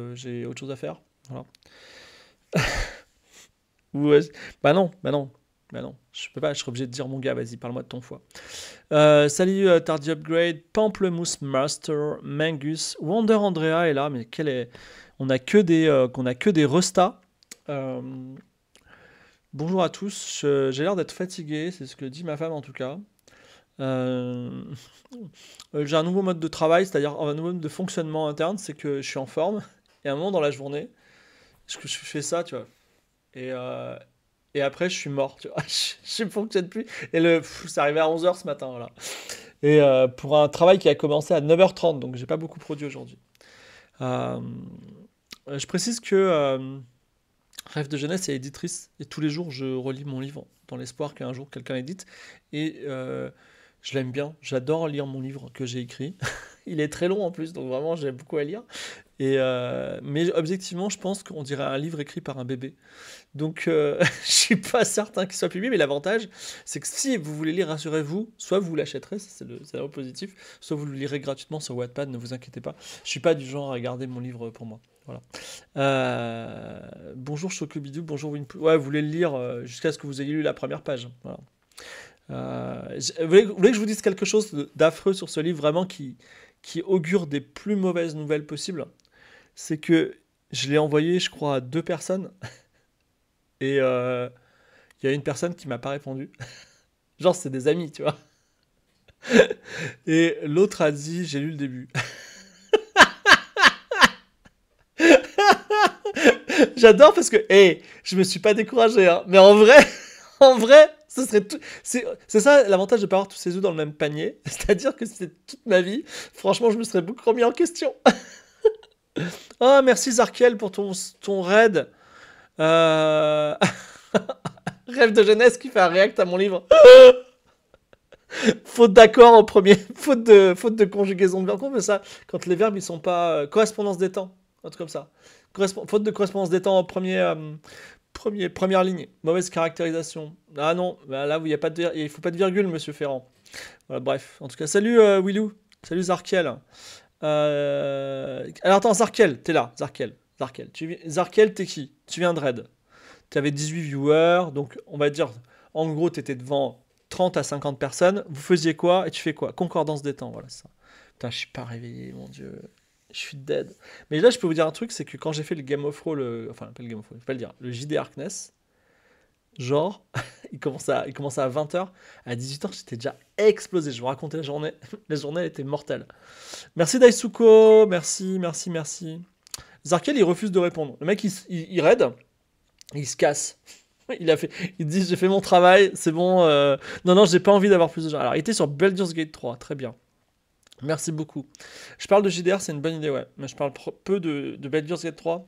Euh, j'ai autre chose à faire. Voilà. Euh, bah non, bah non, bah non, je peux pas, je serais obligé de dire mon gars, vas-y, parle-moi de ton foie. Euh, salut Tardy Upgrade, Pamplemousse Master, Mangus, Wonder Andrea est là, mais quel est... On a que des, qu'on a que des restas. bonjour à tous, j'ai l'air d'être fatigué, c'est ce que dit ma femme en tout cas. j'ai un nouveau mode de travail, c'est-à-dire un nouveau mode de fonctionnement interne, c'est que je suis en forme. Et à un moment dans la journée, je, fais ça, tu vois. Euh, et, après, je suis mort, tu vois. je ne fonctionne plus. Et le, ça arrivé à 11h ce matin, voilà. Et euh, pour un travail qui a commencé à 9h30, donc j'ai pas beaucoup produit aujourd'hui. Euh, je précise que Rêve de jeunesse est éditrice et tous les jours je relis mon livre dans l'espoir qu'un jour quelqu'un l'édite. Et je l'aime bien, j'adore lire mon livre que j'ai écrit. Il est très long en plus, donc vraiment j'ai beaucoup à lire. Et euh, mais objectivement, je pense qu'on dirait un livre écrit par un bébé. Donc je euh, je suis pas certain qu'il soit publié, mais l'avantage, c'est que si vous voulez lire, rassurez-vous, soit vous l'achèterez, c'est le, positif, soit vous le lirez gratuitement sur Wattpad, ne vous inquiétez pas. Je suis pas du genre à garder mon livre pour moi. Voilà. Euh, bonjour Chocobidou, bonjour Winpool. Ouais, vous voulez le lire jusqu'à ce que vous ayez lu la première page. vous, voulez, que je vous dise quelque chose d'affreux sur ce livre vraiment qui, qui augure des plus mauvaises nouvelles possibles, c'est que je l'ai envoyé, je crois, à deux personnes. Et euh, il y a une personne qui m'a pas répondu. Genre, c'est des amis, tu vois. Et l'autre a dit, j'ai lu le début. J'adore parce que, hé, hey, je me suis pas découragé, hein. mais en vrai, en vrai, ce serait tout... C'est ça l'avantage de ne pas avoir tous ces œufs dans le même panier. C'est-à-dire que c'est toute ma vie. Franchement, je me serais beaucoup remis en question. Ah, oh, merci Zarkiel pour ton, ton raid. Euh, rêve de jeunesse qui fait un react à mon livre. faute d'accord en premier, faute de, faute de conjugaison de verbe. ça quand les verbes ils sont pas. Euh, correspondance des temps, un truc comme ça. faute de correspondance des temps en premier, euh, Premier, première ligne, mauvaise caractérisation. Ah non, bah là, il ne a pas de, il faut pas de virgule, monsieur Ferrand. bref. En tout cas, salut euh, Willou, salut Zarkiel. Euh, alors attends, Zarkiel, t'es là, Zarkiel, Zarkiel. Tu... Zarkiel, t'es qui Tu viens de Red. avais 18 viewers, donc on va dire, en gros, étais devant 30 à 50 personnes. Vous faisiez quoi et tu fais quoi Concordance des temps, voilà ça. Putain, je suis pas réveillé, mon dieu. Je suis dead. Mais là, je peux vous dire un truc, c'est que quand j'ai fait le Game of Thrones, le... enfin, pas le Game of Thrones, je vais pas le dire, le JD Arkness, genre, il commençait à, il commence à 20h, à 18h, j'étais déjà explosé. Je vous racontais la journée. la journée, elle était mortelle. Merci Daisuko, merci, merci, merci. Zarkel, il refuse de répondre. Le mec, il, il, il raid, il se casse. Il, a fait, il dit j'ai fait mon travail, c'est bon. Euh, non, non, j'ai pas envie d'avoir plus de gens. Alors, il était sur Baldur's Gate 3, très bien. Merci beaucoup. Je parle de JDR, c'est une bonne idée, ouais. Mais je parle peu de, Baldur's Gate 3.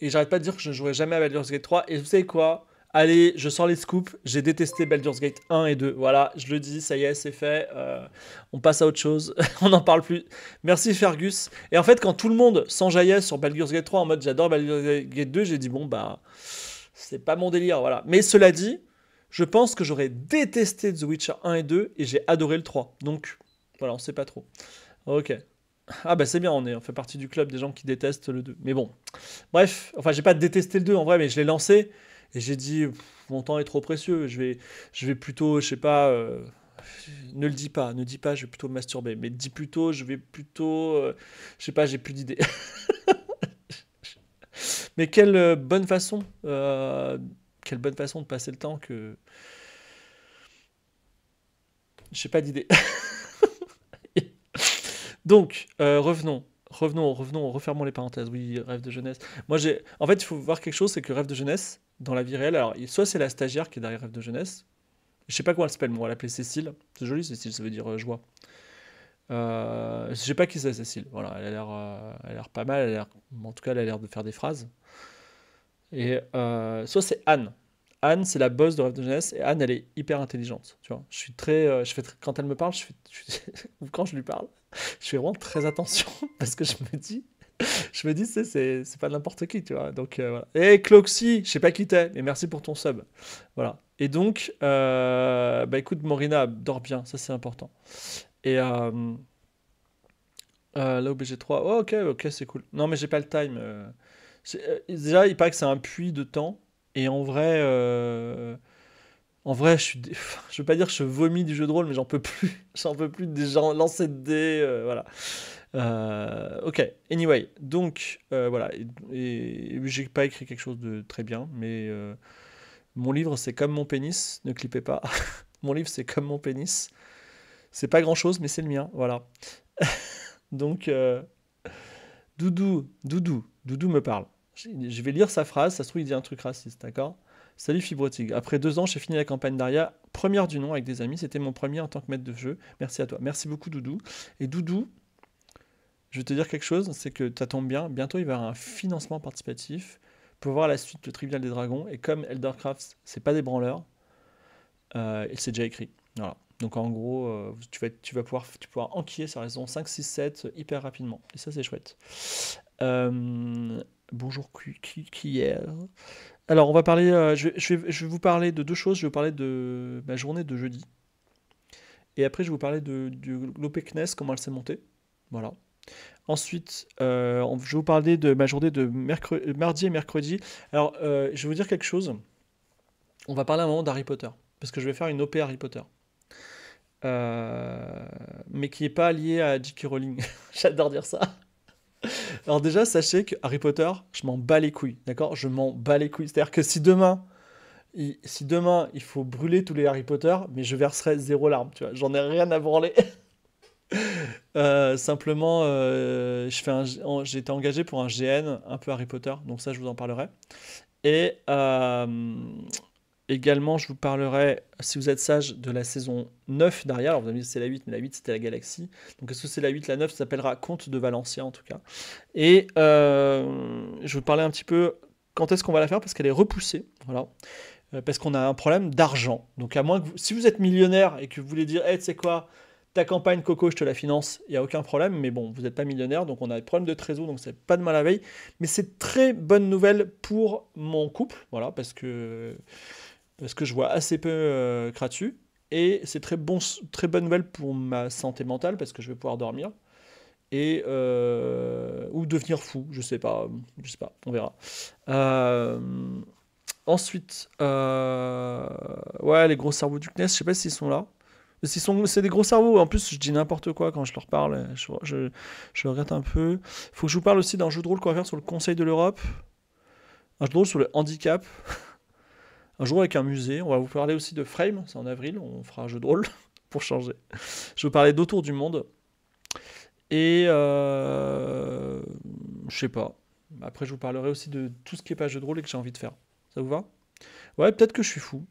Et j'arrête pas de dire que je ne jouerai jamais à Baldur's Gate 3. Et vous savez quoi Allez, je sors les scoops. J'ai détesté Baldur's Gate 1 et 2. Voilà, je le dis, ça y est, c'est fait. Euh, on passe à autre chose. on n'en parle plus. Merci Fergus. Et en fait, quand tout le monde s'enjaillait sur Baldur's Gate 3 en mode j'adore Baldur's Gate 2, j'ai dit bon, bah, c'est pas mon délire. Voilà. Mais cela dit, je pense que j'aurais détesté The Witcher 1 et 2 et j'ai adoré le 3. Donc, voilà, on sait pas trop. Ok. Ah ben c'est bien, on, est, on fait partie du club des gens qui détestent le 2. Mais bon, bref, enfin j'ai pas détesté le 2 en vrai, mais je l'ai lancé et j'ai dit mon temps est trop précieux, je vais, je vais plutôt, je sais pas, euh, ne le dis pas, ne dis pas, je vais plutôt me masturber, mais dis plutôt, je vais plutôt, euh, je sais pas, j'ai plus d'idées. mais quelle euh, bonne façon, quelle bonne façon de passer le temps que Je j'ai pas d'idée. Donc, euh, revenons. Revenons, revenons, refermons les parenthèses. Oui, rêve de jeunesse. Moi, j'ai. En fait, il faut voir quelque chose, c'est que rêve de jeunesse, dans la vie réelle, alors, soit c'est la stagiaire qui est derrière rêve de jeunesse, je sais pas comment elle s'appelle, on va l'appeler Cécile. C'est joli, Cécile, ça veut dire euh, joie. Euh, je sais pas qui c'est, Cécile. Voilà, elle a l'air, elle a l'air pas mal. Elle a l'air, en tout cas, elle a l'air de faire des phrases. Et soit c'est Anne. Anne, c'est la boss de Rêve de Jeunesse, et Anne, elle est hyper intelligente. Tu vois, je suis très, euh, je fais quand elle me parle, je fais, quand je lui parle, je fais vraiment très attention parce que je me dis, je me dis, c'est, c'est, c'est pas n'importe qui, tu vois. Donc euh, voilà. Et eh, Cloxy, je sais pas qui t'es, mais merci pour ton sub. Voilà. Et donc, euh, bah écoute, Morina, dors bien, ça c'est important. Et là, OBG3, oh, ok, ok, c'est cool. Non, mais j'ai pas le time. déjà, il paraît que c'est un puits de temps et en vrai, euh, en vrai, je ne veux pas dire que je vomis du jeu de rôle, mais j'en peux plus, j'en peux plus de gens lancer de dés, euh, voilà. Euh, ok, anyway, donc voilà, et, j'ai pas écrit quelque chose de très bien, mais mon livre c'est comme mon pénis, ne clipez pas. mon livre c'est comme mon pénis, c'est pas grand chose, mais c'est le mien, voilà. donc Doudou, Doudou, Doudou me parle je vais lire sa phrase, ça se trouve, il dit un truc raciste, d'accord Salut Fibrotig. Après deux ans, j'ai fini la campagne d'Aria, première du nom avec des amis. C'était mon premier en tant que maître de jeu. Merci à toi. Merci beaucoup, Doudou. Et Doudou, je vais te dire quelque chose c'est que ça tombe bien. Bientôt, il va y avoir un financement participatif pour voir la suite de Trivial des Dragons. Et comme Eldercraft, c'est pas des branleurs, euh, il s'est déjà écrit. Voilà. Donc en gros, euh, tu, vas, pouvoir tu enquiller sur la 5, 6, 7 hyper rapidement. Et ça, c'est chouette. Euh, Bonjour est hein. Alors, on va parler. Euh, je, vais, vous parler de deux choses. Je vais vous parler de ma journée de jeudi. Et après, je vais vous parler de, de comment elle s'est montée. Voilà. Ensuite, euh, je vais vous parler de ma journée de mardi et mercredi. Alors, euh, je vais vous dire quelque chose. On va parler un moment d'Harry Potter. Parce que je vais faire une OP Harry Potter. mais qui n'est pas liée à J.K. Rowling. J'adore dire ça. Alors déjà, sachez que Harry Potter, je m'en bats les couilles, d'accord Je m'en bats les couilles. C'est-à-dire que si demain, il, si demain il faut brûler tous les Harry Potter, mais je verserai zéro larme, tu vois. J'en ai rien à branler. euh, simplement, euh, j'ai été engagé pour un GN un peu Harry Potter, donc ça je vous en parlerai. Et euh, Également, je vous parlerai, si vous êtes sage, de la saison 9 derrière. Alors, vous avez dit que c'est la 8, mais la 8 c'était la galaxie. Donc, est-ce que c'est la 8 La 9 ça s'appellera Comte de Valencia en tout cas. Et euh, je vais vous parler un petit peu quand est-ce qu'on va la faire parce qu'elle est repoussée. Voilà. Euh, parce qu'on a un problème d'argent. Donc, à moins que vous, si vous êtes millionnaire et que vous voulez dire, hey, tu sais quoi, ta campagne Coco, je te la finance, il n'y a aucun problème, mais bon, vous n'êtes pas millionnaire, donc on a des problèmes de trésor, donc c'est pas de mal la veille. Mais c'est très bonne nouvelle pour mon couple, voilà, parce que parce que je vois assez peu euh, et c'est très, bonne nouvelle pour ma santé mentale, parce que je vais pouvoir dormir, et, euh, ou devenir fou, je sais pas, je sais pas, on verra. Euh, ensuite, euh, ouais, les gros cerveaux du CNES, je sais pas s'ils sont là. C'est des gros cerveaux. En plus, je dis n'importe quoi quand je leur parle. Je, regrette un peu. Faut que je vous parle aussi d'un jeu de rôle qu'on va faire sur le Conseil de l'Europe. Un jeu de rôle sur le handicap un jour avec un musée. On va vous parler aussi de Frame, c'est en avril, on fera un jeu de rôle pour changer. Je vais vous parler d'Autour du monde. Et euh, je sais pas. Après, je vous parlerai aussi de tout ce qui est pas jeu de rôle et que j'ai envie de faire. Ça vous va Ouais, peut-être que je suis fou.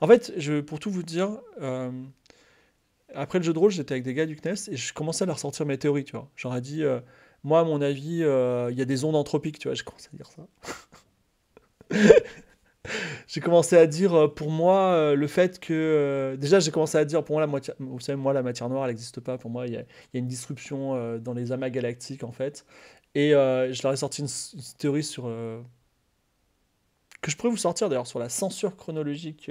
En fait, je, pour tout vous dire, euh, après le jeu de rôle, j'étais avec des gars du CNES et je commençais à leur sortir mes théories, tu vois. J'aurais dit, euh, moi, à mon avis, il y a des ondes anthropiques, tu vois. Je commence à dire ça. j'ai commencé à dire euh, pour moi euh, le fait que euh, déjà j'ai commencé à dire pour moi la savez moi la matière noire elle n'existe pas pour moi il y, a une disruption dans les amas galactiques en fait et je leur ai sorti une, théorie sur que je pourrais vous sortir d'ailleurs sur la censure chronologique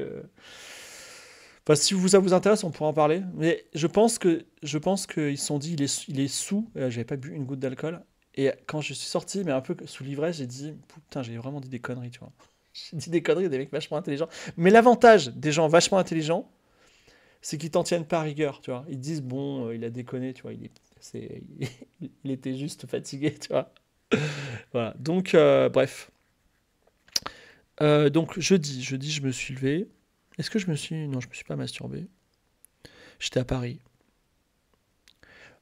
si vous, ça vous intéresse, on pourra en parler. Mais je pense que je pense qu'ils se sont dit, il est, il est sous. J'avais pas bu une goutte d'alcool. Et quand je suis sorti, mais un peu sous l'ivresse, j'ai dit, putain, j'ai vraiment dit des conneries, tu vois. Je dis des conneries, des mecs vachement intelligents. Mais l'avantage des gens vachement intelligents, c'est qu'ils t'en tiennent pas rigueur, tu vois. Ils disent, bon, euh, il a déconné, tu vois, il, il était juste fatigué, tu vois. voilà, donc, euh, bref. Euh, donc, jeudi, dis je me suis levé. Est-ce que je me suis... Non, je me suis pas masturbé. J'étais à Paris.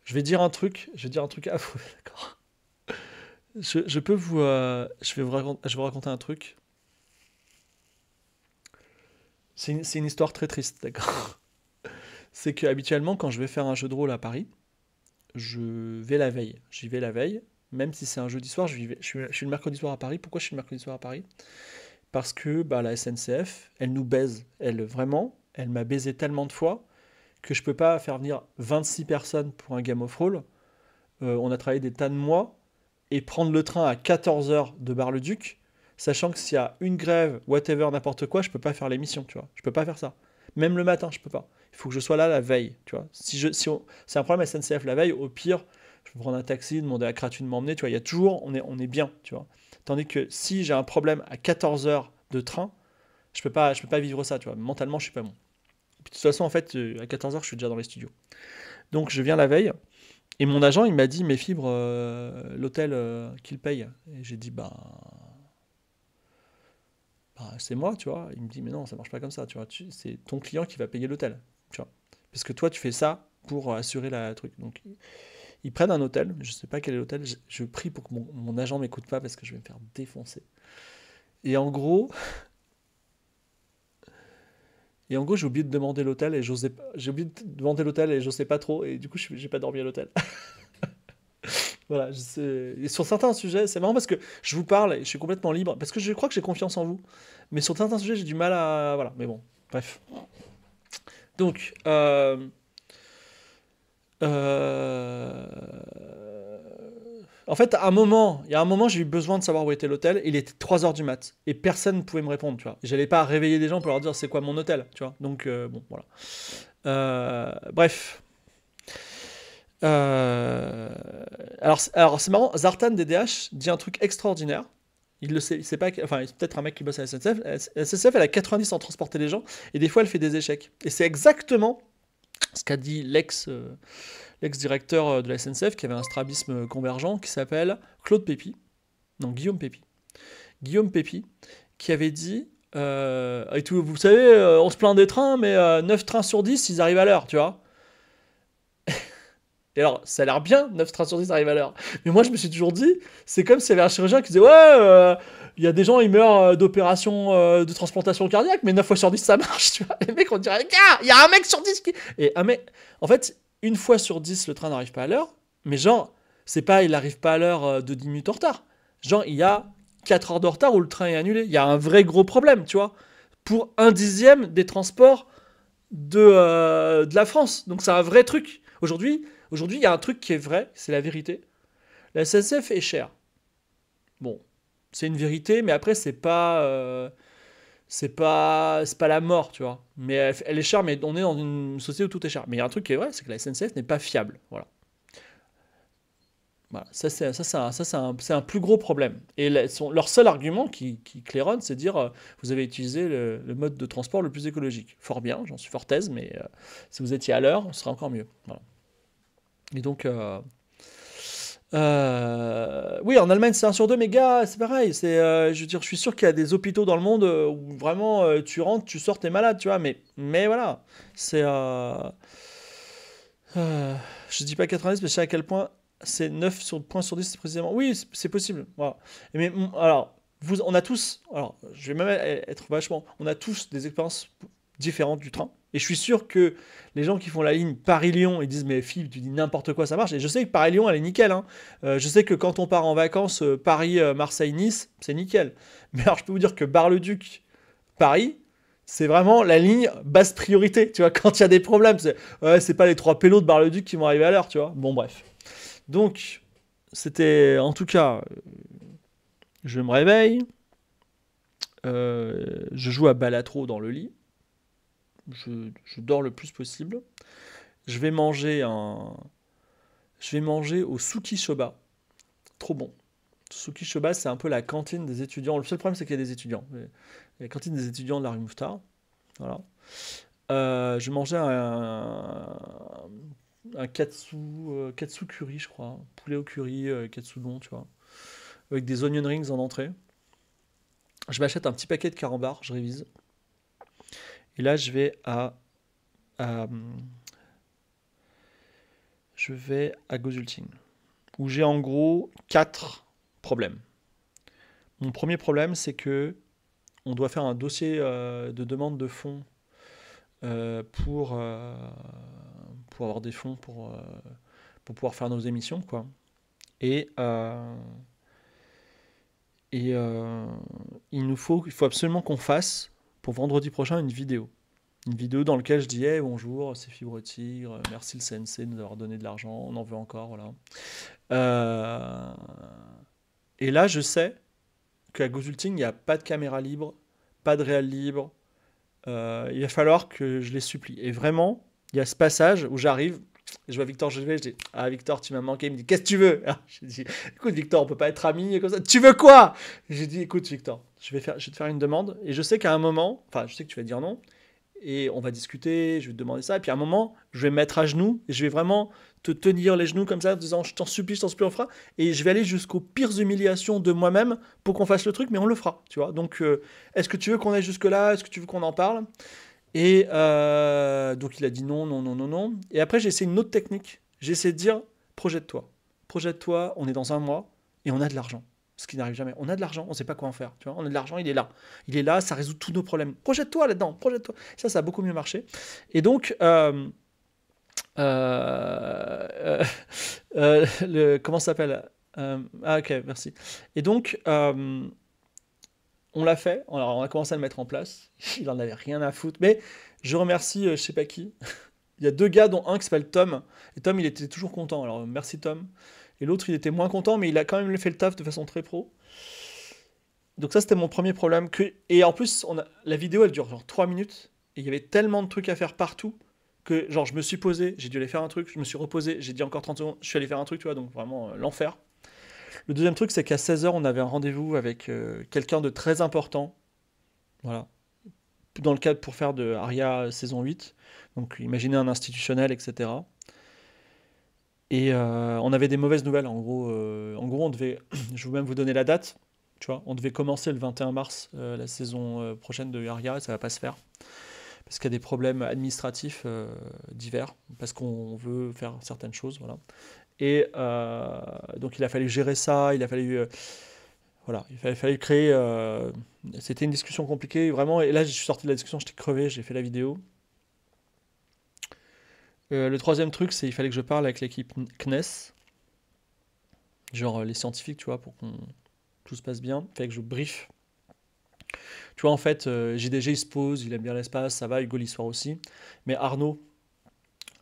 Je vais dire un truc, je vais dire un truc vous, d'accord je, peux vous... je, vais vous je vais vous raconter un truc. C'est une, histoire très triste, d'accord C'est que habituellement, quand je vais faire un jeu de rôle à Paris, je vais la veille. J'y vais la veille, même si c'est un jeudi soir, je, vais, suis, le mercredi soir à Paris. Pourquoi je suis le mercredi soir à Paris Parce que bah, la SNCF, elle nous baise. Elle, vraiment, elle m'a baisé tellement de fois que je peux pas faire venir 26 personnes pour un Game of Roll. Euh, on a travaillé des tas de mois et prendre le train à 14h de Bar-le-Duc, sachant que s'il y a une grève, whatever, n'importe quoi, je peux pas faire l'émission, tu vois. Je peux pas faire ça. Même le matin, je peux pas. Il faut que je sois là la veille, tu vois. Si je, si c'est un problème SNCF la veille, au pire, je peux prendre un taxi, demander à Kratu de m'emmener, tu vois. Il y a toujours, on est, on est bien, tu vois. Tandis que si j'ai un problème à 14 heures de train, je peux pas, je peux pas vivre ça, tu vois. Mentalement, je suis pas bon. de toute façon, en fait, euh, à 14 heures, je suis déjà dans les studios. Donc, je viens la veille. Et mon agent, il m'a dit, mes fibres, euh, l'hôtel euh, qu'il paye. Et j'ai dit, bah, ah, c'est moi, tu vois. Il me dit, mais non, ça marche pas comme ça, tu vois. C'est ton client qui va payer l'hôtel, tu vois. Parce que toi, tu fais ça pour assurer la truc. Donc, ils prennent un hôtel. Je sais pas quel est l'hôtel. Je, prie pour que mon, agent m'écoute pas parce que je vais me faire défoncer. Et en gros, et en gros, j'ai oublié de demander l'hôtel et j'osais, j'ai oublié de demander l'hôtel et je sais pas trop. Et du coup, je j'ai pas dormi à l'hôtel. Voilà, sur certains sujets, c'est marrant parce que je vous parle et je suis complètement libre, parce que je crois que j'ai confiance en vous. Mais sur certains sujets, j'ai du mal à... Voilà, mais bon, bref. Donc, euh... euh en fait, à un moment, il y a un moment, j'ai eu besoin de savoir où était l'hôtel. Il était 3h du mat et personne ne pouvait me répondre, tu vois. J'allais pas réveiller des gens pour leur dire c'est quoi mon hôtel, tu vois. Donc, euh, bon, voilà. Euh, bref. Euh, alors, alors c'est marrant, Zartan DDH dit un truc extraordinaire. Il le sait, il sait pas. Enfin, c'est peut-être un mec qui bosse à la SNCF. La SNCF, elle a 90 en transporter les gens, et des fois, elle fait des échecs. Et c'est exactement ce qu'a dit l'ex, euh, l'ex-directeur euh, de la SNCF, qui avait un strabisme convergent, qui s'appelle Claude Pépi. Non, Guillaume Pépi. Guillaume Pépi, qui avait dit Vous savez, on se plaint des trains, mais 9 trains sur 10, ils arrivent à l'heure, tu vois. Et alors, ça a l'air bien, 9 trains sur 10 arrivent à l'heure. Mais moi, je me suis toujours dit, c'est comme s'il y avait un chirurgien qui disait Ouais, euh, il y a des gens, ils meurent euh, d'opérations euh, de transplantation cardiaque, mais 9 fois sur 10, ça marche, tu vois. Les mecs, on dirait Gars, il y a un mec sur 10 qui. Et un mec. En fait, une fois sur 10, le train n'arrive pas à l'heure, mais genre, c'est pas, il n'arrive pas à l'heure de 10 minutes en retard. Genre, il y a 4 heures de retard où le train est annulé. Il y a un vrai gros problème, tu vois. Pour un dixième des transports de, de la France. Donc, c'est un vrai truc. Aujourd'hui, Aujourd'hui, il y a un truc qui est vrai, c'est la vérité. La SNCF est chère. Bon, c'est une vérité, mais après, c'est pas. Euh, c'est pas, pas la mort, tu vois. Mais elle, est chère, mais on est dans une société où tout est cher. Mais il y a un truc qui est vrai, c'est que la SNCF n'est pas fiable. Voilà. ça c'est ça, ça, c'est un, un, plus gros problème. Et leur seul argument qui, claironne, c'est dire euh, vous avez utilisé le, mode de transport le plus écologique. Fort bien, j'en suis fort aise, mais euh, si vous étiez à l'heure, ce serait encore mieux. Voilà. Et donc, euh, euh, oui, en Allemagne, c'est un sur 2, mais gars, c'est pareil. C'est, euh, je veux dire, je suis sûr qu'il y a des hôpitaux dans le monde où vraiment tu rentres, tu sors, t'es malade, tu vois. Mais, mais voilà, c'est. je dis pas 90, mais je sais à quel point c'est 9 sur, points sur 10 précisément. Oui, c'est possible. Voilà. Mais alors, on a tous, alors je vais même être vachement, on a tous des expériences différente du train. Et je suis sûr que les gens qui font la ligne Paris-Lyon, ils disent mais Philippe, tu dis n'importe quoi, ça marche. Et je sais que Paris-Lyon, elle est nickel. Hein. Euh, je sais que quand on part en vacances, euh, Paris-Marseille-Nice, euh, c'est nickel. Mais alors je peux vous dire que Bar-le-Duc-Paris, c'est vraiment la ligne basse priorité. Tu vois, quand il y a des problèmes, c'est pas les trois pélos de Bar-le-Duc qui vont arriver à l'heure, tu vois. Bon, bref. Donc, c'était en tout cas, je me réveille, je joue à Balatro dans le lit je, dors le plus possible. Je vais manger un, je vais manger au Suki Shoba, trop bon. Suki Shoba, c'est un peu la cantine des étudiants. Le seul problème, c'est qu'il y a des étudiants. La cantine des étudiants de la rue Voilà. Euh, je mangeais un, un katsu, euh, katsu curry, je crois. Poulet au curry, euh, katsu bon tu vois. Avec des onion rings en entrée. Je m'achète un petit paquet de carambar je révise. Et là, je vais à, je vais à Gozulting, où j'ai en gros quatre problèmes. Mon premier problème, c'est que on doit faire un dossier euh, de demande de fonds euh, pour, euh, pour avoir des fonds pour, pour pouvoir faire nos émissions. Quoi. Et, et il nous faut, il faut absolument qu'on fasse pour vendredi prochain une vidéo. Une vidéo dans laquelle je dis bonjour, c'est Fibre Tigre, merci le CNC de nous avoir donné de l'argent, on en veut encore, voilà. Euh, et là, je sais qu'à Gozulting, il n'y a pas de caméra libre, pas de réel libre. Euh, il va falloir que je les supplie. Et vraiment, il y a ce passage où j'arrive, je vois Victor vais, je dis Ah, Victor, tu m'as manqué. Il me dit Qu'est-ce que tu veux J'ai dit Écoute, Victor, on peut pas être amis. Comme ça. Tu veux quoi J'ai dit Écoute, Victor, je vais, te faire une demande, et je sais qu'à un moment, enfin, je sais que tu vas dire non, et on va discuter, je vais te demander ça, et puis à un moment, je vais me mettre à genoux, et je vais vraiment te tenir les genoux comme ça, en disant je t'en supplie, je t'en supplie, on fera, et je vais aller jusqu'aux pires humiliations de moi-même pour qu'on fasse le truc, mais on le fera, tu vois. Donc, euh, est-ce que tu veux qu'on aille jusque-là Est-ce que tu veux qu'on en parle Et euh, donc, il a dit non, non, non, non, non. Et après, j'ai essayé une autre technique. J'ai essayé de dire projette-toi, projette-toi, on est dans un mois, et on a de l'argent ce qui n'arrive jamais. On a de l'argent, on ne sait pas quoi en faire. Tu on a de l'argent, il est là. Il est là, ça résout tous nos problèmes. Projette-toi là-dedans, projette-toi. Ça, ça a beaucoup mieux marché. Et donc, euh, euh, euh, le, comment ça s'appelle Ah, ok, merci. Et donc, on l'a fait. Alors, on a commencé à le mettre en place. Il n'en avait rien à foutre. Mais je remercie, je sais pas qui. il y a deux gars, dont un qui s'appelle Tom. Et Tom, il était toujours content. Alors, merci Tom. Et l'autre, il était moins content, mais il a quand même fait le taf de façon très pro. Donc ça, c'était mon premier problème. Et en plus, la vidéo, elle dure genre 3 minutes. Et il y avait tellement de trucs à faire partout que, genre, je me suis posé, j'ai dû aller faire un truc, je me suis reposé, j'ai dit encore 30 secondes, je suis allé faire un truc, tu vois, donc vraiment euh, l'enfer. Le deuxième truc, c'est qu'à 16h, on avait un rendez-vous avec euh, quelqu'un de très important. Voilà. Dans le cadre pour faire de Aria saison 8. Donc, imaginez un institutionnel, etc. Et euh, on avait des mauvaises nouvelles. En gros, euh, en gros on devait, je vais même vous donner la date. Tu vois, on devait commencer le 21 mars euh, la saison prochaine de Yaria et ça va pas se faire parce qu'il y a des problèmes administratifs divers parce qu'on veut faire certaines choses, voilà. Et donc il a fallu gérer ça, il a fallu voilà, il fallait créer. C'était une discussion compliquée, vraiment. Et là, je suis sorti de la discussion, j'étais crevé, j'ai fait la vidéo. Euh, le troisième truc, c'est il fallait que je parle avec l'équipe CNES, genre euh, les scientifiques, tu vois, pour qu'on tout se passe bien. Il fallait que je brief. Tu vois, en fait, euh, JDG, il se pose, il aime bien l'espace, ça va, Hugo l'histoire aussi. Mais Arnaud,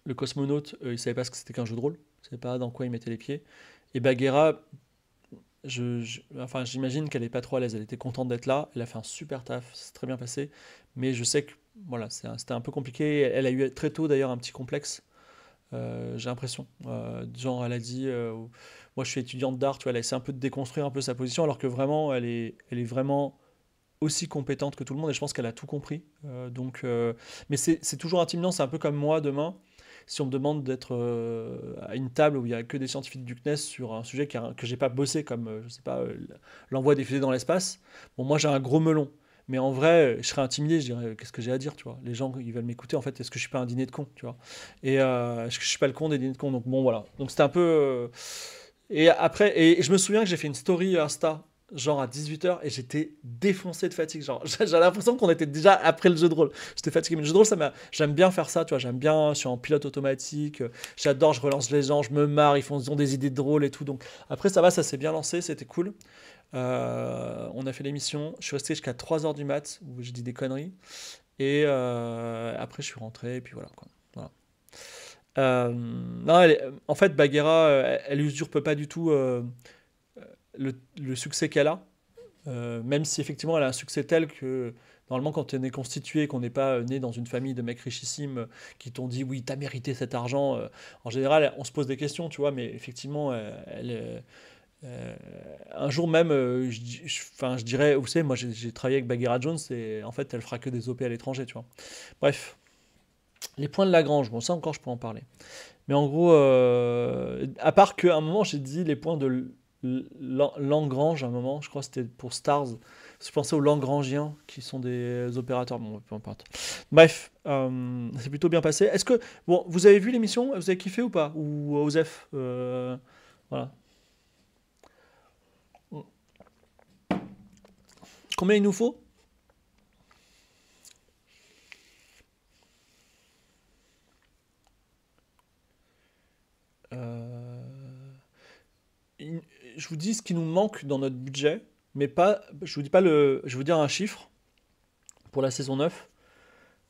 le cosmonaute, il il savait pas ce que c'était qu'un jeu de rôle, il savait pas dans quoi il mettait les pieds. Et Baguera, enfin, j'imagine qu'elle n'est pas trop à l'aise. Elle était contente d'être là. Elle a fait un super taf. C'est très bien passé. Mais je sais que voilà, c'était un peu compliqué. Elle a eu très tôt d'ailleurs un petit complexe, euh, j'ai l'impression. Euh, elle a dit euh, Moi, je suis étudiante d'art, tu elle a essayé un peu de déconstruire un peu sa position, alors que vraiment, elle est, elle est vraiment aussi compétente que tout le monde et je pense qu'elle a tout compris. Euh, donc, mais c'est toujours intimidant, c'est un peu comme moi demain. Si on me demande d'être à une table où il n'y a que des scientifiques du CNES sur un sujet qui a, que j'ai pas bossé, comme je sais pas l'envoi des fusées dans l'espace, bon moi j'ai un gros melon. Mais en vrai, euh, je serais intimidé, je dirais qu'est-ce que j'ai à dire, tu vois. Les gens, ils veulent m'écouter, en fait, est-ce que je suis pas un dîner de con, tu vois. Et euh, est-ce que je suis pas le con des dîners de con, donc bon, voilà. Donc c'était un peu. Euh, et après, et, je me souviens que j'ai fait une story Insta genre à 18h et j'étais défoncé de fatigue genre j'avais l'impression qu'on était déjà après le jeu de rôle j'étais fatigué mais le jeu de rôle j'aime bien faire ça tu vois j'aime bien je suis en pilote automatique j'adore je relance les gens je me marre ils font ont des idées drôles et tout donc après ça va ça s'est bien lancé c'était cool euh, on a fait l'émission, je suis resté jusqu'à 3h du mat, où j'ai dit des conneries. Et euh, après, je suis rentré, et puis voilà. Euh, en fait, Baguera, elle, usure usurpe pas du tout le, succès qu'elle a, même si effectivement elle a un succès tel que normalement, quand on est constitué, qu'on n'est pas né dans une famille de mecs richissimes qui t'ont dit oui, t'as mérité cet argent, en général, on se pose des questions, tu vois, mais effectivement, elle euh, un jour même, euh, je, enfin, je dirais, vous savez, moi j'ai travaillé avec Bagheera Jones et en fait elle fera que des OP à l'étranger, tu vois. Bref, les points de Lagrange, bon ça encore je peux en parler. Mais en gros, euh, à part qu'à un moment j'ai dit les points de Langrange, à un moment, je crois c'était pour Stars, je pensais aux Langrangiens qui sont des opérateurs, bon peu importe. Bref, c'est plutôt bien passé. Est-ce que, bon, vous avez vu l'émission, vous avez kiffé ou pas Ou Osef voilà. Combien il nous faut euh, Je vous dis ce qui nous manque dans notre budget, mais pas. Je vous dis pas le. Je vous dire un chiffre pour la saison 9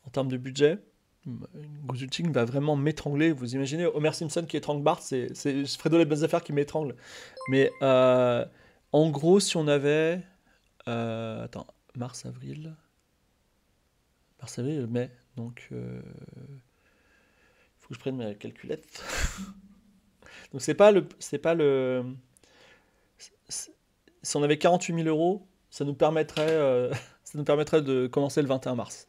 en termes de budget. Gozulting va vraiment m'étrangler. Vous imaginez Homer Simpson qui étrangle Bart, c'est Fredo les bonnes affaires qui m'étrangle. Mais euh, en gros, si on avait. Euh, attends, mars, avril. Mars, avril, mai. Donc, il euh, faut que je prenne ma calculette. Donc, c'est pas le. C'est pas le si on avait 48 000 euros, ça nous permettrait, euh, ça nous permettrait de commencer le 21 mars.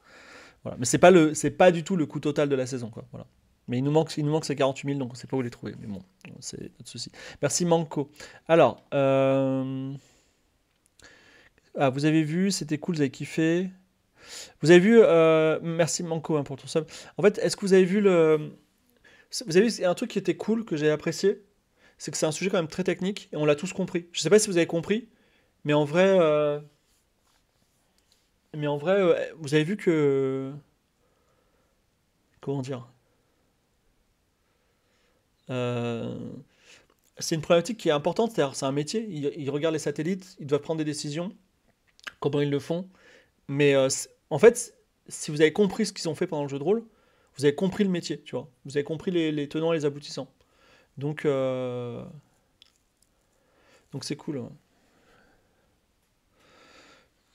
Voilà. Mais c'est pas, le, pas du tout le coût total de la saison. Quoi. Voilà. Mais il nous, manque, nous manque ces 48 000, donc on ne sait pas où les trouver. Mais bon, c'est notre souci. Merci Manco. Alors, ah, vous avez vu, c'était cool, vous avez kiffé. Vous avez vu, euh, merci Manco hein, pour ton sub. En fait, est-ce que vous avez vu le. Vous avez vu, un truc qui était cool, que j'ai apprécié, c'est que c'est un sujet quand même très technique et on l'a tous compris. Je sais pas si vous avez compris, mais en vrai. Euh, mais en vrai, euh, vous avez vu que. Comment dire C'est une problématique qui est importante, cest c'est un métier, il ils regardent les satellites, ils doivent prendre des décisions comment ils le font. Mais euh, en fait, si vous avez compris ce qu'ils ont fait pendant le jeu de rôle, vous avez compris le métier, tu vois. Vous avez compris les, tenants et les aboutissants. Donc, euh, donc c'est cool.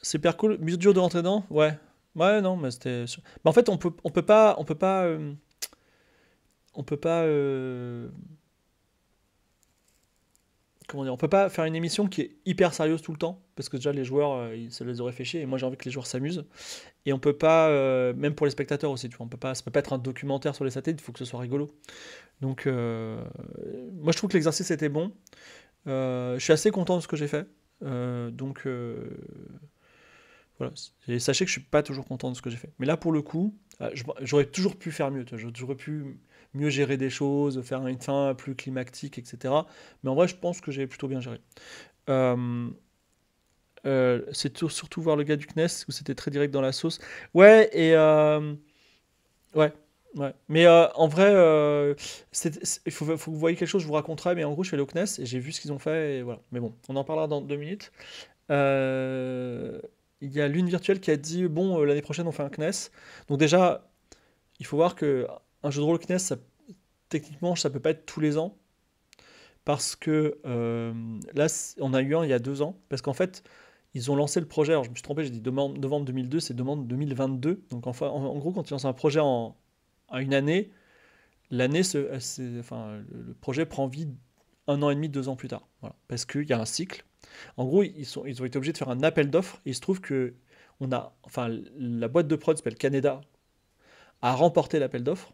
C'est hyper cool. Mieux dur de rentrer dedans Ouais. Ouais, non, mais c'était. Mais en fait, on peut, on peut pas. On peut pas. Euh, on peut pas comment dire, on peut pas faire une émission qui est hyper sérieuse tout le temps, parce que déjà les joueurs, euh, ça les aurait fait chier, et moi j'ai envie que les joueurs s'amusent. Et on peut pas, euh, même pour les spectateurs aussi, tu vois, on peut pas, ça peut pas être un documentaire sur les satellites, il faut que ce soit rigolo. Donc, euh, moi je trouve que l'exercice était bon. je suis assez content de ce que j'ai fait. donc, voilà. Et sachez que je suis pas toujours content de ce que j'ai fait. Mais là, pour le coup, ah, j'aurais toujours pu faire mieux, j'aurais pu mieux gérer des choses, faire une fin plus climatique, etc. Mais en vrai, je pense que j'ai plutôt bien géré. Euh, euh, c'est surtout voir le gars du CNES où c'était très direct dans la sauce. Ouais, et. Euh, ouais. Ouais. Mais en vrai, il faut, que vous voyez quelque chose, je vous raconterai, mais en gros, je suis allé au CNES et j'ai vu ce qu'ils ont fait. Et voilà. Mais bon, on en parlera dans deux minutes. Il y a Lune Virtuelle qui a dit Bon, l'année prochaine, on fait un CNES. Donc, déjà, il faut voir que un jeu de rôle CNES, ça, techniquement, ça peut pas être tous les ans. Parce que euh, là, on a eu un il y a deux ans. Parce qu'en fait, ils ont lancé le projet. Alors, je me suis trompé, j'ai dit novembre 2002, c'est demande 2022. Donc, enfin, en, gros, quand ils lancent un projet en, une année, l'année, le projet prend vie un an et demi, deux ans plus tard. Parce qu'il y a un cycle. En gros, ils, ont été obligés de faire un appel d'offres. Il se trouve que on a, enfin, la boîte de prod s'appelle Canada, a remporté l'appel d'offres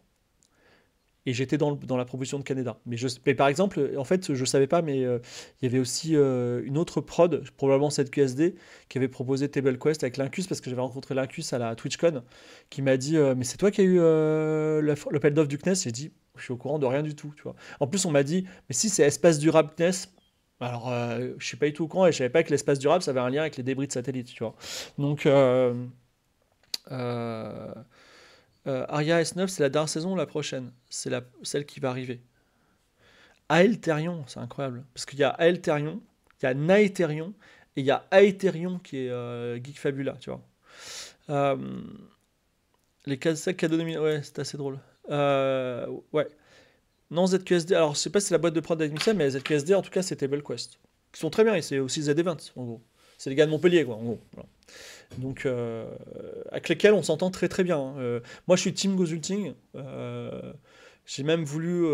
et j'étais dans, la proposition de Canada. Mais, je, par exemple, en fait, je ne savais pas, mais euh, il y avait aussi euh, une autre prod, probablement cette QSD, qui avait proposé Table Quest avec Lincus, parce que j'avais rencontré Lincus à la TwitchCon, qui m'a dit euh, Mais c'est toi qui as eu l'appel d'offre du CNES J'ai dit Je suis au courant de rien du tout. Tu vois. En plus, on m'a dit Mais si c'est espace durable CNES, bah alors je je suis pas du tout au courant et je savais pas que l'espace durable, ça avait un lien avec les débris de satellites. Tu vois. Donc. Euh, Aria S9, c'est la dernière saison, la prochaine. C'est celle qui va arriver. Aelterion, c'est incroyable. Parce qu'il y a Aelterion, il y a Naetherion, et il y a Aetherion qui est euh, Geek Fabula, tu vois. Euh, les sacs cadeaux 2000, ouais, c'est assez drôle. Euh, ouais. Non, ZQSD, alors je sais pas si c'est la boîte de prod d'Admissa, mais ZQSD, en tout cas, c'était Quest. Qui sont très bien, et c'est aussi ZD20, en gros. C'est les gars de Montpellier, quoi, en gros. Donc, euh, avec lesquels on s'entend très très bien. Hein. Euh, moi, je suis team Gozulting. Euh, j'ai même voulu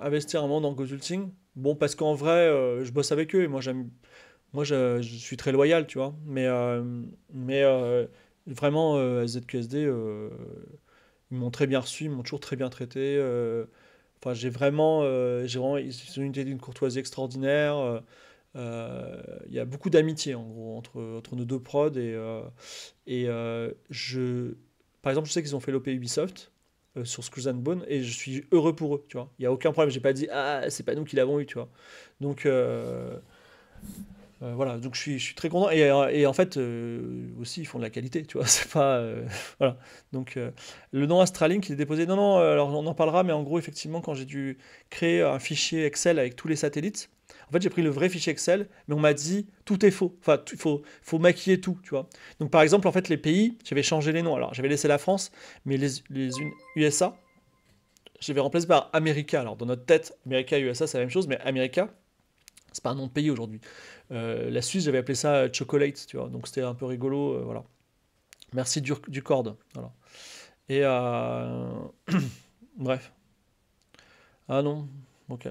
investir un moment dans Gozulting. Bon, parce qu'en vrai, je bosse avec eux et moi, j'aime, moi, je, suis très loyal, tu vois. Mais, mais vraiment, ZQSD, ils m'ont très bien reçu, ils m'ont toujours très bien traité. Enfin, j'ai vraiment, j'ai vraiment, ils ont une d'une courtoisie extraordinaire il euh, y a beaucoup d'amitié en gros entre, entre nos deux prods et, euh, et euh, je, par exemple, je sais qu'ils ont fait l'OP Ubisoft sur Screws and Bone et je suis heureux pour eux, tu vois. Il n'y a aucun problème, j'ai pas dit ah, c'est pas nous qui l'avons eu, tu vois. Donc voilà, donc je suis, je suis très content et, et en fait aussi ils font de la qualité, tu vois. C'est pas voilà. Donc le nom Astralink il est déposé. Non non, alors on en parlera, mais en gros effectivement quand j'ai dû créer un fichier Excel avec tous les satellites, en fait, j'ai pris le vrai fichier Excel, mais on m'a dit tout est faux. Enfin, il faut, faut maquiller tout, tu vois. Donc, par exemple, en fait, les pays, j'avais changé les noms. Alors, j'avais laissé la France, mais les, les USA, j'avais remplacé par America. Alors, dans notre tête, America et USA, c'est la même chose, mais America, c'est pas un nom de pays aujourd'hui. Euh, la Suisse, j'avais appelé ça euh, Chocolate, tu vois. Donc, c'était un peu rigolo, euh, voilà. Merci du, du corde, voilà. Et bref. Ah non, ok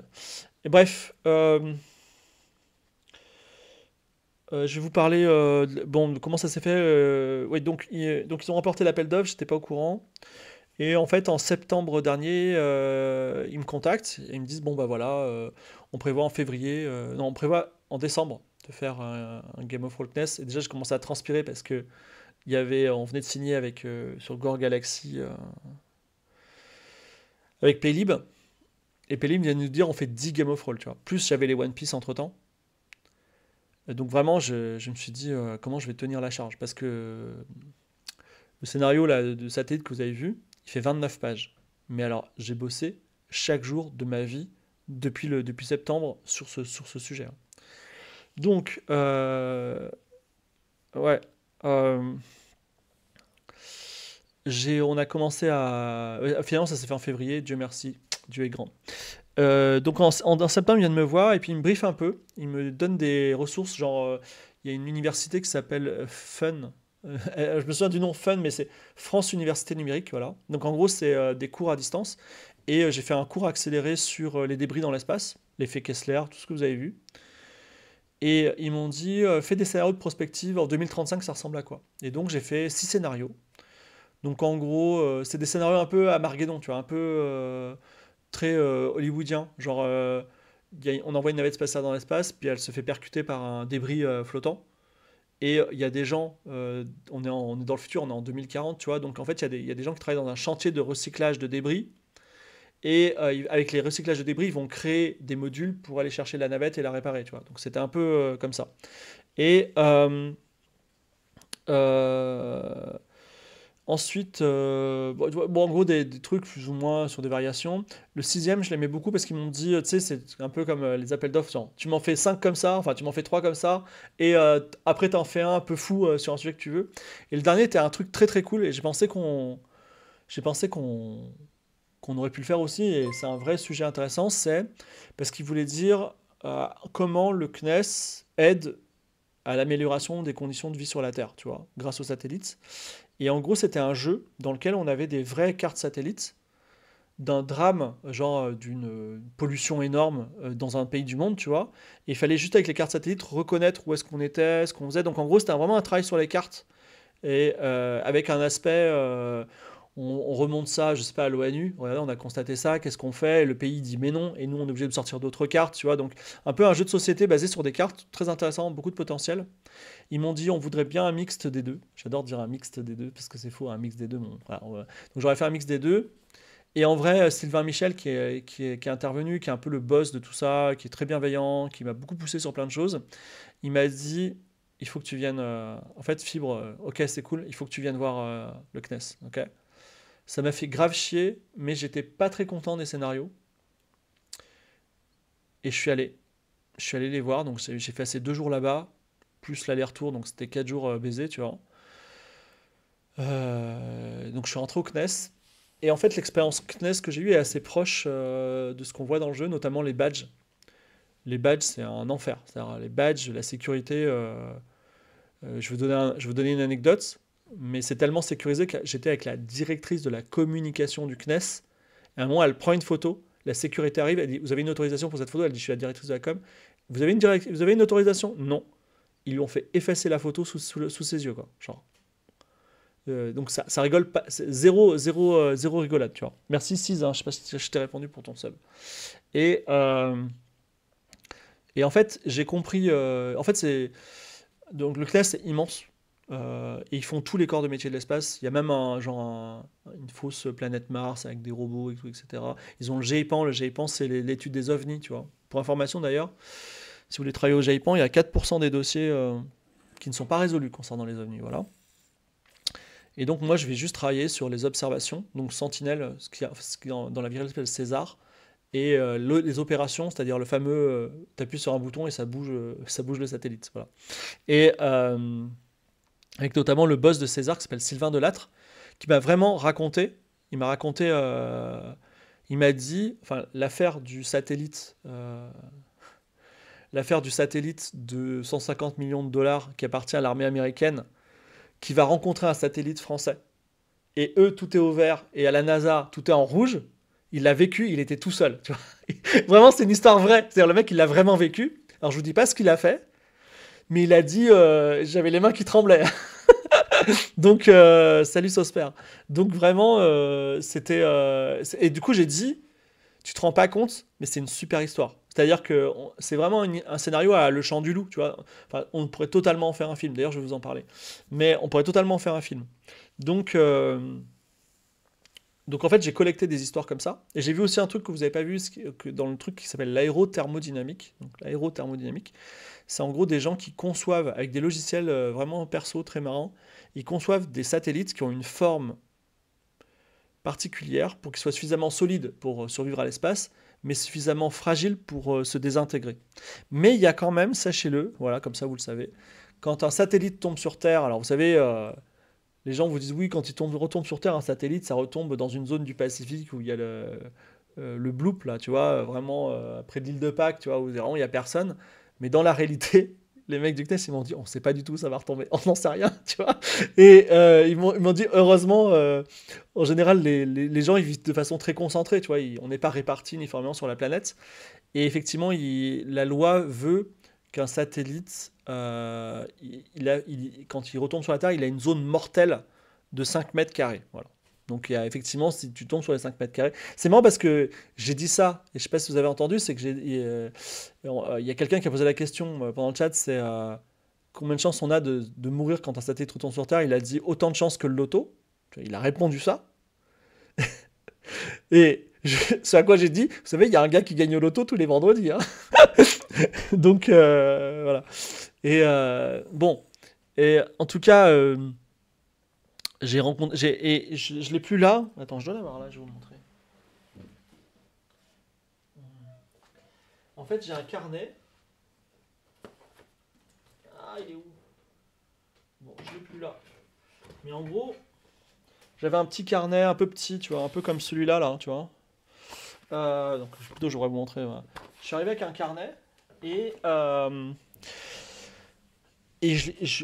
bref, euh, euh, je vais vous parler. Euh, de bon, comment ça s'est fait Oui, donc, ils, donc ont remporté l'appel d'offres. J'étais pas au courant. Et en fait, en septembre dernier, ils me contactent et ils me disent bon bah voilà, on prévoit en février, non, on prévoit en décembre de faire un, Game of Thrones." Et déjà, je commençais à transpirer parce que il y avait, on venait de signer avec sur Gore Galaxy avec Playlib. Et Pélim vient nous dire on fait 10 Game of Roll, tu vois. Plus j'avais les One Piece entre temps. Euh, donc vraiment, je, me suis dit euh, comment je vais tenir la charge. Parce que euh, le scénario là, de satellite que vous avez vu, il fait 29 pages. Mais alors, j'ai bossé chaque jour de ma vie depuis, le, depuis septembre sur ce, sur ce sujet. Hein. Donc, ouais. Euh, on a commencé à. Finalement, ça s'est fait en février, Dieu merci, Dieu est grand. Euh, donc en, septembre, il vient de me voir et puis il me briefe un peu. Il me donne des ressources, genre euh, il y a une université qui s'appelle euh, Fun. je me souviens du nom Fun, mais c'est France Université Numérique, voilà. Donc en gros, c'est des cours à distance. Et j'ai fait un cours accéléré sur les débris dans l'espace, l'effet Kessler, tout ce que vous avez vu. Et ils m'ont dit, fais des scénarios de prospective, en 2035, ça ressemble à quoi Et donc j'ai fait six scénarios. Donc en gros, c'est des scénarios un peu à Marguedon, tu vois, un peu très euh, hollywoodien. Genre, euh, on envoie une navette spatiale dans l'espace, puis elle se fait percuter par un débris euh, flottant. Et il y a des gens, on, est on, est dans le futur, on est en 2040, tu vois, donc en fait, il y, a des gens qui travaillent dans un chantier de recyclage de débris. Et avec les recyclages de débris, ils vont créer des modules pour aller chercher la navette et la réparer, tu vois. Donc c'était un peu comme ça. Et, Ensuite, euh, bon, en gros, des, trucs plus ou moins sur des variations. Le sixième, je l'aimais beaucoup parce qu'ils m'ont dit, euh, tu sais, c'est un peu comme euh, les appels d'offres, tu m'en fais cinq comme ça, enfin, tu m'en fais trois comme ça, et après, tu en fais un un peu fou sur un sujet que tu veux. Et le dernier était un truc très très cool, et j'ai pensé qu'on. J'ai pensé qu'on. qu'on aurait pu le faire aussi, et c'est un vrai sujet intéressant, c'est parce qu'il voulait dire comment le CNES aide à l'amélioration des conditions de vie sur la Terre, tu vois, grâce aux satellites. Et en gros, c'était un jeu dans lequel on avait des vraies cartes satellites d'un drame, genre euh, d'une euh, pollution énorme euh, dans un pays du monde, tu vois. Et il fallait juste avec les cartes satellites reconnaître où est-ce qu'on était, ce qu'on faisait. Donc en gros, c'était vraiment un travail sur les cartes et avec un aspect on, remonte ça, je sais pas, à l'ONU, regardez, on a constaté ça, qu'est-ce qu'on fait Le pays dit mais non, et nous on est obligé de sortir d'autres cartes, tu vois. Donc un peu un jeu de société basé sur des cartes, très intéressant, beaucoup de potentiel. Ils m'ont dit on voudrait bien un mixte des deux. J'adore dire un mixte des deux parce que c'est faux, un mixte des deux. Donc j'aurais fait un mixte des deux. Et en vrai, euh, Sylvain Michel, qui est, qui, est, intervenu, qui est un peu le boss de tout ça, qui est très bienveillant, qui m'a beaucoup poussé sur plein de choses, il m'a dit il faut que tu viennes. Euh, en fait, Fibre, euh, ok, c'est cool, il faut que tu viennes voir le CNES. ok ça m'a fait grave chier, mais j'étais pas très content des scénarios. Et je suis allé. Je suis allé les voir, donc j'ai fait assez deux jours là-bas, plus l'aller-retour, donc c'était quatre jours euh, baisés, tu vois. Euh, donc je suis rentré au CNES. Et en fait, l'expérience CNES que j'ai eue est assez proche euh, de ce qu'on voit dans le jeu, notamment les badges. Les badges, c'est un enfer. C'est-à-dire, les badges, la sécurité. je, donner je vais vous donner une anecdote mais c'est tellement sécurisé que j'étais avec la directrice de la communication du CNES. Et à un moment, elle prend une photo, la sécurité arrive, elle dit Vous avez une autorisation pour cette photo Elle dit Je suis la directrice de la com. Vous avez une, Vous avez une autorisation Non. Ils lui ont fait effacer la photo sous, ses yeux, quoi. Genre. Euh, donc ça, ça rigole pas, zéro, euh, zéro, rigolade, tu vois. Merci 6, Je hein, je sais pas si je t'ai répondu pour ton sub. Et, euh, et en fait, j'ai compris, en fait, c'est, donc le CNES est immense, euh, et ils font tous les corps de métier de l'espace. Il y a même un, genre une fausse planète Mars avec des robots, etc. Ils ont le GIPAN. Le GIPAN, c'est l'étude des ovnis, tu vois. Pour information d'ailleurs, si vous voulez travailler au GIPAN, il y a 4% des dossiers euh, qui ne sont pas résolus concernant les ovnis. Voilà. Et donc, moi, je vais juste travailler sur les observations, donc Sentinelle, ce qui, dans, la virale s'appelle César, et euh, les opérations, c'est-à-dire le fameux, tu appuies sur un bouton et ça bouge, ça bouge le satellite. Voilà. Et avec notamment le boss de César qui s'appelle Sylvain Delattre, qui m'a vraiment raconté, il m'a raconté, euh, il m'a dit, enfin, l'affaire du satellite, euh, l'affaire du satellite de 150 millions de dollars qui appartient à l'armée américaine, qui va rencontrer un satellite français, et eux, tout est au vert, et à la NASA, tout est en rouge, il l'a vécu, il était tout seul. vraiment, c'est une histoire vraie. C'est-à-dire, le mec, il l'a vraiment vécu. Alors, je vous dis pas ce qu'il a fait, mais il a dit euh, j'avais les mains qui tremblaient. Donc, euh, salut Sosper. Donc, vraiment, euh, c'était. et du coup, j'ai dit tu te rends pas compte, mais c'est une super histoire. C'est-à-dire que c'est vraiment un scénario à Le Chant du Loup, tu vois. on pourrait totalement en faire un film. D'ailleurs, je vais vous en parler. Mais on pourrait totalement en faire un film. Donc. Donc en fait, j'ai collecté des histoires comme ça. Et j'ai vu aussi un truc que vous n'avez pas vu que dans le truc qui s'appelle l'aérothermodynamique. Donc l'aérothermodynamique, c'est en gros des gens qui conçoivent avec des logiciels euh, vraiment perso très marrants, ils conçoivent des satellites qui ont une forme particulière pour qu'ils soient suffisamment solides pour euh, survivre à l'espace, mais suffisamment fragiles pour euh, se désintégrer. Mais il y a quand même, sachez-le, voilà, comme ça vous le savez, quand un satellite tombe sur Terre, alors vous savez, les gens vous disent oui, quand il tombe, retombe sur Terre, un satellite, ça retombe dans une zone du Pacifique où il y a le, euh, le bloop, là, tu vois, vraiment euh, près de l'île de Pâques, tu vois, où vraiment il n'y a personne. Mais dans la réalité, les mecs du CNES, ils m'ont dit, on ne sait pas du tout, ça va retomber, on n'en sait rien, tu vois. Et euh, ils m'ont dit, heureusement, en général, les, gens, ils vivent de façon très concentrée, tu vois, on n'est pas répartis uniformément sur la planète. Et effectivement, la loi veut qu'un satellite, euh, il a, quand il retourne sur la Terre, il a une zone mortelle de 5 mètres carrés. Voilà. Donc il y effectivement, si tu tombes sur les 5 mètres carrés. C'est marrant parce que j'ai dit ça, et je ne sais pas si vous avez entendu, c'est que j'ai. il y a euh, quelqu'un qui a posé la question euh, pendant le chat, c'est combien de chances on a de, mourir quand un satellite retombe sur Terre Il a dit autant de chances que le loto. Il a répondu ça. et C'est à quoi j'ai dit, vous savez, il y a un gars qui gagne au loto tous les vendredis. Hein. Donc, euh, voilà. Et euh, bon. Et en tout cas, euh, j'ai rencontré. Et je, ne l'ai plus là. Attends, je dois l'avoir là, je vais vous montrer. En fait, j'ai un carnet. Ah, il est où Bon, je l'ai plus là. Mais en gros, j'avais un petit carnet un peu petit, tu vois, un peu comme celui-là, là, tu vois. Euh, donc plutôt, je voudrais vous montrer. Euh, je suis arrivé avec un carnet et, euh, et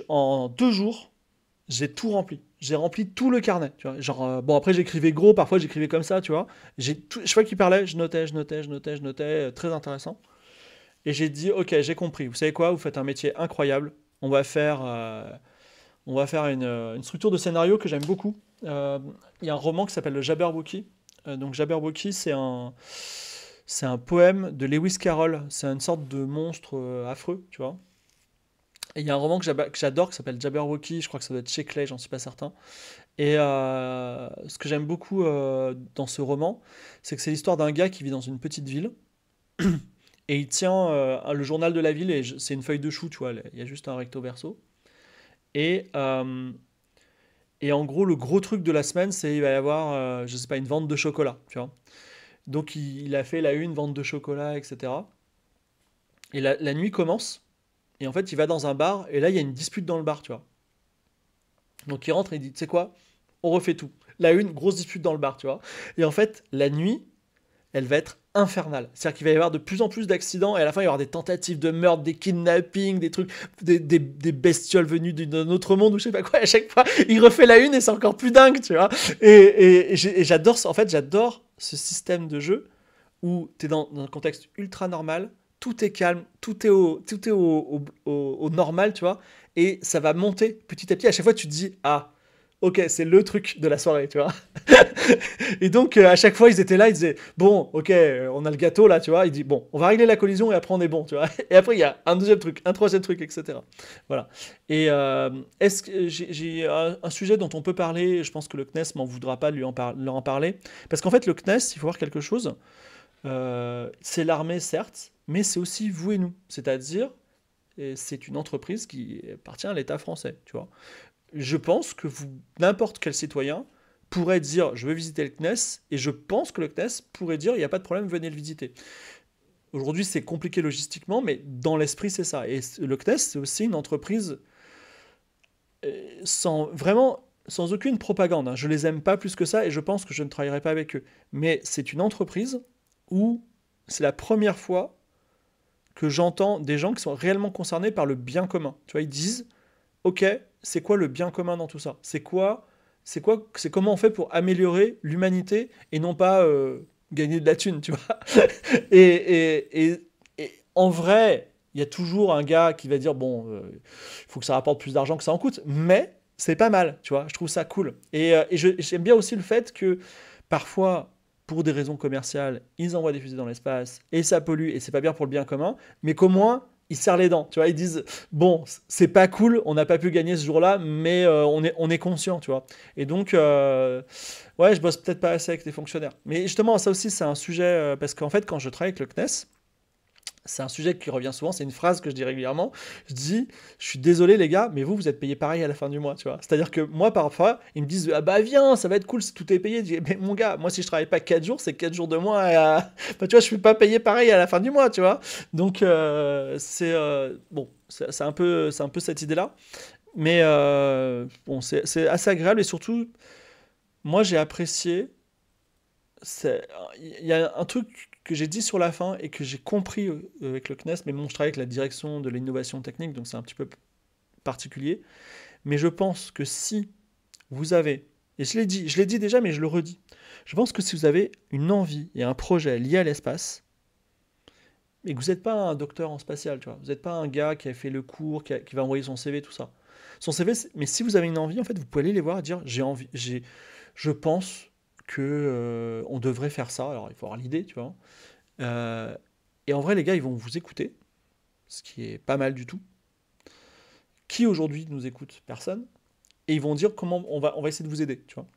en deux jours, j'ai tout rempli. J'ai rempli tout le carnet. Tu vois. Genre, bon, après, j'écrivais gros, parfois j'écrivais comme ça, tu vois. Tout, chaque fois qu'il parlait, je notais, je notais, je notais, je notais. très intéressant. Et j'ai dit, ok, j'ai compris. Vous savez quoi Vous faites un métier incroyable. On va faire, on va faire une, une structure de scénario que j'aime beaucoup. Il y a un roman qui s'appelle Le Jabberwocky euh, donc Jabberwocky, c'est un, c'est un poème de Lewis Carroll. C'est une sorte de monstre euh, affreux, tu vois. Et il y a un roman que j'adore qui s'appelle Jabberwocky, je crois que ça doit être chez j'en suis pas certain. Et euh, ce que j'aime beaucoup dans ce roman, c'est que c'est l'histoire d'un gars qui vit dans une petite ville. Et il tient le journal de la ville, et c'est une feuille de chou, tu vois, il y a juste un recto verso. Et et en gros, le gros truc de la semaine, c'est il va y avoir, euh, je sais pas, une vente de chocolat, tu vois. Donc il, a fait la une, vente de chocolat, etc. Et la, nuit commence, et en fait, il va dans un bar, et là, il y a une dispute dans le bar, tu vois. Donc il rentre et il dit, tu sais quoi, on refait tout. La une, grosse dispute dans le bar, tu vois. Et en fait, la nuit, elle va être infernal. C'est-à-dire qu'il va y avoir de plus en plus d'accidents et à la fin il va y avoir des tentatives de meurtre, des kidnappings, des trucs, des, bestioles venues d'un autre monde ou je sais pas quoi. À chaque fois, il refait la une et c'est encore plus dingue, tu vois. Et, j'adore, en fait, j'adore ce système de jeu où tu es dans, un contexte ultra normal, tout est calme, tout est au, tout est au normal, tu vois, et ça va monter petit à petit. À chaque fois, tu te dis ah ok, c'est le truc de la soirée, tu vois. et donc, euh, à chaque fois, ils étaient là, ils disaient, bon, ok, euh, on a le gâteau là, tu vois. Il dit, bon, on va régler la collision et après, on est bon, tu vois. Et après, il y a un deuxième truc, un troisième truc, etc. Voilà. Et euh, est-ce que j'ai un, sujet dont on peut parler Je pense que le CNES m'en voudra pas lui en leur en parler. Parce qu'en fait, le CNES, il faut voir quelque chose. c'est l'armée, certes, mais c'est aussi vous et nous. C'est-à-dire, c'est une entreprise qui appartient à l'État français, tu vois je pense que n'importe quel citoyen pourrait dire je veux visiter le CNES et je pense que le CNES pourrait dire il n'y a pas de problème, venez le visiter. Aujourd'hui, c'est compliqué logistiquement, mais dans l'esprit, c'est ça. Et le CNES, c'est aussi une entreprise euh, sans vraiment sans aucune propagande. Je hein. Je les aime pas plus que ça et je pense que je ne travaillerai pas avec eux. Mais c'est une entreprise où c'est la première fois que j'entends des gens qui sont réellement concernés par le bien commun. Tu vois, ils disent OK, c'est quoi le bien commun dans tout ça C'est quoi c'est quoi c'est comment on fait pour améliorer l'humanité et non pas euh, gagner de la thune, tu vois et, en vrai, il y a toujours un gars qui va dire bon, euh, il faut que ça rapporte plus d'argent que ça en coûte, mais c'est pas mal, tu vois. Je trouve ça cool. Et, euh, j'aime bien aussi le fait que parfois pour des raisons commerciales, ils envoient des fusées dans l'espace et ça pollue et c'est pas bien pour le bien commun, mais qu'au moins ils serrent les dents, tu vois, ils disent bon, c'est pas cool, on n'a pas pu gagner ce jour-là, mais euh, on est on est conscient, tu vois. Et donc euh, ouais, je bosse peut-être pas assez avec des fonctionnaires. Mais justement, ça aussi c'est un sujet euh, parce qu'en fait quand je travaille avec le CNES, c'est un sujet qui revient souvent, c'est une phrase que je dis régulièrement. Je dis, je suis désolé les gars, mais vous, vous êtes payé pareil à la fin du mois, tu vois. C'est-à-dire que moi, parfois, ils me disent, ah bah viens, ça va être cool si tout est payé. mais mon gars, moi, si je travaille pas 4 jours, c'est 4 jours de moins. Euh, bah, tu vois, je suis pas payé pareil à la fin du mois, tu vois. Donc, euh, c'est euh, bon, c'est un, peu, un peu cette idée-là. Mais bon, c'est assez agréable et surtout, moi, j'ai apprécié. Il y a un truc que j'ai dit sur la fin et que j'ai compris euh, avec le CNES, mais bon, je travaille avec la direction de l'innovation technique, donc c'est un petit peu particulier. Mais je pense que si vous avez, et je l'ai dit, je l'ai dit déjà, mais je le redis, je pense que si vous avez une envie et un projet lié à l'espace, et que vous n'êtes pas un docteur en spatial, tu vois, vous n'êtes pas un gars qui a fait le cours, qui, va envoyer son CV, tout ça. Son CV, mais si vous avez une envie, en fait, vous pouvez aller les voir et dire j'ai envie, j'ai, je pense que euh, on devrait faire ça. Alors il faut avoir l'idée, tu vois. Euh, et en vrai, les gars, ils vont vous écouter, ce qui est pas mal du tout. Qui aujourd'hui nous écoute Personne. Et ils vont dire comment on va, on va essayer de vous aider, tu vois.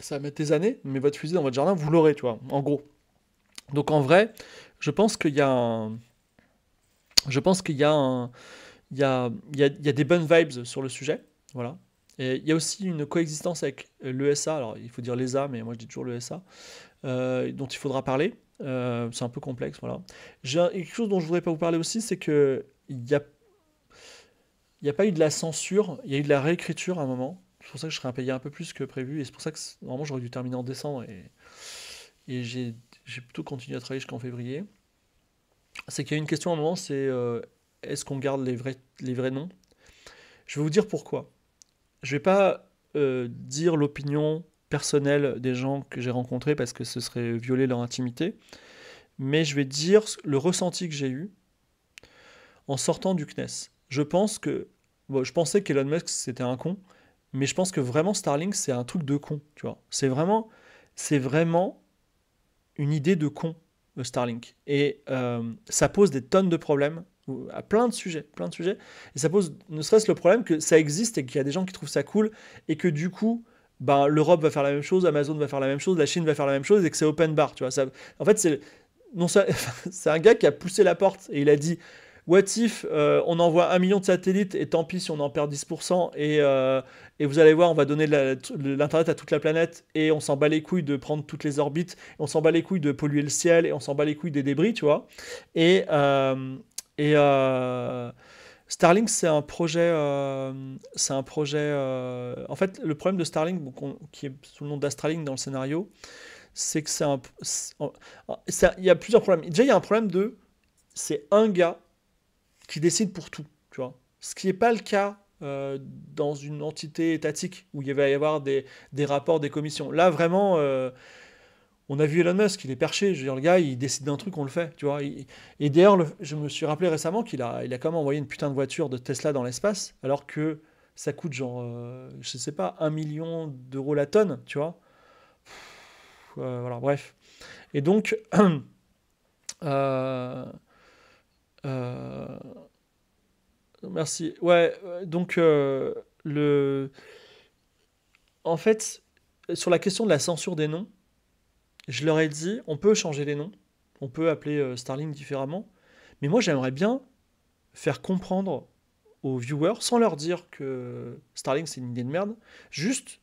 Ça va mettre des années, mais votre fusil dans votre jardin, vous l'aurez, tu vois, en gros. Donc en vrai, je pense qu'il y a Je pense qu'il un... Il y a, y a des bonnes vibes sur le sujet, voilà il y a aussi une coexistence avec euh, l'ESA, alors il faut dire l'ESA, mais moi je dis toujours l'ESA, euh, dont il faudra parler. Euh, c'est un peu complexe, voilà. J'ai quelque chose dont je voudrais pas vous parler aussi, c'est que il n'y a, y a pas eu de la censure, il y a eu de la réécriture à un moment. C'est pour ça que je serais payé un peu plus que prévu, et c'est pour ça que normalement j'aurais dû terminer en décembre, et, j'ai, plutôt continué à travailler jusqu'en février. C'est qu'il y a une question à un moment, c'est est-ce qu'on garde les vrais, les vrais noms Je vais vous dire pourquoi je ne vais pas euh, dire l'opinion personnelle des gens que j'ai rencontrés parce que ce serait violer leur intimité, mais je vais dire le ressenti que j'ai eu en sortant du CNES. Je pense que, je pensais qu'Elon Musk c'était un con, mais je pense que vraiment Starlink c'est un truc de con, tu vois. C'est vraiment, c'est vraiment une idée de con euh, Starlink et euh, ça pose des tonnes de problèmes à plein de sujets, plein de sujets. Et ça pose ne serait-ce le problème que ça existe et qu'il y a des gens qui trouvent ça cool et que du coup, ben, l'Europe va faire la même chose, Amazon va faire la même chose, la Chine va faire la même chose et que c'est open bar. Tu vois, ça, en fait, c'est non c'est un gars qui a poussé la porte et il a dit What if euh, on envoie un million de satellites et tant pis si on en perd 10% et, euh, et vous allez voir, on va donner l'Internet à toute la planète et on s'en bat les couilles de prendre toutes les orbites, on s'en bat les couilles de polluer le ciel et on s'en bat les couilles des débris, tu vois. Et, euh, et euh, Starlink, c'est un projet. Euh, c'est un projet euh, en fait, le problème de Starlink, qui est sous le nom d'Astralink dans le scénario, c'est que c'est un. Il y a plusieurs problèmes. Déjà, il y a un problème de. C'est un gars qui décide pour tout, tu vois. Ce qui n'est pas le cas dans une entité étatique où il va y avoir des, des rapports, des commissions. Là, vraiment, on a vu Elon Musk, il est perché. Je veux dire, le gars, il décide d'un truc, on le fait. Tu vois. et d'ailleurs, je me suis rappelé récemment qu'il a, il a quand même envoyé une putain de voiture de Tesla dans l'espace, alors que ça coûte genre, je euh, je sais pas, un million d'euros la tonne, tu vois. Euh, voilà, bref. Et donc, euh, merci. Ouais, donc, le. En fait, sur la question de la censure des noms, je leur ai dit, on peut changer les noms, on peut appeler euh, Starlink différemment, mais moi j'aimerais bien faire comprendre aux viewers, sans leur dire que Starlink c'est une idée de merde, juste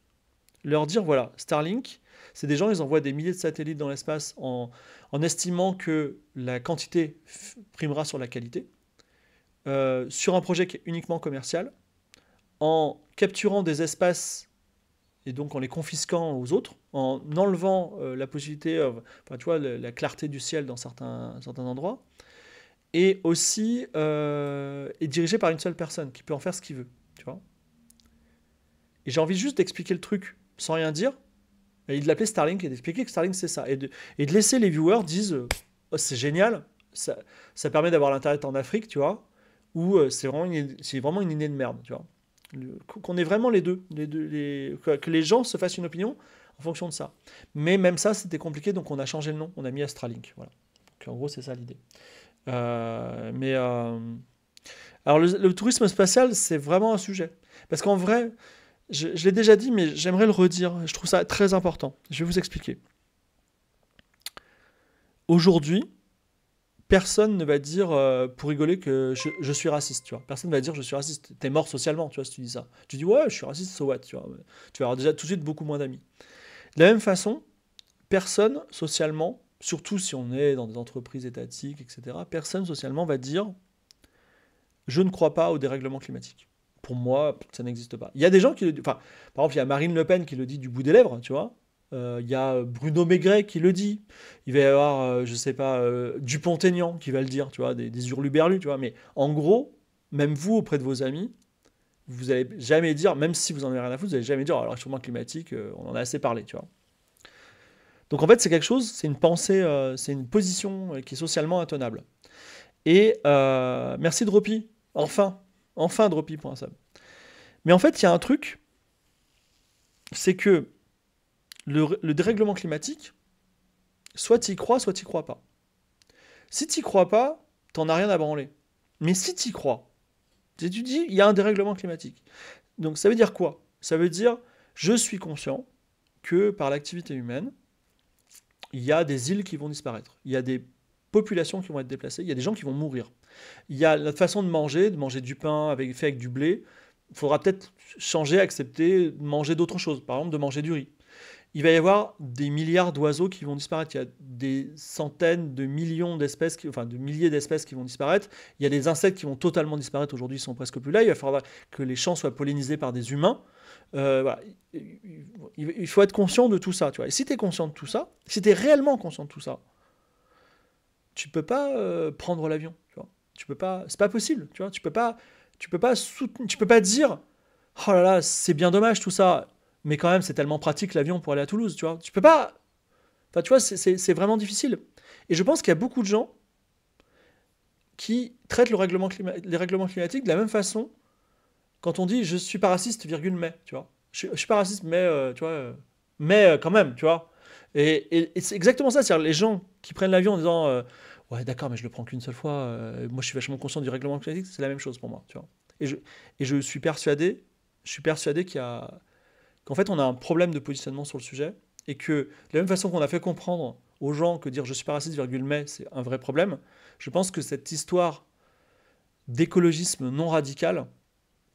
leur dire, voilà, Starlink, c'est des gens, ils envoient des milliers de satellites dans l'espace en, estimant que la quantité primera sur la qualité, euh, sur un projet qui est uniquement commercial, en capturant des espaces et donc en les confisquant aux autres, en enlevant euh, la possibilité, tu vois, la clarté du ciel dans certains, certains endroits, et aussi euh, est dirigé par une seule personne qui peut en faire ce qu'il veut, tu vois. Et j'ai envie juste d'expliquer le truc sans rien dire, et de l'appeler Starlink et d'expliquer que Starlink c'est ça, et de, et de laisser les viewers disent oh, c'est génial, ça, permet d'avoir l'internet en Afrique, tu vois, ou euh, c'est vraiment, une, vraiment une idée de merde, tu vois qu'on ait vraiment les deux, que les gens se fassent une opinion en fonction de ça. Mais même ça, c'était compliqué, donc on a changé le nom, on a mis Astralink. Voilà. en gros, c'est ça l'idée. Euh, mais euh, alors le, tourisme spatial, c'est vraiment un sujet. Parce qu'en vrai, je, je l'ai déjà dit, mais j'aimerais le redire. Je trouve ça très important. Je vais vous expliquer. Aujourd'hui, personne ne va dire euh, pour rigoler que je, suis raciste, tu vois. Personne ne va dire je suis raciste. Tu es mort socialement, tu vois, si tu dis ça. Tu dis ouais, je suis raciste, so what, tu vois. Tu vas avoir déjà tout de suite beaucoup moins d'amis. De la même façon, personne socialement, surtout si on est dans des entreprises étatiques, etc., personne socialement va dire je ne crois pas au dérèglement climatique. Pour moi, ça n'existe pas. Il y a des gens qui le disent. par exemple, il y a Marine Le Pen qui le dit du bout des lèvres, tu vois. Euh, il y a Bruno Maigret qui le dit. Il va y avoir, euh, je sais pas, euh, Dupont-Aignan qui va le dire, tu vois, des, des hurluberlus, tu vois. Mais en gros, même vous, auprès de vos amis, vous allez jamais dire, même si vous en avez rien à foutre, vous n'allez jamais dire, alors oh, changement climatique, on en a assez parlé, tu vois. Donc en fait, c'est quelque chose, c'est une pensée, c'est une position qui est socialement intenable. Et euh, merci Dropi, enfin, enfin Dropi pour Mais en fait, il y a un truc, c'est que le, dérèglement climatique, soit tu y crois, soit tu y crois pas. Si tu crois pas, t'en as rien à branler. Mais si tu y crois, tu dis, il y a un dérèglement climatique. Donc ça veut dire quoi Ça veut dire, je suis conscient que par l'activité humaine, il y a des îles qui vont disparaître, il y a des populations qui vont être déplacées, il y a des gens qui vont mourir. Il y a la façon de manger, de manger du pain avec, fait avec du blé. Il faudra peut-être changer, accepter, manger d'autres choses, par exemple de manger du riz il va y avoir des milliards d'oiseaux qui vont disparaître. Il y a des centaines de millions d'espèces, enfin de milliers d'espèces qui vont disparaître. Il y a des insectes qui vont totalement disparaître. Aujourd'hui, ils sont presque plus là. Il va falloir que les champs soient pollinisés par des humains. Euh, il faut être conscient de tout ça. Tu vois. Et si tu es conscient de tout ça, si tu es réellement conscient de tout ça, tu peux pas euh, prendre l'avion. Tu vois. Tu peux pas. C'est pas possible. Tu vois. Tu peux peux pas soutenir. Tu peux pas dire. Oh là là, c'est bien dommage tout ça mais quand même, c'est tellement pratique l'avion pour aller à Toulouse, tu vois. Tu peux pas. Enfin, tu vois, c'est vraiment difficile. Et je pense qu'il y a beaucoup de gens qui traitent le règlement les règlements climatiques de la même façon quand on dit je suis pas raciste, virgule, mais, tu vois. Je, je suis pas raciste, mais, euh, tu vois, euh, mais euh, quand même, tu vois. Et, c'est exactement ça, c'est-à-dire les gens qui prennent l'avion en disant ouais, d'accord, mais je le prends qu'une seule fois, moi je suis vachement conscient du règlement climatique, c'est la même chose pour moi, tu vois. Et je, et je suis persuadé, je suis persuadé qu'il y a qu'en fait on a un problème de positionnement sur le sujet et que de la même façon qu'on a fait comprendre aux gens que dire je suis pas raciste, virgule, mais c'est un vrai problème, je pense que cette histoire d'écologisme non radical,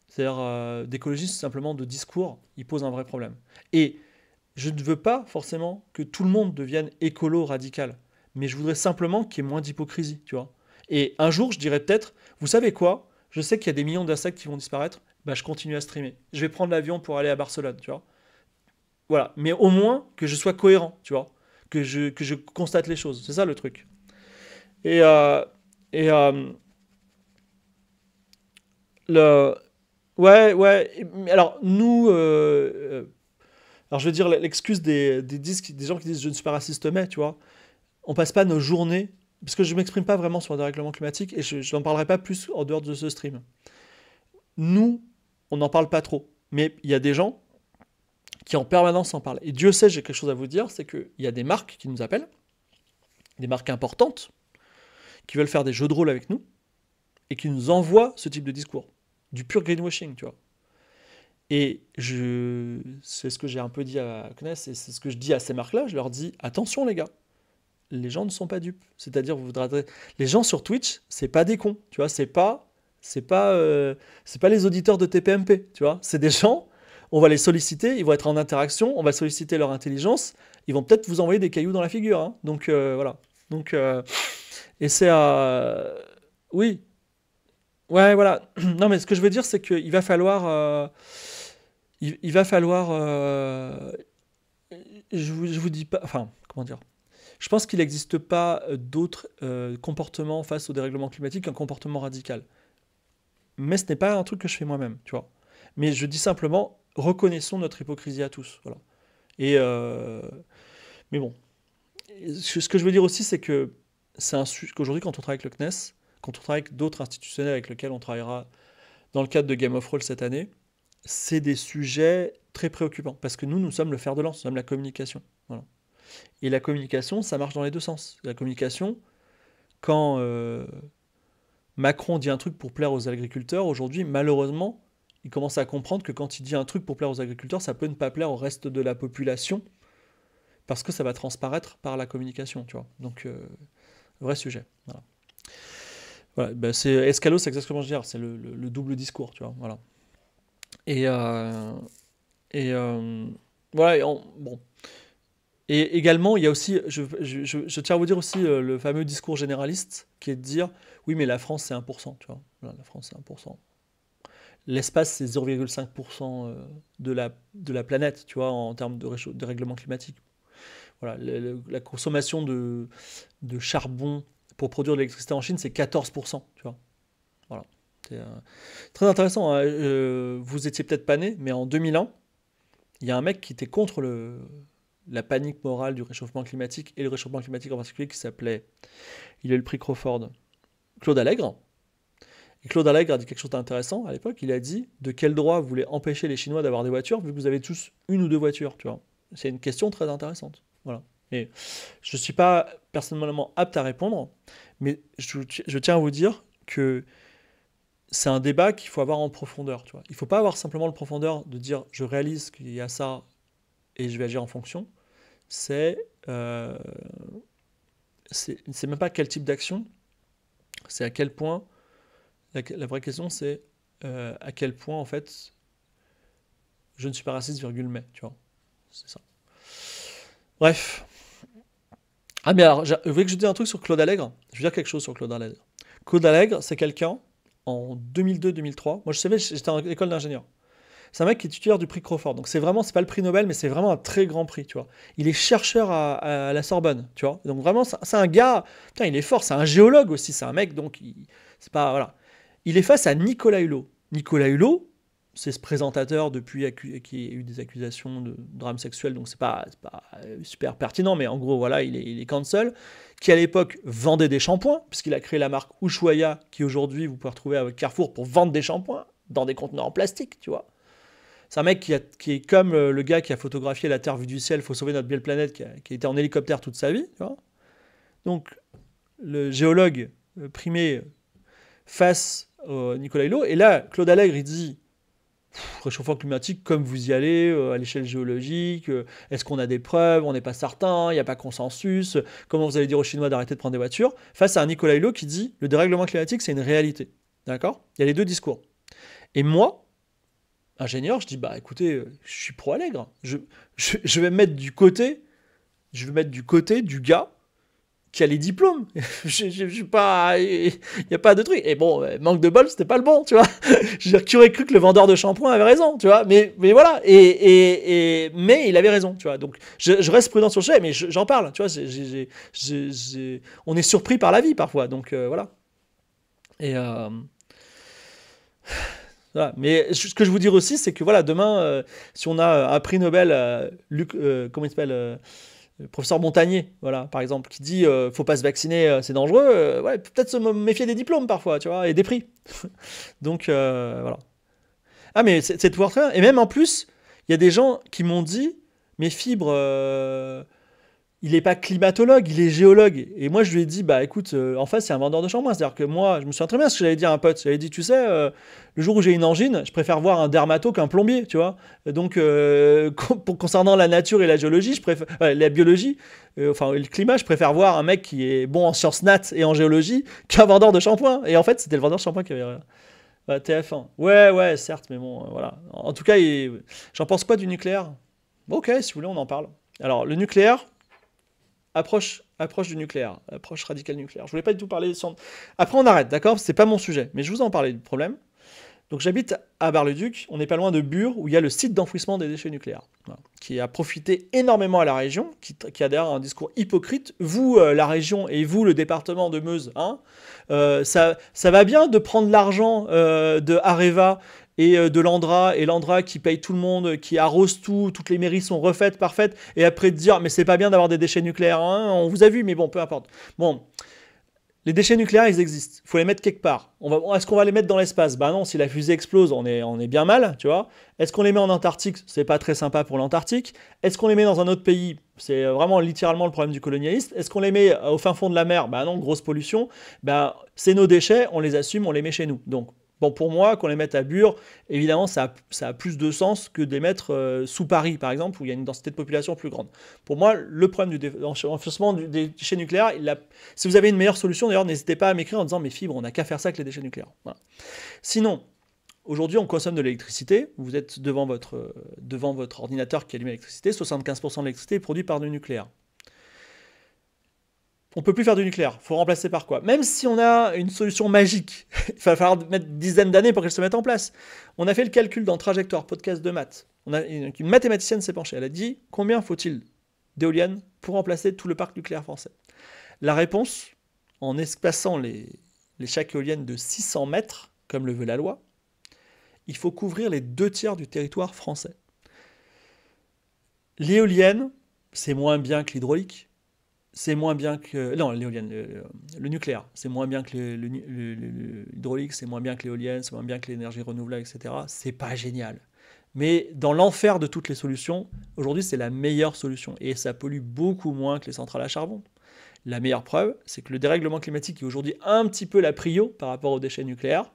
c'est-à-dire euh, d'écologisme simplement de discours, il pose un vrai problème. Et je ne veux pas forcément que tout le monde devienne écolo radical, mais je voudrais simplement qu'il y ait moins d'hypocrisie, tu vois. Et un jour, je dirais peut-être, vous savez quoi Je sais qu'il y a des millions d'insectes qui vont disparaître, bah, je continue à streamer. Je vais prendre l'avion pour aller à Barcelone, tu vois. Voilà. Mais au moins que je sois cohérent, tu vois. Que je, que je constate les choses. C'est ça le truc. Et, euh, et euh, le. Ouais, ouais. Alors, nous. Euh, alors, je veux dire, l'excuse des, des, disques, des gens qui disent je ne suis pas raciste, mais, tu vois, on passe pas nos journées. Parce que je ne m'exprime pas vraiment sur le dérèglement climatique et je n'en parlerai pas plus en dehors de ce stream. Nous, on n'en parle pas trop. Mais il y a des gens qui en permanence en parlent. Et Dieu sait, j'ai quelque chose à vous dire, c'est qu'il y a des marques qui nous appellent, des marques importantes, qui veulent faire des jeux de rôle avec nous, et qui nous envoient ce type de discours. Du pur greenwashing, tu vois. Et je, c'est ce que j'ai un peu dit à Kness, et c'est ce que je dis à ces marques-là, je leur dis, attention les gars, les gens ne sont pas dupes. C'est-à-dire, vous voudrez... Les gens sur Twitch, c'est pas des cons, tu vois, c'est pas c'est pas, euh, pas les auditeurs de TPMP, tu vois. C'est des gens, on va les solliciter, ils vont être en interaction, on va solliciter leur intelligence, ils vont peut-être vous envoyer des cailloux dans la figure. Hein. Donc euh, voilà. Donc, euh, et c'est à. oui. Ouais, voilà. non, mais ce que je veux dire, c'est qu'il va falloir. Il, va falloir. je, vous, vous dis pas. Enfin, comment dire je pense qu'il n'existe pas d'autre comportement face au dérèglement climatique qu'un comportement radical mais ce n'est pas un truc que je fais moi-même, tu vois. Mais je dis simplement, reconnaissons notre hypocrisie à tous, voilà. Et euh, mais bon, ce que je veux dire aussi, c'est que c'est qu'aujourd'hui, quand on travaille avec le CNES, quand on travaille avec d'autres institutionnels avec lesquels on travaillera dans le cadre de Game of Roll cette année, c'est des sujets très préoccupants parce que nous, nous sommes le fer de lance, nous sommes la communication, voilà. Et la communication, ça marche dans les deux sens. La communication, quand euh, Macron dit un truc pour plaire aux agriculteurs, aujourd'hui, malheureusement, il commence à comprendre que quand il dit un truc pour plaire aux agriculteurs, ça peut ne pas plaire au reste de la population, parce que ça va transparaître par la communication, tu vois. Donc, euh, vrai sujet. Voilà. Bah, c'est Escalo, c'est exactement ce que je veux dire, c'est le, double discours, tu vois. Voilà. Et, euh, et euh, voilà, bon, et également, il y a aussi, je, tiens à vous dire aussi euh, le fameux discours généraliste qui est de dire oui, mais la France c'est 1%, tu vois. la France c'est 1%. L'espace c'est 0,5% euh, de la, de la planète, tu vois, en termes de, de règlement climatique. Voilà, la consommation de, charbon pour produire de l'électricité en Chine c'est 14%, tu vois. Voilà. Euh, très intéressant. Hein. vous étiez peut-être pas né, mais en 2001, il y a un mec qui était contre le la panique morale du réchauffement climatique et le réchauffement climatique en particulier qui s'appelait, il a le prix Crawford, Claude Allègre. Et Claude Allègre a dit quelque chose d'intéressant à l'époque, il a dit de quel droit vous voulez empêcher les Chinois d'avoir des voitures vu que vous avez tous une ou deux voitures, tu vois. C'est une question très intéressante. Voilà. Et je ne suis pas personnellement apte à répondre, mais je, tiens à vous dire que c'est un débat qu'il faut avoir en profondeur. Tu vois. Il ne faut pas avoir simplement le profondeur de dire je réalise qu'il y a ça et je vais agir en fonction c'est. Euh, c'est même pas quel type d'action, c'est à quel point. La, vraie question, c'est euh, à quel point, en fait, je ne suis pas raciste, virgule, mais, tu vois. C'est ça. Bref. Ah, mais alors, vous voulez que je dise un truc sur Claude Allègre Je veux dire quelque chose sur Claude Allègre. Claude Allègre, c'est quelqu'un, en 2002-2003, moi je savais, j'étais en école d'ingénieur. C'est un mec qui est titulaire du prix Crawford. Donc c'est vraiment, c'est pas le prix Nobel, mais c'est vraiment un très grand prix, tu vois. Il est chercheur à, la Sorbonne, tu vois. Donc vraiment, c'est un gars, putain, il est fort, c'est un géologue aussi, c'est un mec, donc c'est pas, voilà. Il est face à Nicolas Hulot. Nicolas Hulot, c'est ce présentateur depuis qui a eu des accusations de drame sexuel, donc c'est pas, pas euh, super pertinent, mais en gros, voilà, il est, il cancel, qui à l'époque vendait des shampoings, puisqu'il a créé la marque Ushuaïa, qui aujourd'hui vous pouvez retrouver avec Carrefour pour vendre des shampoings dans des conteneurs en plastique, tu vois. C'est un mec qui, est comme euh, le, gars qui a photographié la Terre vue du ciel, faut sauver notre belle planète, qui a, en hélicoptère toute sa vie. Donc, le géologue euh, primé face au Nicolas Hulot. Et là, Claude Allègre, il dit réchauffement climatique, comme vous y allez, euh, à l'échelle géologique, est-ce qu'on a des preuves, on n'est pas certain, il n'y a pas consensus, comment vous allez dire aux Chinois d'arrêter de prendre des voitures, face à un Nicolas qui dit le dérèglement climatique c'est une réalité. D'accord Il y a les deux discours. Et moi, ingénieur, je dis bah écoutez, euh, je suis pro Allègre. Je, je, vais mettre du côté, je vais mettre du côté du gars qui a les diplômes. je, je, suis pas, il n'y a pas de truc. Et bon, euh, manque de bol, c'était pas le bon, tu vois. je veux tu aurais cru que le vendeur de shampoing avait raison, tu vois. Mais, mais voilà. Et, et, et, mais il avait raison, tu vois. Donc, je, je reste prudent sur le sujet, mais j'en parle, tu vois. on est surpris par la vie parfois, donc euh, voilà. Et euh, mais ce que je veux dire aussi, c'est que voilà, demain, euh, si on a euh, un prix Nobel, euh, Luc, comment il s'appelle le professeur Montagnier, voilà, par exemple, qui dit faut pas se vacciner, c'est dangereux, ouais, peut-être se méfier des diplômes parfois, tu vois, et des prix. Donc voilà. Ah mais c'est tout Et même en plus, il y a des gens qui m'ont dit mes fibres il n'est pas climatologue, il est géologue. Et moi, je lui ai dit, bah écoute, euh, en fait, c'est un vendeur de shampoing. C'est-à-dire que moi, je me souviens très bien ce que j'avais dit à un pote. J'avais dit, tu sais, euh, le jour où j'ai une angine, je préfère voir un dermato qu'un plombier, tu vois. Donc, euh, pour, concernant la nature et la géologie, je préfère, la biologie, enfin, le climat, je préfère voir un mec qui est bon en sciences nat et en géologie qu'un vendeur de shampoing. Et en fait, c'était le vendeur de shampoing qui avait. rien. Bah, TF1. Ouais, ouais, certes, mais bon, voilà. En, tout cas, j'en pense quoi du nucléaire Ok, si vous voulez, on en parle. Alors, le nucléaire, approche, approche du nucléaire, approche radicale nucléaire. Je voulais pas du tout parler sans... Après, on arrête, d'accord Ce n'est pas mon sujet, mais je vous en parlais du problème. Donc j'habite à Bar-le-Duc, on n'est pas loin de Bure, où il y a le site d'enfouissement des déchets nucléaires, qui a profité énormément à la région, qui, qui a d'ailleurs un discours hypocrite. Vous, euh, la région, et vous, le département de Meuse, hein, euh, ça, ça va bien de prendre l'argent euh, de Areva et euh, de l'Andra, et l'Andra qui paye tout le monde, qui arrose tout, toutes les mairies sont refaites, parfaites, et après de dire, mais c'est pas bien d'avoir des déchets nucléaires, hein, on vous a vu, mais bon, peu importe. Bon, les déchets nucléaires, ils existent, il faut les mettre quelque part. Est-ce qu'on va les mettre dans l'espace ben non, si la fusée explose, on est, on est bien mal, tu vois. Est-ce qu'on les met en Antarctique C'est pas très sympa pour l'Antarctique. Est-ce qu'on les met dans un autre pays c'est vraiment littéralement le problème du colonialiste. Est-ce qu'on les met euh, au fin fond de la mer Ben non, grosse pollution. Ben c'est nos déchets, on les assume, on les met chez nous. Donc Bon, pour moi, qu'on les mette à Bure, évidemment, ça a, plus de sens que de les mettre euh, sous Paris, par exemple, où il y a une densité de population plus grande. Pour moi, le problème du renforcement des déchets nucléaires, si vous avez une meilleure solution, d'ailleurs, n'hésitez pas à m'écrire en disant Mais, fibres, on n'a qu'à faire ça avec les déchets nucléaires. Sinon, Aujourd'hui, on consomme de l'électricité. Vous êtes devant votre, euh, devant votre ordinateur qui allume l'électricité. 75% de l'électricité est produite par le nucléaire on peut plus faire du nucléaire, faut remplacer par quoi Même si on a une solution magique, il va falloir mettre dizaines d'années pour qu'elle se mette en place. On a fait le calcul dans Trajectoire, podcast de maths. On a, une mathématicienne s'est penchée, elle a dit combien faut-il d'éoliennes pour remplacer tout le parc nucléaire français La réponse, en espaçant les, les chaque éolienne de 600 mètres, comme le veut la loi, il faut couvrir les deux tiers du territoire français. L'éolienne, c'est moins bien que l'hydraulique, c'est moins bien que. Non, l'éolienne, le, nucléaire, c'est moins bien que l'hydraulique, c'est moins bien que l'éolienne, c'est moins bien que l'énergie renouvelable, etc. C'est pas génial. Mais dans l'enfer de toutes les solutions, aujourd'hui, c'est la meilleure solution. Et ça pollue beaucoup moins que les centrales à charbon. La meilleure preuve, c'est que le dérèglement climatique est aujourd'hui un petit peu la prio par rapport aux déchets nucléaires.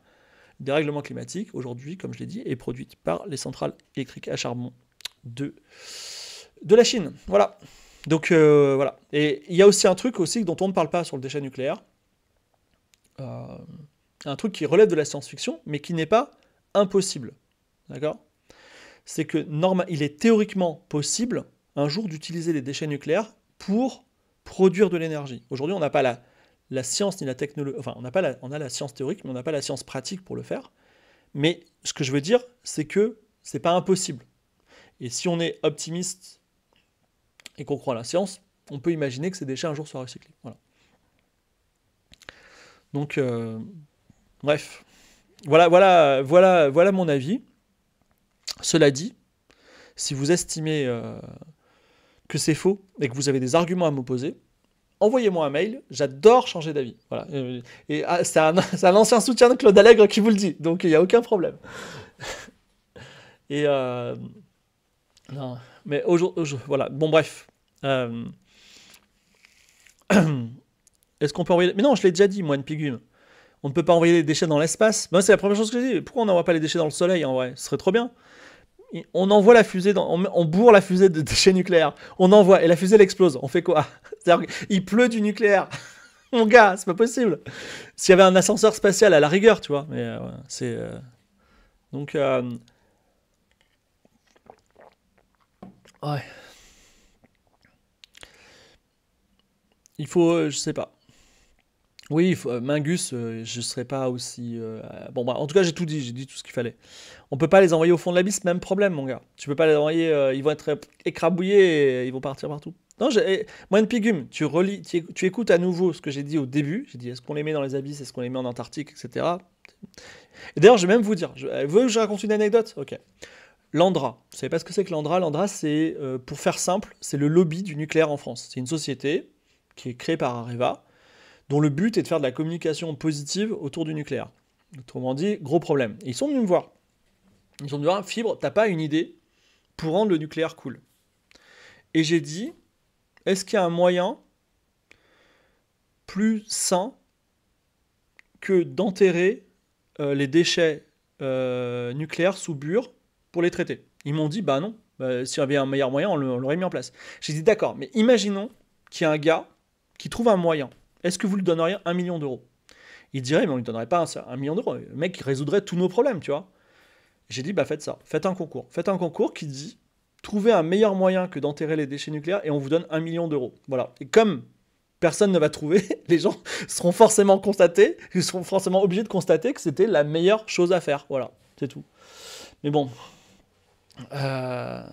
Le dérèglement climatique, aujourd'hui, comme je l'ai dit, est produit par les centrales électriques à charbon de, de la Chine. Voilà. Donc euh, voilà. Et il y a aussi un truc aussi dont on ne parle pas sur le déchet nucléaire. Euh, un truc qui relève de la science-fiction, mais qui n'est pas impossible. D'accord C'est que normal, il est théoriquement possible un jour d'utiliser les déchets nucléaires pour produire de l'énergie. Aujourd'hui, on n'a pas la, science ni la technologie. Enfin, on, n'a pas on a la science théorique, mais on n'a pas la science pratique pour le faire. Mais ce que je veux dire, c'est que ce n'est pas impossible. Et si on est optimiste et qu'on croit la science, on peut imaginer que ces déchets un jour soient recyclés. Voilà. Donc, euh, bref, voilà, voilà, voilà, voilà mon avis. Cela dit, si vous estimez euh, que c'est faux et que vous avez des arguments à m'opposer, envoyez-moi un mail, j'adore changer d'avis. Voilà. Euh, et ah, c'est un, ancien soutien de Claude Allègre qui vous le dit, donc il n'y a aucun problème. Et mais aujourd'hui, voilà. Bon, bref. Euh, est-ce qu'on peut envoyer. Mais non, je l'ai déjà dit, moi, une pigume. On ne peut pas envoyer les déchets dans l'espace. Ben, c'est la première chose que je dis. Pourquoi on n'envoie pas les déchets dans le soleil en vrai Ce serait trop bien. On envoie la fusée, dans... on bourre la fusée de déchets nucléaires. On envoie et la fusée elle explose. On fait quoi Il pleut du nucléaire. Mon gars, c'est pas possible. S'il y avait un ascenseur spatial à la rigueur, tu vois. Mais euh, c'est. Euh, donc. Ouais. Il faut, euh, je sais pas. Oui, euh, Mingus, euh, je serais pas aussi. bon, bah, en tout cas, j'ai tout dit, j'ai dit tout ce qu'il fallait. On peut pas les envoyer au fond de l'abysse, même problème, mon gars. Tu peux pas les envoyer, ils vont être écrabouillés et ils vont partir partout. Non, eh, Moine Pigume, tu, relis, tu, écoutes à nouveau ce que j'ai dit au début. J'ai dit est-ce qu'on les met dans les abysses, est-ce qu'on les met en Antarctique, etc. Et D'ailleurs, je vais même vous dire, je, vous que je raconte une anecdote Ok. L'Andra. Vous savez pas ce que c'est que l'Andra L'Andra, c'est, euh, pour faire simple, c'est le lobby du nucléaire en France. C'est une société qui est créée par Areva, dont le but est de faire de la communication positive autour du nucléaire. Autrement dit, gros problème. Et ils sont venus me voir. Ils sont venus me voir, Fibre, t'as pas une idée pour rendre le nucléaire cool. Et j'ai dit, est-ce qu'il y a un moyen plus sain que d'enterrer euh, les déchets euh, nucléaires sous bure pour les traiter. Ils m'ont dit, bah non, si bah, s'il y avait un meilleur moyen, on l'aurait mis en place. J'ai dit, d'accord, mais imaginons qu'il y a un gars qui trouve un moyen. Est-ce que vous lui donneriez un million d'euros Il dirait, mais on ne lui donnerait pas un, million d'euros. Le mec, résoudrait tous nos problèmes, tu vois. J'ai dit, bah faites ça, faites un concours. Faites un concours qui dit, trouvez un meilleur moyen que d'enterrer les déchets nucléaires et on vous donne un million d'euros. Voilà. Et comme personne ne va trouver, les gens seront forcément constatés, ils seront forcément obligés de constater que c'était la meilleure chose à faire. Voilà, c'est tout. Mais bon, euh,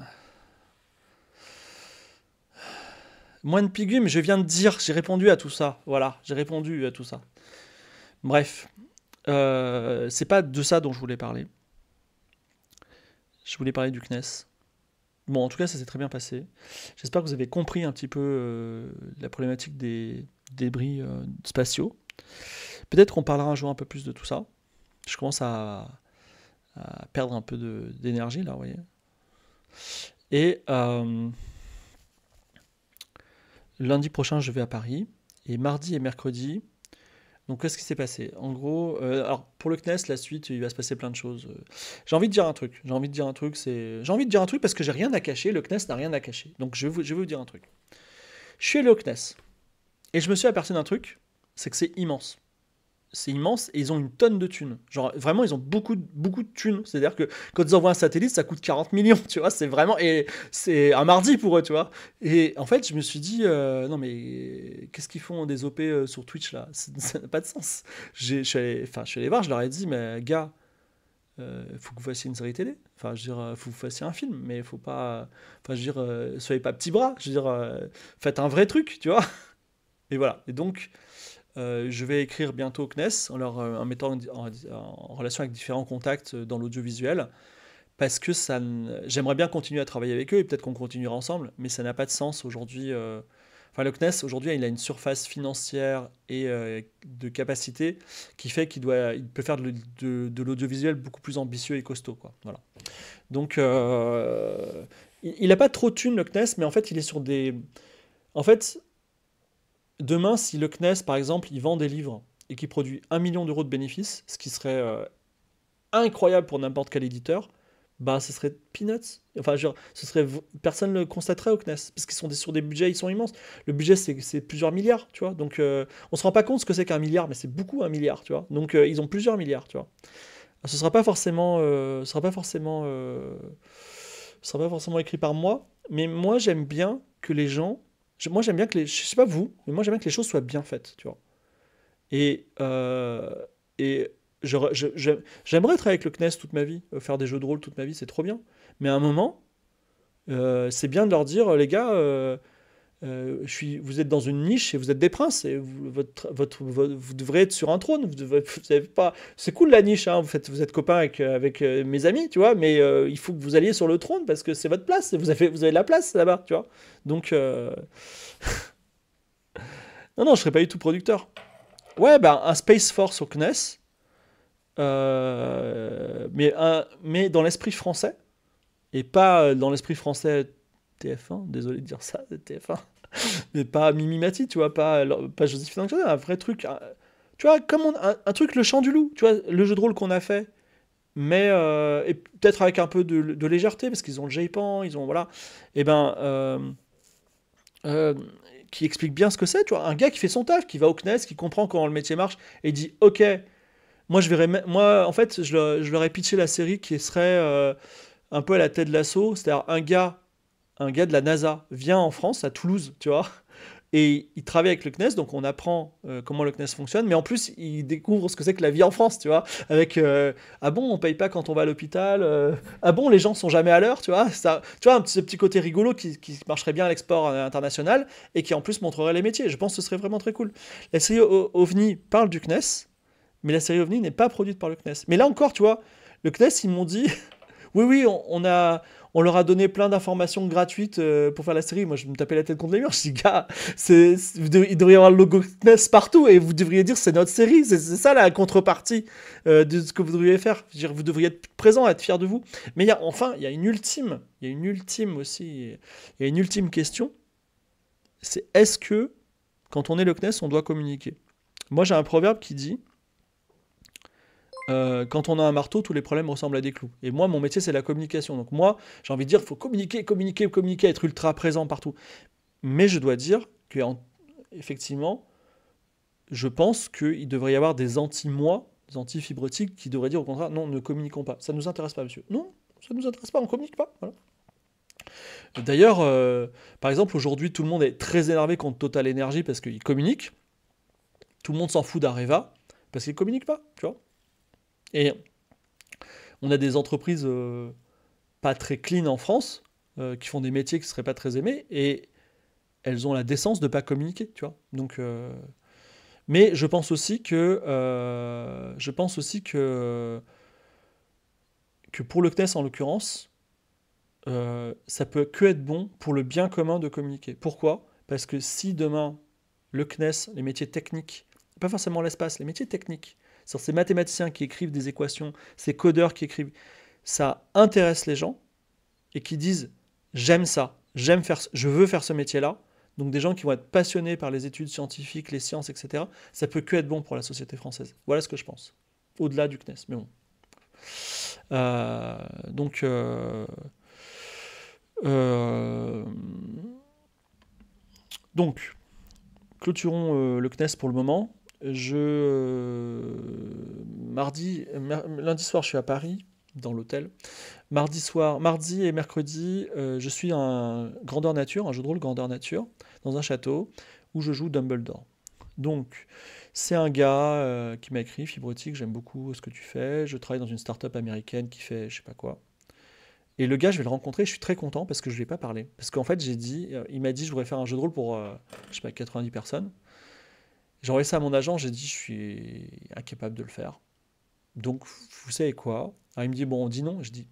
Moins de pigum, je viens de dire, j'ai répondu à tout ça. Voilà, j'ai répondu à tout ça. Bref, euh, c'est pas de ça dont je voulais parler. Je voulais parler du CNES. Bon, en tout cas, ça s'est très bien passé. J'espère que vous avez compris un petit peu euh, la problématique des débris spatiaux. Peut-être qu'on parlera un jour un peu plus de tout ça. Je commence à, à perdre un peu d'énergie là, vous voyez. Et euh, lundi prochain, je vais à Paris. Et mardi et mercredi, donc qu'est-ce qui s'est passé En gros, euh, alors pour le CNES, la suite, il va se passer plein de choses. J'ai envie de dire un truc. J'ai envie de dire un truc. C'est, j'ai envie de dire un truc parce que j'ai rien à cacher. Le CNES n'a rien à cacher. Donc je vais vous, je vais vous dire un truc. Je suis allé au CNES et je me suis aperçu d'un truc, c'est que c'est immense c'est immense et ils ont une tonne de thunes. Genre vraiment, ils ont beaucoup de, beaucoup de thunes. C'est-à-dire que quand ils envoient un satellite, ça coûte 40 millions, tu vois. C'est vraiment et c'est un mardi pour eux, tu vois. Et en fait, je me suis dit euh, non mais qu'est-ce qu'ils font des op euh, sur Twitch là Ça n'a pas de sens. Je suis allé, enfin, je suis allé voir, je leur ai dit mais gars, euh, faut que vous fassiez une série télé. Enfin, je veux dire, euh, faut que vous fassiez un film, mais faut pas. Enfin, je veux dire, soyez pas petits bras. Je veux dire, faites un vrai truc, tu vois. Et voilà. Et donc. Euh, je vais écrire bientôt CNES en leur en mettant en, relation avec différents contacts euh, dans l'audiovisuel parce que ça j'aimerais bien continuer à travailler avec eux et peut-être qu'on continuera ensemble, mais ça n'a pas de sens aujourd'hui. Euh, enfin, le CNES aujourd'hui, il a une surface financière et de capacité qui fait qu'il doit, il peut faire de, l'audiovisuel beaucoup plus ambitieux et costaud, quoi. Voilà. Donc, il n'a pas trop de thunes le CNES, mais en fait, il est sur des, en fait, demain, si le CNES, par exemple, il vend des livres et qu'il produit un million d'euros de bénéfices, ce qui serait euh, incroyable pour n'importe quel éditeur, bah ce serait peanuts. Enfin, genre, ce serait personne le constaterait au CNES parce qu'ils sont sur des budgets, ils sont immenses. Le budget c'est plusieurs milliards, tu vois. Donc euh, on se rend pas compte ce que c'est qu'un milliard, mais c'est beaucoup un milliard, tu vois. Donc euh, ils ont plusieurs milliards, tu vois. Ce sera pas forcément, ce sera pas forcément, ce sera pas forcément écrit par moi, mais moi j'aime bien que les gens moi, j'aime bien que les. Je sais pas vous, mais moi, j'aime bien que les choses soient bien faites, tu vois. Et. Euh, et j'aimerais être avec le CNES toute ma vie, euh, faire des jeux de rôle toute ma vie, c'est trop bien. Mais à un moment, euh, c'est bien de leur dire, les gars, euh, je suis, vous êtes dans une niche et vous êtes des princes et vous, votre, votre, vous devrez être sur un trône. Vous, pas, c'est cool la niche, hein, vous, faites, vous êtes copain avec, euh, avec euh, mes amis, tu vois, mais il faut que vous alliez sur le trône parce que c'est votre place, vous avez, vous avez la place là-bas, tu vois. Donc, non, non, je serais pas du tout producteur. Ouais, ben un Space Force au CNES, mais, un, mais dans l'esprit français et pas dans l'esprit français TF1, désolé de dire ça, TF1, mais pas Mimimati, tu vois, pas, pas Joséphine un vrai truc, tu vois, comme un, truc, le chant du loup, tu vois, le jeu de rôle qu'on a fait, mais euh, peut-être avec un peu de, légèreté, parce qu'ils ont le J-Pan, ils ont, voilà, et ben, euh, euh, qui explique bien ce que c'est, tu vois, un gars qui fait son taf, qui va au CNES, qui comprend comment le métier marche, et dit, ok, moi, je verrais, moi, en fait, je, je leur ai pitché la série qui serait un peu à la tête de l'assaut, c'est-à-dire un gars un gars de la NASA vient en France, à Toulouse, tu vois, et il travaille avec le CNES, donc on apprend euh, comment le CNES fonctionne, mais en plus il découvre ce que c'est que la vie en France, tu vois, avec euh, ah bon on paye pas quand on va à l'hôpital, euh, ah bon les gens sont jamais à l'heure, tu vois, ça, tu vois un petit, ce petit côté rigolo qui, marcherait bien à l'export international et qui en plus montrerait les métiers. Je pense que ce serait vraiment très cool. La série OVNI parle du CNES, mais la série OVNI n'est pas produite par le CNES. Mais là encore, tu vois, le CNES ils m'ont dit oui oui on a on leur a donné plein d'informations gratuites euh, pour faire la série. Moi, je me tapais la tête contre les murs. Je dis, gars, il devrait y avoir le logo CNES partout et vous devriez dire c'est notre série. C'est, ça la contrepartie euh, de ce que vous devriez faire. vous devriez être présent, être fier de vous. Mais enfin, il y a une ultime, il y a une ultime aussi, il y a une ultime question. C'est est-ce que quand on est le CNES, on doit communiquer Moi, j'ai un proverbe qui dit euh, quand on a un marteau, tous les problèmes ressemblent à des clous. Et moi, mon métier, c'est la communication. Donc moi, j'ai envie de dire, il faut communiquer, communiquer, communiquer, être ultra présent partout. Mais je dois dire qu'effectivement, je pense qu'il devrait y avoir des anti-moi, des anti-fibrotiques, qui devraient dire au contraire, non, ne communiquons pas. Ça ne nous intéresse pas, monsieur. Non, ça ne nous intéresse pas, on ne communique pas. D'ailleurs, euh, par exemple, aujourd'hui, tout le monde est très énervé contre Total Energy parce qu'il communique. Tout le monde s'en fout d'Areva parce qu'ils communique pas, tu vois. Et on a des entreprises euh, pas très clean en France, euh, qui font des métiers qui ne seraient pas très aimés, et elles ont la décence de ne pas communiquer, tu vois. Donc, euh, Mais je pense aussi que... je pense aussi que... Que pour le CNES, en l'occurrence, ça peut que être bon pour le bien commun de communiquer. Pourquoi Parce que si demain, le CNES, les métiers techniques, pas forcément l'espace, les métiers techniques, sur ces mathématiciens qui écrivent des équations, ces codeurs qui écrivent, ça intéresse les gens et qui disent j'aime ça, j'aime faire, je veux faire ce métier-là. Donc des gens qui vont être passionnés par les études scientifiques, les sciences, etc. Ça peut que être bon pour la société française. Voilà ce que je pense. Au-delà du CNES, mais bon. Euh, donc euh, euh, donc clôturons le CNES pour le moment je euh, mardi lundi soir je suis à Paris dans l'hôtel. Mardi soir, mardi et mercredi, euh, je suis un grandeur nature, un jeu de rôle grandeur nature dans un château où je joue Dumbledore. Donc, c'est un gars euh, qui m'a écrit Fibrotique, j'aime beaucoup ce que tu fais, je travaille dans une start-up américaine qui fait je sais pas quoi. Et le gars, je vais le rencontrer, je suis très content parce que je ne lui ai pas parlé. Parce qu'en fait, j'ai dit, il m'a dit, je voudrais faire un jeu de rôle pour, je sais pas, 90 personnes. J'ai envoyé ça à mon agent, j'ai dit je suis incapable de le faire. Donc vous savez quoi Alors, il me dit bon on dit non, je dis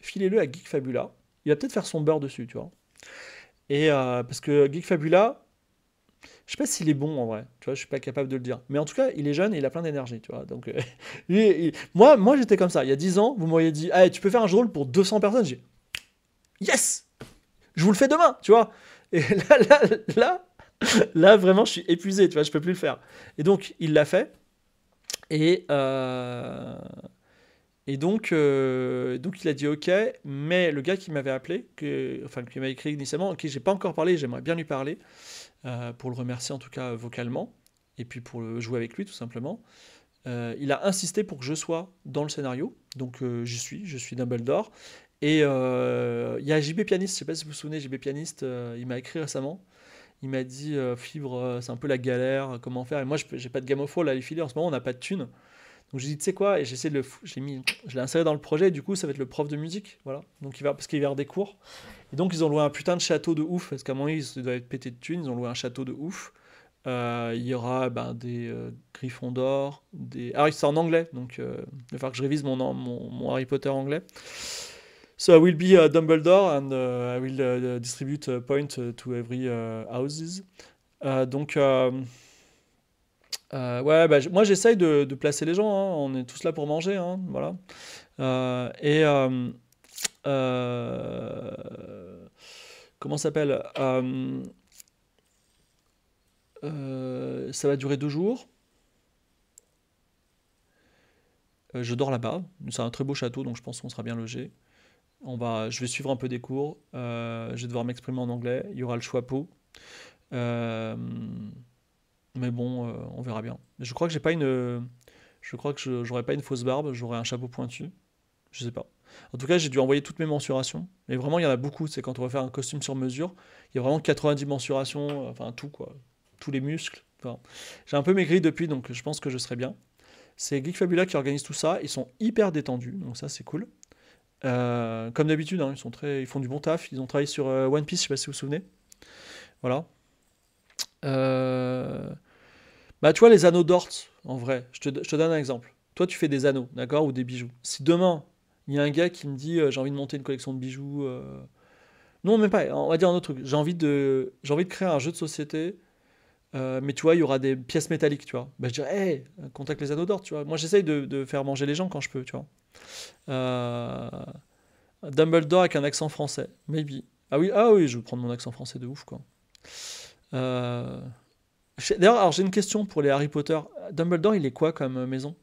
filez-le à Geek Fabula. Il va peut-être faire son beurre dessus, tu vois. Et euh, parce que Geek Fabula, je sais pas s'il est bon en vrai, tu vois, je suis pas capable de le dire. Mais en tout cas, il est jeune et il a plein d'énergie, tu vois. Donc, euh, moi, moi j'étais comme ça. Il y a 10 ans, vous m'auriez dit, tu peux faire un jeu de rôle pour 200 personnes. J'ai, yes, je vous le fais demain, tu vois. Et là, là, là, là, vraiment, je suis épuisé, tu vois, je peux plus le faire. Et donc, il l'a fait. Et, euh, et donc, euh, donc, il a dit OK, mais le gars qui m'avait appelé, que, enfin, qui m'a écrit initialement, qui j'ai pas encore parlé, j'aimerais bien lui parler, euh, pour le remercier en tout cas vocalement, et puis pour le jouer avec lui tout simplement. il a insisté pour que je sois dans le scénario, donc je suis, je suis Dumbledore. Et il y a JB Pianiste, je sais pas si vous vous souvenez, JB Pianiste, il m'a écrit récemment, il m'a dit euh, fibre, euh, c'est un peu la galère, euh, comment faire Et moi, j'ai pas de gamme of là, les en ce moment, on n'a pas de thunes. Donc j'ai dit, tu sais quoi Et j'essaie de le, j'ai mis, je l'ai inséré dans le projet. du coup, ça va être le prof de musique, voilà. Donc il va, parce qu'il va avoir des cours. Et donc ils ont loué un putain de château de ouf, parce qu'à un moment ils doivent être pétés de thunes. Ils ont loué un château de ouf. il y aura ben, des Griffons d'or, des. Ah, c'est en anglais, donc il va falloir que je révise mon, mon, mon Harry Potter anglais. So I will be a Dumbledore and uh, I will uh, uh, distribute a uh, point to every houses. donc um, ouais, bah, moi j'essaye de, placer les gens. Hein. On est tous là pour manger, hein. voilà. Euh, et um, euh, comment s'appelle um, euh, Ça va durer deux jours. je dors là-bas. C'est un très beau château, donc je pense qu'on sera bien logé. On va, je vais suivre un peu des cours. Euh, je vais devoir m'exprimer en anglais. Il y aura le choix peau euh, mais bon, euh, on verra bien. Je crois que j'ai pas une, je crois que j'aurai pas une fausse barbe. J'aurai un chapeau pointu. Je sais pas. En tout cas, j'ai dû envoyer toutes mes mensurations. Mais vraiment, il y en a beaucoup. C'est quand on va faire un costume sur mesure, il y a vraiment 90 mensurations. Enfin, tout quoi. Tous les muscles. j'ai un peu maigri depuis, donc je pense que je serai bien. C'est Geek Fabula qui organise tout ça. Ils sont hyper détendus, donc ça c'est cool. Euh, comme d'habitude, hein, ils, sont très, ils font du bon taf. Ils ont travaillé sur euh, One Piece, je sais pas si vous vous souvenez. Voilà. Euh, bah, tu vois, les anneaux d'or en vrai, je te, je te, donne un exemple. Toi, tu fais des anneaux, d'accord, ou des bijoux. Si demain, il y a un gars qui me dit j'ai envie de monter une collection de bijoux. Non, même pas, on va dire un autre truc. J'ai envie, de, j'ai envie de créer un jeu de société. mais tu vois, il y aura des pièces métalliques, tu vois. Ben, je dirais, hé, contacte les anneaux d'or, tu vois. Moi, j'essaye de, faire manger les gens quand je peux, tu vois. Euh, Dumbledore avec un accent français, maybe. Ah oui, ah oui, je vais prendre mon accent français de ouf, quoi. Euh, d'ailleurs, j'ai une question pour les Harry Potter. Dumbledore, il est quoi comme maison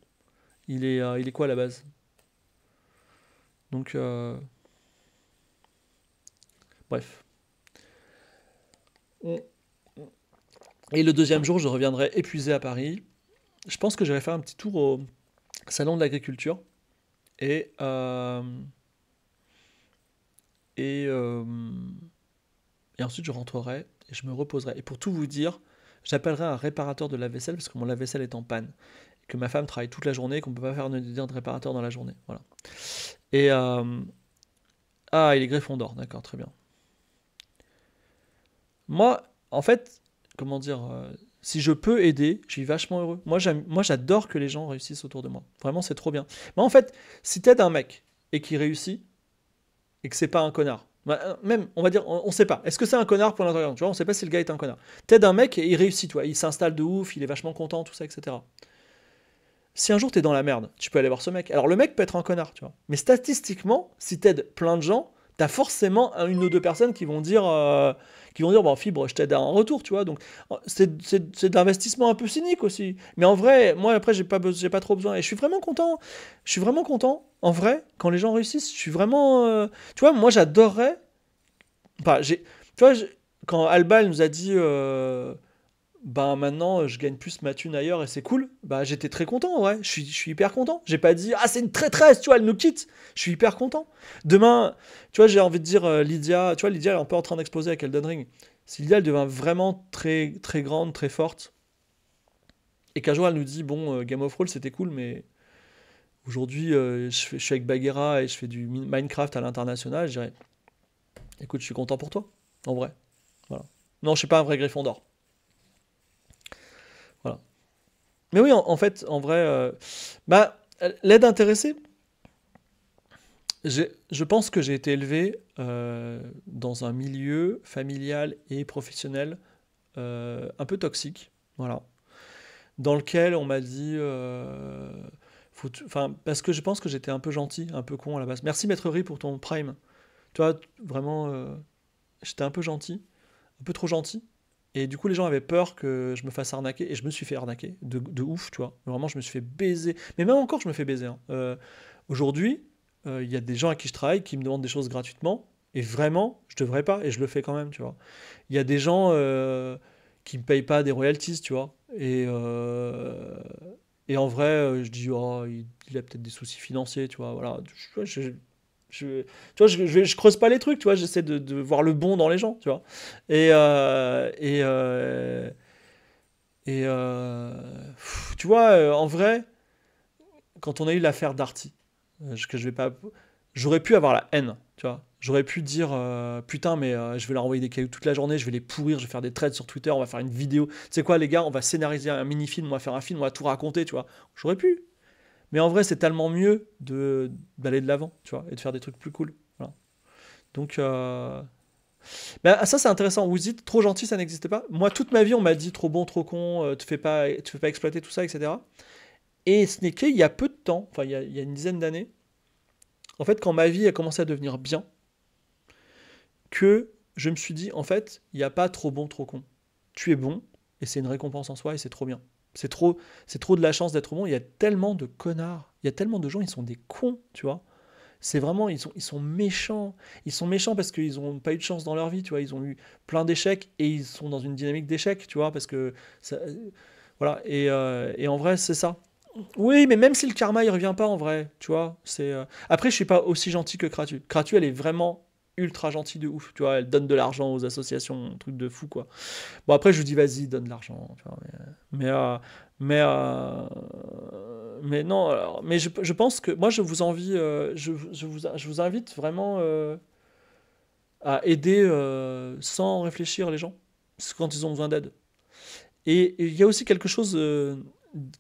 il est, euh, il est quoi à la base Donc, bref. Et le deuxième jour, je reviendrai épuisé à Paris. Je pense que j'irai faire un petit tour au salon de l'agriculture. Et, euh, et, euh, et, ensuite, je rentrerai et je me reposerai. Et pour tout vous dire, j'appellerai un réparateur de la vaisselle parce que mon lave-vaisselle est en panne. Et que ma femme travaille toute la journée et qu'on ne peut pas faire de réparateur dans la journée. Voilà. Et. Euh, ah, il est greffon d'or, d'accord, très bien. Moi, en fait, comment dire, si je peux aider, je suis vachement heureux. Moi, j'adore que les gens réussissent autour de moi. Vraiment, c'est trop bien. Mais en fait, si t'aides un mec et qu'il réussit, et que c'est pas un connard, bah, même, on va dire, on, sait pas. Est-ce que c'est un connard pour l'intérieur Tu vois, on sait pas si le gars est un connard. T'aides un mec et il réussit, toi. Il s'installe de ouf, il est vachement content, tout ça, etc. Si un jour t'es dans la merde, tu peux aller voir ce mec. Alors le mec peut être un connard, tu vois. Mais statistiquement, si t'aides plein de gens, t'as forcément une ou deux personnes qui vont dire, euh, qui vont dire bon, Fibre, je t'aide en retour, tu vois. Donc, c'est, de l'investissement un peu cynique aussi. Mais en vrai, moi, après, j'ai pas, pas trop besoin. Et je suis vraiment content. Je suis vraiment content, en vrai, quand les gens réussissent. Je suis vraiment. Euh, tu vois, moi, j'adorerais. Enfin, j'ai, tu vois, quand Alba, elle nous a dit. Euh, bah maintenant euh, je gagne plus ma thune ailleurs et c'est cool, bah j'étais très content, ouais, je suis, je suis hyper content. J'ai pas dit, ah c'est une traîtresse, tu vois, elle nous quitte, je suis hyper content. Demain, tu vois, j'ai envie de dire euh, Lydia, tu vois, Lydia elle est un peu en train d'exploser avec Elden Ring. Si Lydia elle devient vraiment très, très grande, très forte, et qu'un jour elle nous dit, bon, euh, Game of Thrones c'était cool, mais aujourd'hui je, je, suis avec Bagheera et je fais du Minecraft à l'international, je écoute, je suis content pour toi, en vrai. Voilà. Non, je suis pas un vrai d'or Mais oui, en, fait, en vrai, euh, bah, l'aide intéressée, je pense que j'ai été élevé euh, dans un milieu familial et professionnel euh, un peu toxique, voilà, dans lequel on m'a dit, parce que je pense que j'étais un peu gentil, un peu con à la base. Merci Maître Ri pour ton prime. Toi, vraiment, j'étais un peu gentil, un peu trop gentil. Et du coup, les gens avaient peur que je me fasse arnaquer. Et je me suis fait arnaquer de, ouf, tu vois. Vraiment, je me suis fait baiser. Mais même encore, je me fais baiser. Hein. Euh, aujourd'hui, euh, il y a des gens à qui je travaille qui me demandent des choses gratuitement. Et vraiment, je devrais pas. Et je le fais quand même, tu vois. Il y a des gens euh, qui me payent pas des royalties, tu vois. Et, euh, en vrai, je dis, oh, il, a peut-être des soucis financiers, tu vois. Voilà. Je, tu vois, je, je, je, creuse pas les trucs, tu vois, j'essaie de, de, voir le bon dans les gens, tu vois. Et, euh, et, euh, et euh, tu vois, en vrai, quand on a eu l'affaire Darty, que je vais pas, j'aurais pu avoir la haine, tu vois. J'aurais pu dire putain, mais je vais leur envoyer des cailloux toute la journée, je vais les pourrir, je vais faire des trades sur Twitter, on va faire une vidéo. Tu sais quoi, les gars, on va scénariser un mini film, on va faire un film, on va tout raconter, tu vois. J'aurais pu, mais en vrai, c'est tellement mieux de, d'aller de l'avant, tu vois, et de faire des trucs plus cool. Donc, euh, bah, ah, ça, c'est intéressant. Vous dites, trop gentil, ça n'existait pas. Moi, toute ma vie, on m'a dit trop bon, trop con, euh, tu fais pas, tu fais pas exploiter tout ça, etc. Et ce n'est il y a peu de temps, enfin, il il y a une dizaine d'années, en fait, quand ma vie a commencé à devenir bien, que je me suis dit, en fait, il n'y a pas trop bon, trop con. Tu es bon, et c'est une récompense en soi, et c'est trop bien. C'est trop, c'est trop de la chance d'être bon. Il y a tellement de connards, il y a tellement de gens, ils sont des cons, tu vois. C'est vraiment, ils sont, ils sont méchants. Ils sont méchants parce qu'ils n'ont pas eu de chance dans leur vie, tu vois. Ils ont eu plein d'échecs et ils sont dans une dynamique d'échecs, tu vois, parce que voilà. Euh, et, en vrai, c'est ça. Oui, mais même si le karma il revient pas en vrai, tu vois, c'est. Euh, après, je suis pas aussi gentil que Kratu. Kratu, elle est vraiment ultra gentille de ouf. Tu vois, elle donne de l'argent aux associations, un truc de fou, quoi. Bon, après, je dis, vas-y, donne de l'argent. mais. mais euh, euh, mais, non, mais je, pense que moi je vous envie, euh, je, vous, je vous invite vraiment à aider sans réfléchir les gens quand ils ont besoin d'aide. Et il y a aussi quelque chose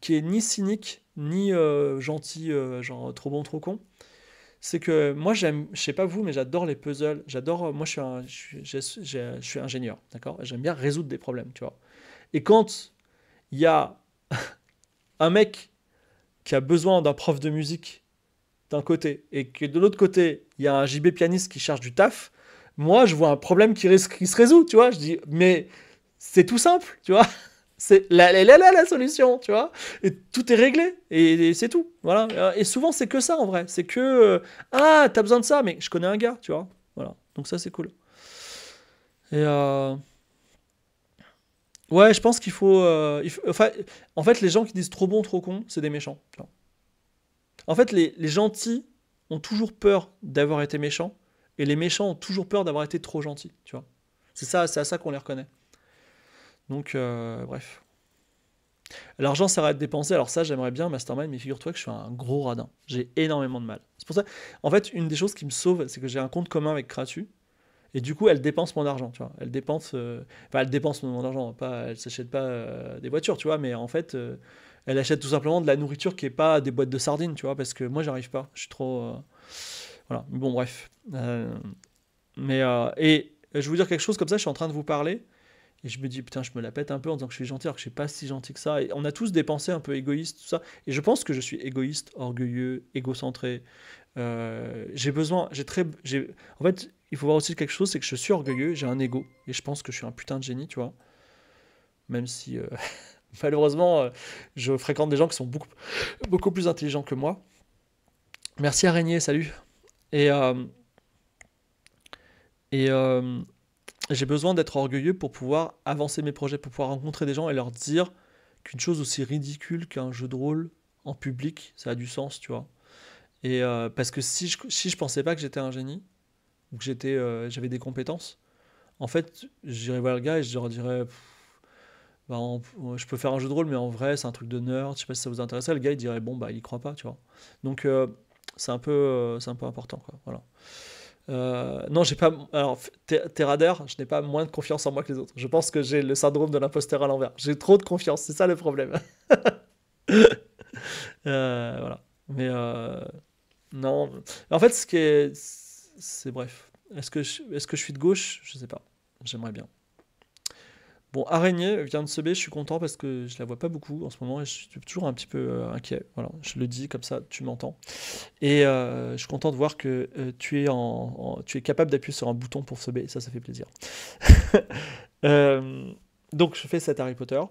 qui est ni cynique ni gentil, genre trop bon, trop con c'est que moi j'aime, je sais pas vous, mais j'adore les puzzles. J'adore, euh, moi je suis, je, suis ingénieur, d'accord J'aime bien résoudre des problèmes, tu vois. Et quand il y a un mec qui a besoin d'un prof de musique d'un côté et que de l'autre côté il y a un JB pianiste qui cherche du taf, moi je vois un problème qui, qui se résout, tu vois. Je dis mais c'est tout simple, tu vois. C'est là, là, la solution, tu vois. Et tout est réglé, et, c'est tout. Voilà. Et souvent, c'est que ça en vrai. C'est que, euh, ah, t'as besoin de ça, mais je connais un gars, tu vois. Voilà. Donc, ça, c'est cool. Et. Euh, ouais, je pense qu'il faut, euh, enfin, en fait, les gens qui disent trop bon, trop con, c'est des méchants. En fait, les, les, gentils ont toujours peur d'avoir été méchants, et les méchants ont toujours peur d'avoir été trop gentils. Tu vois, c'est ça, c'est à ça qu'on les reconnaît. Donc, euh, bref. L'argent sert à être dépensé. Alors ça, j'aimerais bien Mastermind, mais figure-toi que je suis un gros radin. J'ai énormément de mal. C'est pour ça. En fait, une des choses qui me sauve, c'est que j'ai un compte commun avec Kratu. Et du coup, elle dépense mon argent, tu vois. Elle dépense, euh, elle dépense mon argent. Pas, elle s'achète pas euh, des voitures, tu vois. Mais en fait, elle achète tout simplement de la nourriture qui n'est pas des boîtes de sardines, tu vois. Parce que moi, j'arrive pas. Je suis trop, voilà. Bon, bref. mais et je vais vous dire quelque chose comme ça. Je suis en train de vous parler et je me dis, putain, je me la pète un peu en disant que je suis gentil alors que je suis pas si gentil que ça. Et on a tous des pensées un peu égoïstes, tout ça. Et je pense que je suis égoïste, orgueilleux, égocentré. Euh, j'ai besoin, j'ai très. J'ai... En fait, il faut voir aussi quelque chose, c'est que je suis orgueilleux, j'ai un ego. Et je pense que je suis un putain de génie, tu vois. Même si, euh, malheureusement, euh, je fréquente des gens qui sont beaucoup, beaucoup plus intelligents que moi. Merci Araignée, salut. Et. et j'ai besoin d'être orgueilleux pour pouvoir avancer mes projets, pour pouvoir rencontrer des gens et leur dire qu'une chose aussi ridicule qu'un jeu de rôle en public, ça a du sens, tu vois. Et euh, parce que si je, si je pensais pas que j'étais un génie, ou que j'étais, euh, j'avais des compétences, en fait, j'irais voir le gars et je leur dirais, bah, je peux faire un jeu de rôle, mais en vrai, c'est un truc de nerd, je sais pas si ça vous intéresse. Le gars, il dirait, bon, bah, il y croit pas, tu vois. Donc, euh, c'est un, peu, c'est un peu important, quoi. Voilà. Euh, non, j'ai pas. Alors, Terrader, je n'ai pas moins de confiance en moi que les autres. Je pense que j'ai le syndrome de l'imposteur à l'envers. J'ai trop de confiance, c'est ça le problème. Euh, voilà. Mais euh, non. En fait, ce qui est. C'est bref. Est-ce que, je... Est -ce que je suis de gauche Je sais pas. J'aimerais bien. Bon, araignée euh, vient de se B, je suis content parce que je la vois pas beaucoup en ce moment et je suis toujours un petit peu euh, inquiet. Voilà, je le dis comme ça, tu m'entends. Et euh, je suis content de voir que tu, es en, tu es capable d'appuyer sur un bouton pour se B, ça, ça fait plaisir. donc, je fais cet Harry Potter.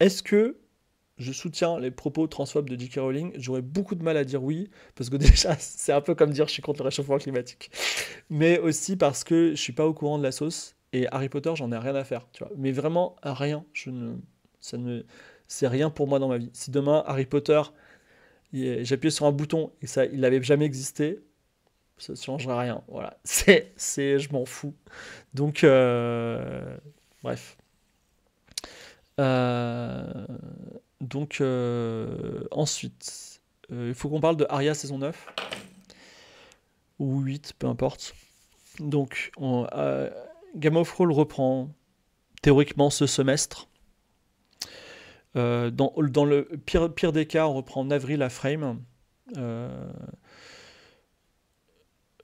Est-ce que je soutiens les propos transphobes de J.K. Rowling, j'aurais beaucoup de mal à dire oui, parce que déjà, c'est un peu comme dire je suis contre le réchauffement climatique. Mais aussi parce que je suis pas au courant de la sauce et Harry Potter, j'en ai rien à faire, tu vois. Mais vraiment, rien. Je ne, ça ne, c'est rien pour moi dans ma vie. Si demain, Harry Potter, j'appuie sur un bouton et ça, il n'avait jamais existé, ça ne changera rien. Voilà. C'est, c'est, je m'en fous. Donc, euh, bref. Euh, donc, euh, ensuite, il faut qu'on parle de Arya saison 9 ou 8, peu importe. Donc, on, Game of Roll reprend théoriquement ce semestre. Euh, dans, le pire, des cas, on reprend en avril à Frame. Euh,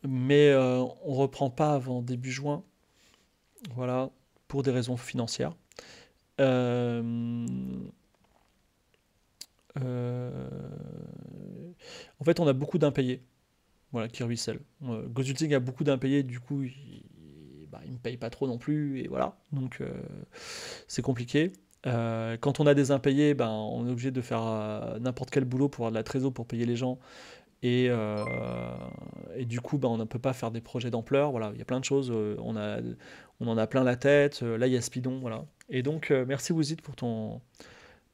mais on euh, on reprend pas avant début juin. Voilà, pour des raisons financières. en fait, on a beaucoup d'impayés voilà, qui ruissellent. Gozuting a beaucoup d'impayés, du coup, ils bah, ils me payent pas trop non plus, et voilà. Donc, euh, c'est compliqué. Euh, quand on a des impayés, ben, on est obligé de faire euh, n'importe quel boulot pour avoir de la trésor pour payer les gens. Et, du coup, ben, on ne peut pas faire des projets d'ampleur. Voilà, il y a plein de choses. on, a, on en a plein la tête. là, il y a Spidon. Voilà. Et donc, merci Wuzit pour ton,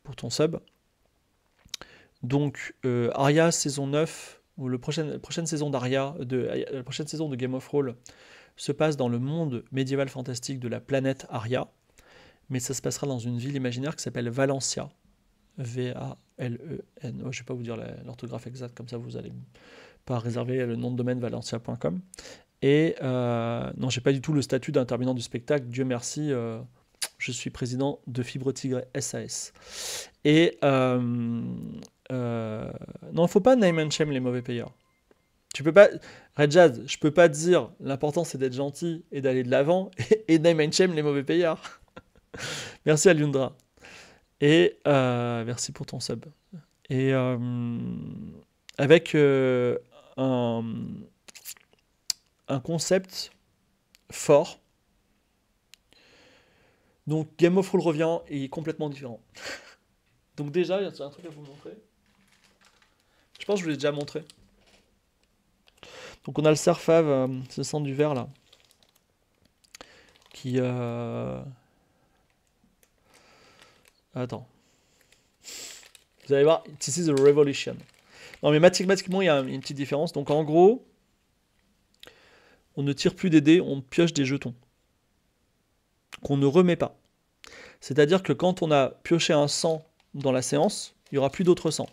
pour ton sub. Donc, Aria saison 9, ou le prochaine la prochaine saison d'Arya de, la prochaine saison de Game of Thrones se passe dans le monde médiéval fantastique de la planète Aria, mais ça se passera dans une ville imaginaire qui s'appelle Valencia. V-A-L-E-N. je ne vais pas vous dire l'orthographe exacte, comme ça vous allez pas réserver le nom de domaine valencia.com. Et euh, non, je n'ai pas du tout le statut d'intervenant du spectacle. Dieu merci, euh, je suis président de Fibre Tigre SAS. Et euh, non, il ne faut pas name les mauvais payeurs tu peux pas. je peux pas dire l'important c'est d'être gentil et d'aller de l'avant et, et Name Shame, les mauvais payeurs. merci à Lyundra. Et euh, merci pour ton sub. Et euh, avec euh, un, un, concept fort. Donc Game of Thrones revient et est complètement différent. Donc déjà, il y a un truc à vous montrer. Je pense que je vous l'ai déjà montré. Donc on a le Serfav, euh, ce sang du verre là, qui... Euh, attends. Vous allez voir, this is a revolution. Non mais mathématiquement, il y a une petite différence. Donc en gros, on ne tire plus des dés, on pioche des jetons. Qu'on ne remet pas. C'est-à-dire que quand on a pioché un sang dans la séance, il n'y aura plus d'autres 100.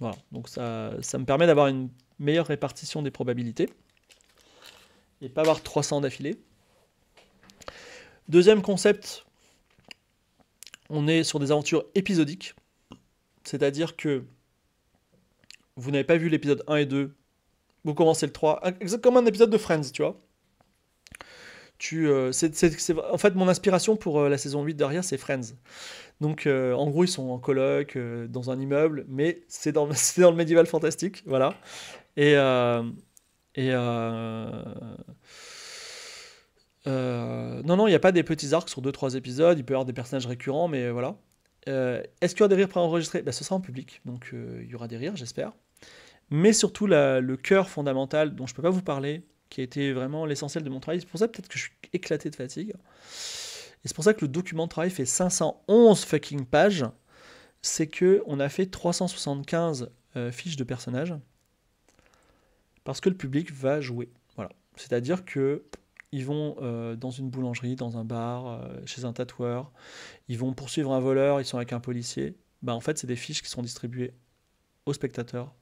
Voilà, donc ça, ça me permet d'avoir une meilleure répartition des probabilités et pas avoir 300 d'affilée. Deuxième concept, on est sur des aventures épisodiques, c'est-à-dire que vous n'avez pas vu l'épisode 1 et 2, vous commencez le 3, comme un épisode de Friends, tu vois. Tu, euh, en fait, mon inspiration pour euh, la saison 8 derrière, c'est Friends. Donc, euh, en gros, ils sont en coloc, dans un immeuble, mais c'est dans, dans le médiéval fantastique, voilà. Et, euh, et euh, euh non, non, il n'y a pas des petits arcs sur 2-3 épisodes. Il peut y avoir des personnages récurrents, mais voilà. Euh, est-ce qu'il y aura des rires préenregistrés ben, Ce sera en public, donc euh, il y aura des rires, j'espère. Mais surtout, le cœur fondamental dont je ne peux pas vous parler, qui a été vraiment l'essentiel de mon travail. C'est pour ça peut-être que je suis éclaté de fatigue. Et c'est pour ça que le document de travail fait 511 fucking pages. C'est que on a fait 375 fiches de personnages parce que le public va jouer. Voilà. C'est-à-dire que ils vont euh, dans une boulangerie, dans un bar, euh, chez un tatoueur, ils vont poursuivre un voleur, ils sont avec un policier. Bah, en fait, c'est des fiches qui sont distribuées aux spectateurs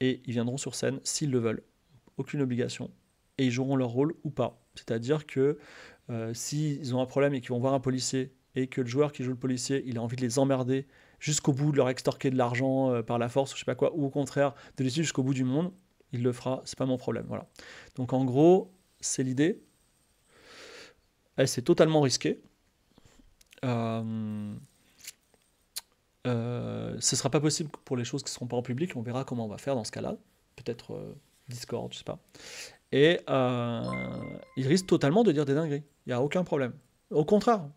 et ils viendront sur scène s'ils le veulent. Aucune obligation. Et ils joueront leur rôle ou pas. C'est-à-dire que euh, s'ils ont un problème et qu'ils vont voir un policier et que le joueur qui joue le policier, il a envie de les emmerder jusqu'au bout de leur extorquer de l'argent euh, par la force, ou je sais pas quoi, ou au contraire de les suivre jusqu'au bout du monde, il le fera, c'est pas mon problème. Voilà. Donc en gros, c'est l'idée. Elle s'est totalement risqué euh, euh, ce ne sera pas possible pour les choses qui ne seront pas en public. On verra comment on va faire dans ce cas-là. Peut-être Discord, je sais pas. Et il risque totalement de dire des dingueries. Il n'y a aucun problème. Au contraire,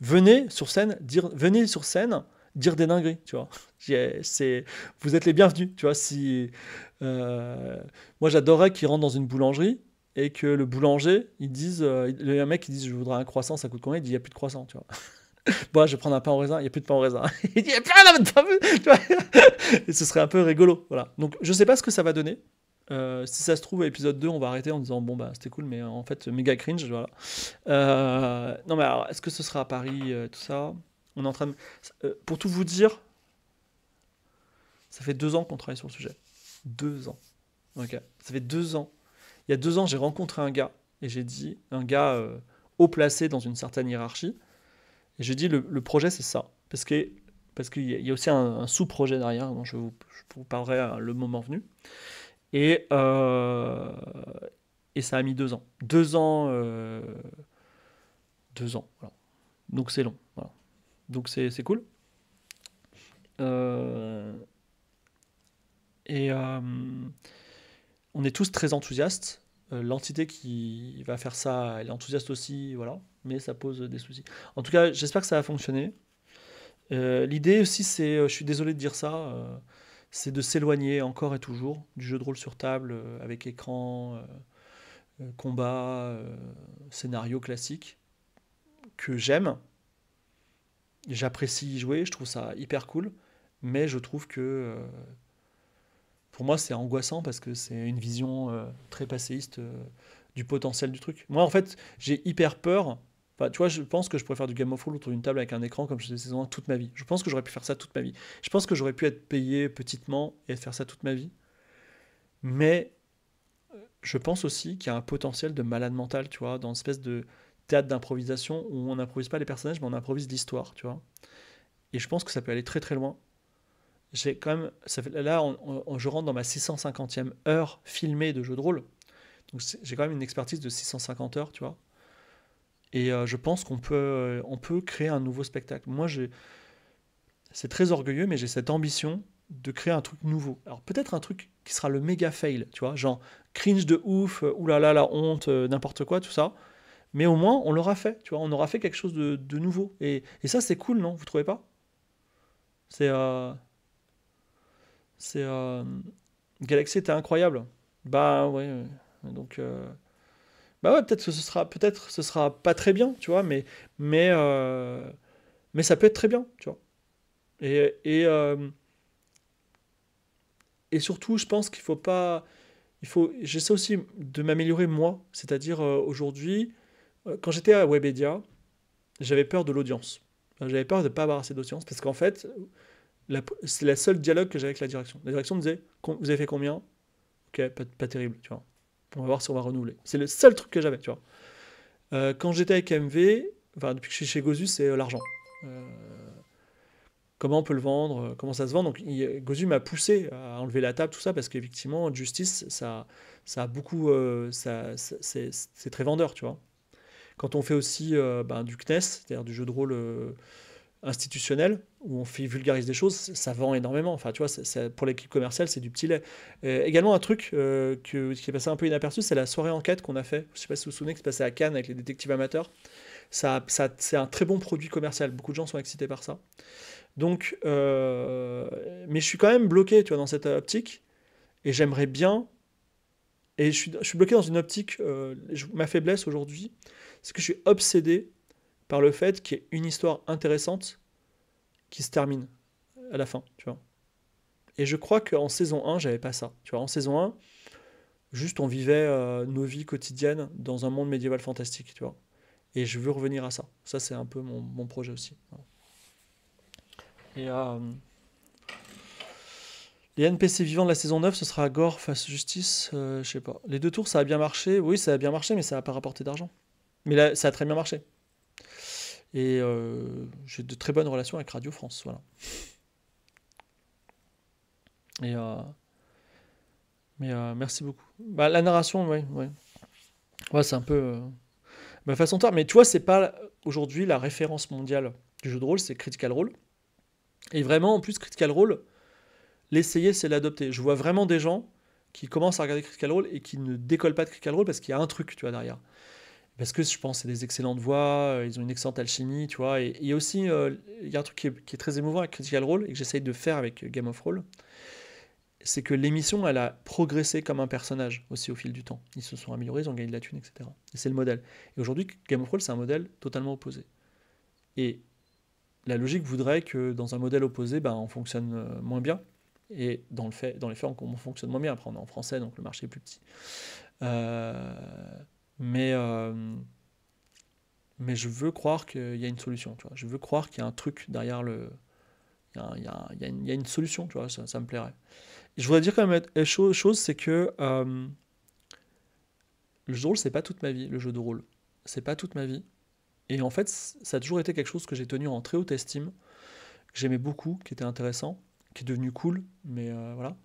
venez sur scène, dire, venez sur scène dire des dingueries, tu vois. Eh, c'est, vous êtes les bienvenus, tu vois. Si, euh, moi, j'adorerais qu'ils rentrent dans une boulangerie et que le boulanger, ils disent, euh, il y a un mec qui dit, je voudrais un croissant, ça coûte combien Il dit, il n'y a plus de croissant, tu vois. bon, je vais prendre un pain au raisin, il n'y a plus de pain au raisin. il n'y a plus rien, de pain tu vois Et ce serait un peu rigolo, voilà. Donc, je ne sais pas ce que ça va donner. Euh, si ça se trouve, à épisode 2, on va arrêter en disant bon, bah c'était cool, mais en fait, méga cringe. Voilà. non, mais alors, est-ce que ce sera à Paris, tout ça on est euh, pour tout vous dire, ça fait deux ans qu'on travaille sur le sujet. Deux ans. Ça fait deux ans. Il y a deux ans, j'ai rencontré un gars et j'ai dit, un gars euh, haut placé dans une certaine hiérarchie, et j'ai dit le, projet c'est ça. Parce que parce qu'il y a aussi un, sous-projet derrière dont je vous, parlerai le moment venu. Et, euh, et ça a mis deux ans. Deux ans. deux ans. Donc c'est long. Voilà. Donc c'est cool. Euh, et euh, on est tous très enthousiastes. Euh, l'entité qui va faire ça, elle est enthousiaste aussi, voilà, mais ça pose des soucis. En tout cas, j'espère que ça va fonctionner. L'idée aussi, c'est, je suis désolé de dire ça, c'est de s'éloigner encore et toujours du jeu de rôle sur table avec écran, combat, scénario classique que j'aime, j'apprécie y jouer, je trouve ça hyper cool, mais je trouve que euh, pour moi c'est angoissant parce que c'est une vision euh, très passéiste euh, du potentiel du truc. Moi en fait j'ai hyper peur. Enfin, tu vois, je pense que je pourrais faire du Game of Thrones autour d'une table avec un écran comme je faisais saison toute ma vie. Je pense que j'aurais pu faire ça toute ma vie. Je pense que j'aurais pu être payé petitement et faire ça toute ma vie. Mais je pense aussi qu'il y a un potentiel de malade mental, tu vois, dans l'espèce de théâtre d'improvisation où on n'improvise pas les personnages, mais on improvise l'histoire, tu vois. Et je pense que ça peut aller très très loin. J'ai quand même, ça fait, là, je rentre dans ma 650e heure filmée de jeu de rôle. Donc j'ai quand même une expertise de 650 heures, tu vois. Et euh, je pense qu'on peut, euh, on peut créer un nouveau spectacle. Moi, j'ai, c'est très orgueilleux, mais j'ai cette ambition de créer un truc nouveau. Alors peut-être un truc qui sera le méga fail, tu vois, genre cringe de ouf, euh, oulala la honte, n'importe quoi, tout ça mais au moins on l'aura fait, tu vois, on aura fait quelque chose de, nouveau. Et, et ça, c'est cool, non Vous trouvez pas C'est. Euh, c'est. Euh, Galaxy était incroyable. Bah ouais. Donc. Euh, bah ouais, peut-être que ce sera, peut-être ce sera pas très bien, tu vois, mais mais mais ça peut être très bien, tu vois. Et et, surtout, je pense qu'il faut pas, il faut. J'essaie aussi de m'améliorer moi, c'est-à-dire aujourd'hui, euh, quand j'étais à Webedia, j'avais peur de l'audience. J'avais peur de ne pas avoir assez d'audience parce qu'en fait, c'est le seul dialogue que j'avais avec la direction. La direction me disait Vous avez fait combien Ok, pas, terrible, tu vois. On va voir si on va renouveler. C'est le seul truc que j'avais, tu vois. Euh, quand j'étais avec MV, enfin, depuis que je suis chez Gozu, c'est euh, l'argent. comment on peut le vendre Comment ça se vend Donc, Gozu m'a poussé à enlever la table, tout ça, parce qu'effectivement, Justice, ça, ça a beaucoup. ça, c'est très vendeur, tu vois. Quand on fait aussi euh, ben, du CNES, c'est-à-dire du jeu de rôle euh, institutionnel, où on fait vulgarise des choses, ça vend énormément. Enfin, tu vois, pour l'équipe commerciale, c'est du petit lait. également, un truc euh, qui est passé un peu inaperçu, c'est la soirée enquête qu'on a fait. Je sais pas si vous vous souvenez, qui se passé à Cannes avec les détectives amateurs. Ça, c'est un très bon produit commercial. Beaucoup de gens sont excités par ça. Donc, mais je suis quand même bloqué, tu vois, dans cette optique. Et j'aimerais bien. Et je suis, bloqué dans une optique. ma faiblesse aujourd'hui, c'est que je suis obsédé par le fait qu'il y ait une histoire intéressante qui se termine à la fin, tu vois. Et je crois qu'en saison 1, j'avais pas ça. Tu vois, en saison 1, juste on vivait euh, nos vies quotidiennes dans un monde médiéval fantastique, tu vois. Et je veux revenir à ça. Ça, c'est un peu mon, projet aussi. Et euh, les NPC vivants de la saison 9, ce sera Gore face Justice, euh, je sais pas. Les deux tours, ça a bien marché. Oui, ça a bien marché, mais ça n'a pas rapporté d'argent. Mais là, ça a très bien marché. Et euh, j'ai de très bonnes relations avec Radio France. Voilà. Et euh, mais euh, merci beaucoup. Bah, la narration, oui. Ouais, ouais c'est un peu ma façon de faire. Mais tu vois, c'est pas aujourd'hui la référence mondiale du jeu de rôle, c'est Critical Role. Et vraiment, en plus, Critical Role, l'essayer, c'est l'adopter. Je vois vraiment des gens qui commencent à regarder Critical Role et qui ne décollent pas de Critical Role parce qu'il y a un truc, tu vois, derrière parce que je pense que c'est des excellentes voix, euh, ils ont une excellente alchimie, tu vois. Et aussi euh, il y a un truc qui est, très émouvant avec Critical Role et que j'essaye de faire avec euh, Game of Roll, c'est que l'émission elle a progressé comme un personnage aussi au fil du temps. Ils se sont améliorés, ils ont gagné de la thune, etc. Et c'est le modèle. Et aujourd'hui Game of Roll c'est un modèle totalement opposé. Et la logique voudrait que dans un modèle opposé, ben, on fonctionne moins bien. Et dans, le fait, dans les faits, on, fonctionne moins bien. Après, on est en français, donc le marché est plus petit. Euh, mais, euh, mais je veux croire qu'il y a une solution. Tu vois. Je veux croire qu'il y a un truc derrière le. Il y a, il y a, il y a, une, solution, tu vois, ça, ça, me plairait. je voudrais dire quand même une chose, c'est que euh, le jeu de rôle, c'est pas toute ma vie, le jeu de rôle. C'est pas toute ma vie. Et en fait, ça a toujours été quelque chose que j'ai tenu en très haute estime, que j'aimais beaucoup, qui était intéressant, qui est devenu cool, mais euh, moi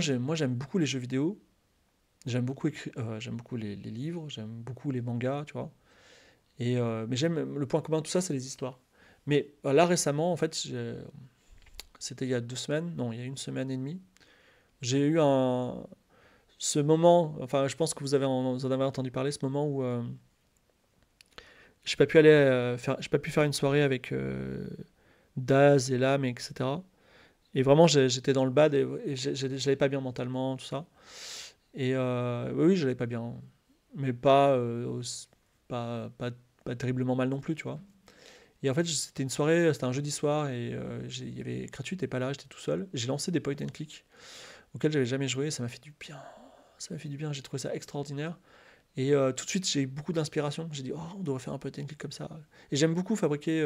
voilà. Moi, j'aime beaucoup les jeux vidéo, J'aime beaucoup, euh, j'aime beaucoup les, livres, j'aime beaucoup les mangas, tu vois. Et, euh, mais j'aime le point commun de tout ça, c'est les histoires. Mais euh, là récemment, en fait, c'était il y a deux semaines, non, il y a une semaine et demie, j'ai eu un ce moment. Enfin, je pense que vous avez en avez entendu parler, ce moment où je j'ai pas pu aller faire, j'ai pas pu faire une soirée avec Daz et Lam etc. Et vraiment, j'étais dans le bad et, et j'allais pas bien mentalement, tout ça. Et euh, oui, oui, j'allais pas bien. Mais euh, pas, pas, pas, terriblement mal non plus, tu vois. Et en fait, c'était une soirée, c'était un jeudi soir, et euh, y avait, gratuit, et pas là, j'étais tout seul. J'ai lancé des point and click auxquels j'avais jamais joué, et ça m'a fait du bien. Ça m'a fait du bien, j'ai trouvé ça extraordinaire. Et euh, tout de suite, j'ai eu beaucoup d'inspiration. J'ai dit, oh, on devrait faire un point and click comme ça. Et j'aime beaucoup fabriquer.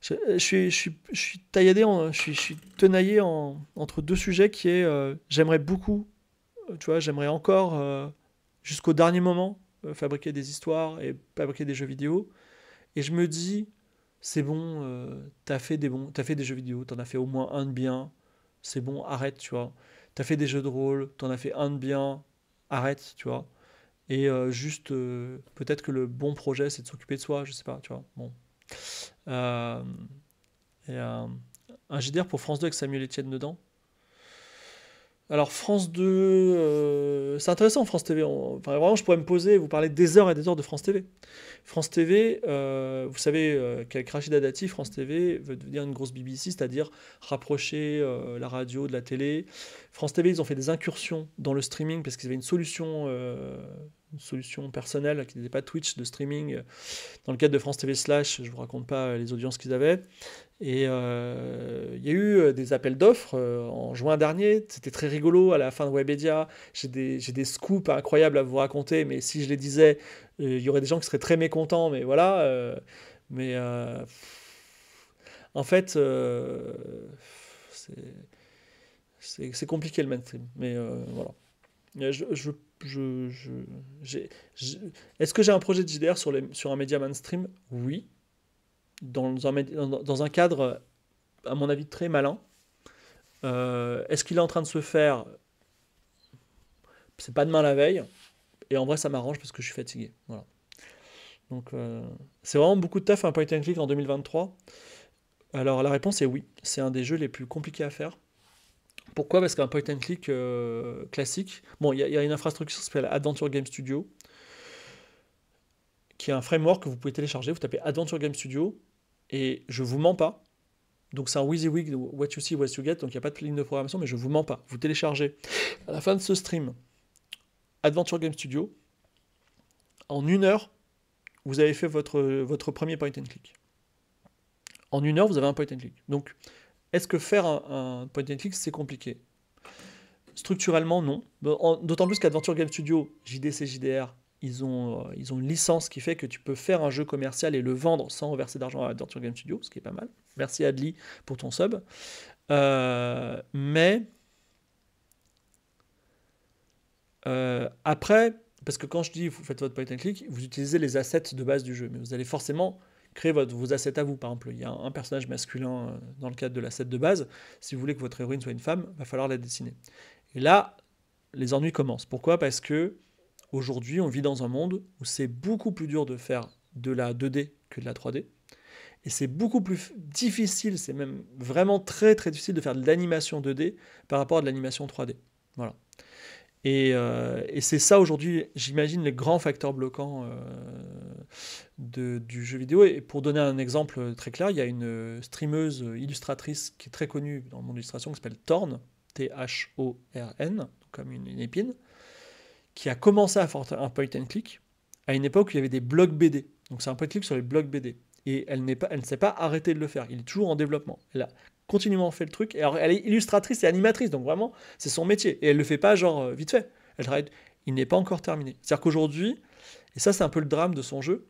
Je, suis, je, suis, tailladé, en, je, suis, tenaillé entre deux sujets qui est j'aimerais beaucoup euh, vois, j'aimerais encore, euh, jusqu'au dernier moment, euh, fabriquer des histoires et fabriquer des jeux vidéo. Et je me dis, c'est bon, t'as fait des bons, fait des jeux vidéo, t'en as fait au moins un de bien, c'est bon, arrête, tu vois. T'as fait des jeux de rôle, t'en as fait un de bien, arrête, tu vois. Et juste, peut-être que le bon projet, c'est de s'occuper de soi, je sais pas, tu vois. Bon. et un JDR pour France 2 avec Samuel Etienne dedans. Alors France 2, euh, c'est intéressant France TV. vraiment, je pourrais me poser et vous parler des heures et des heures de France TV. France TV, euh, vous savez euh, qu'avec Rachida Dati, France TV veut devenir une grosse BBC, c'est-à-dire rapprocher la radio de la télé. France TV, ils ont fait des incursions dans le streaming parce qu'ils avaient une solution une solution personnelle qui n'était pas Twitch de streaming euh, dans le cadre de France TV Slash. Je vous raconte pas euh, les audiences qu'ils avaient. Et euh, il y a eu des appels d'offres en juin dernier. C'était très rigolo à la fin de Webedia. J'ai des, des, scoops incroyables à vous raconter, mais si je les disais, il y aurait des gens qui seraient très mécontents. Mais voilà. mais en fait, c'est compliqué le mainstream. Mais voilà. Euh, est-ce que j'ai un projet de JDR sur, un média mainstream Oui. Dans un, cadre, à mon avis, très malin. Euh, est-ce qu'il est en train de se faire C'est pas demain la veille. Et en vrai, ça m'arrange parce que je suis fatigué. Donc, euh, c'est vraiment beaucoup de taf un point and click en 2023. Alors, la réponse est oui. C'est un des jeux les plus compliqués à faire. Pourquoi Parce qu'un point and click euh, classique, bon, il y, a une infrastructure qui s'appelle Adventure Game Studio, qui est un framework que vous pouvez télécharger. Vous tapez Adventure Game Studio, et je vous mens pas. Donc c'est un WYSIWYG, What You See, What You Get, donc il n'y a pas de ligne de programmation, mais je vous mens pas. Vous téléchargez à la fin de ce stream Adventure Game Studio. En une heure, vous avez fait votre, votre premier point and click. En une heure, vous avez un point and click. Donc est-ce que faire un, point and click, c'est compliqué Structurellement, non. D'autant plus qu'Adventure Game Studio, JDC, JDR, ils ont, euh, ils ont une licence qui fait que tu peux faire un jeu commercial et le vendre sans reverser d'argent à Adventure Game Studio, ce qui est pas mal. Merci Adli pour ton sub. Euh, mais euh, après, parce que quand je dis vous faites votre point and click, vous utilisez les assets de base du jeu, mais vous allez forcément créez votre, vos assets à vous. Par exemple, il y a un personnage masculin euh, dans le cadre de l'asset de base. Si vous voulez que votre héroïne soit une femme, va falloir la dessiner. Et là, les ennuis commencent. Pourquoi Parce que aujourd'hui, on vit dans un monde où c'est beaucoup plus dur de faire de la 2D que de la 3D. Et c'est beaucoup plus difficile, c'est même vraiment très très difficile de faire de l'animation 2D par rapport à de l'animation 3D. Voilà. Euh, et, c'est ça aujourd'hui, j'imagine, les grands facteurs bloquants euh, du jeu vidéo. Et pour donner un exemple très clair, il y a une streameuse illustratrice qui est très connue dans le monde de l'illustration qui s'appelle Thorn, T-H-O-R-N, comme une, épine, qui a commencé à faire un point and click à une époque où il y avait des blogs BD. Donc c'est un point and click sur les blogs BD. Et elle, pas, elle ne s'est pas arrêtée de le faire. Il est toujours en développement. Elle a continuellement fait le truc. alors, elle est illustratrice et animatrice, donc vraiment, c'est son métier. Et elle ne le fait pas genre euh, vite fait. Elle Il n'est pas encore terminé. C'est-à-dire qu'aujourd'hui, et ça c'est un peu le drame de son jeu,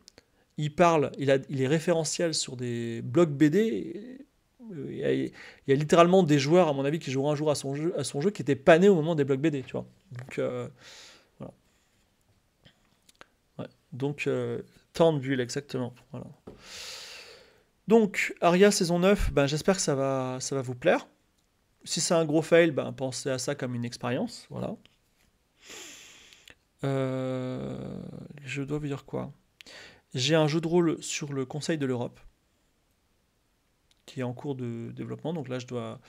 il parle, il, est référentiel sur des blogs BD. Euh, il y, a, littéralement des joueurs, à mon avis, qui joueront un jour à son jeu, à son jeu qui étaient panés au moment des blocs BD, tu vois. Donc, euh, voilà. Donc, exactement. Voilà. Donc, Aria saison 9, ben, j'espère que ça va, ça va vous plaire. Si c'est un gros fail, ben, pensez à ça comme une expérience. Voilà. Euh, je dois vous dire quoi J'ai un jeu de rôle sur le Conseil de l'Europe qui est en cours de développement. Donc là, je dois,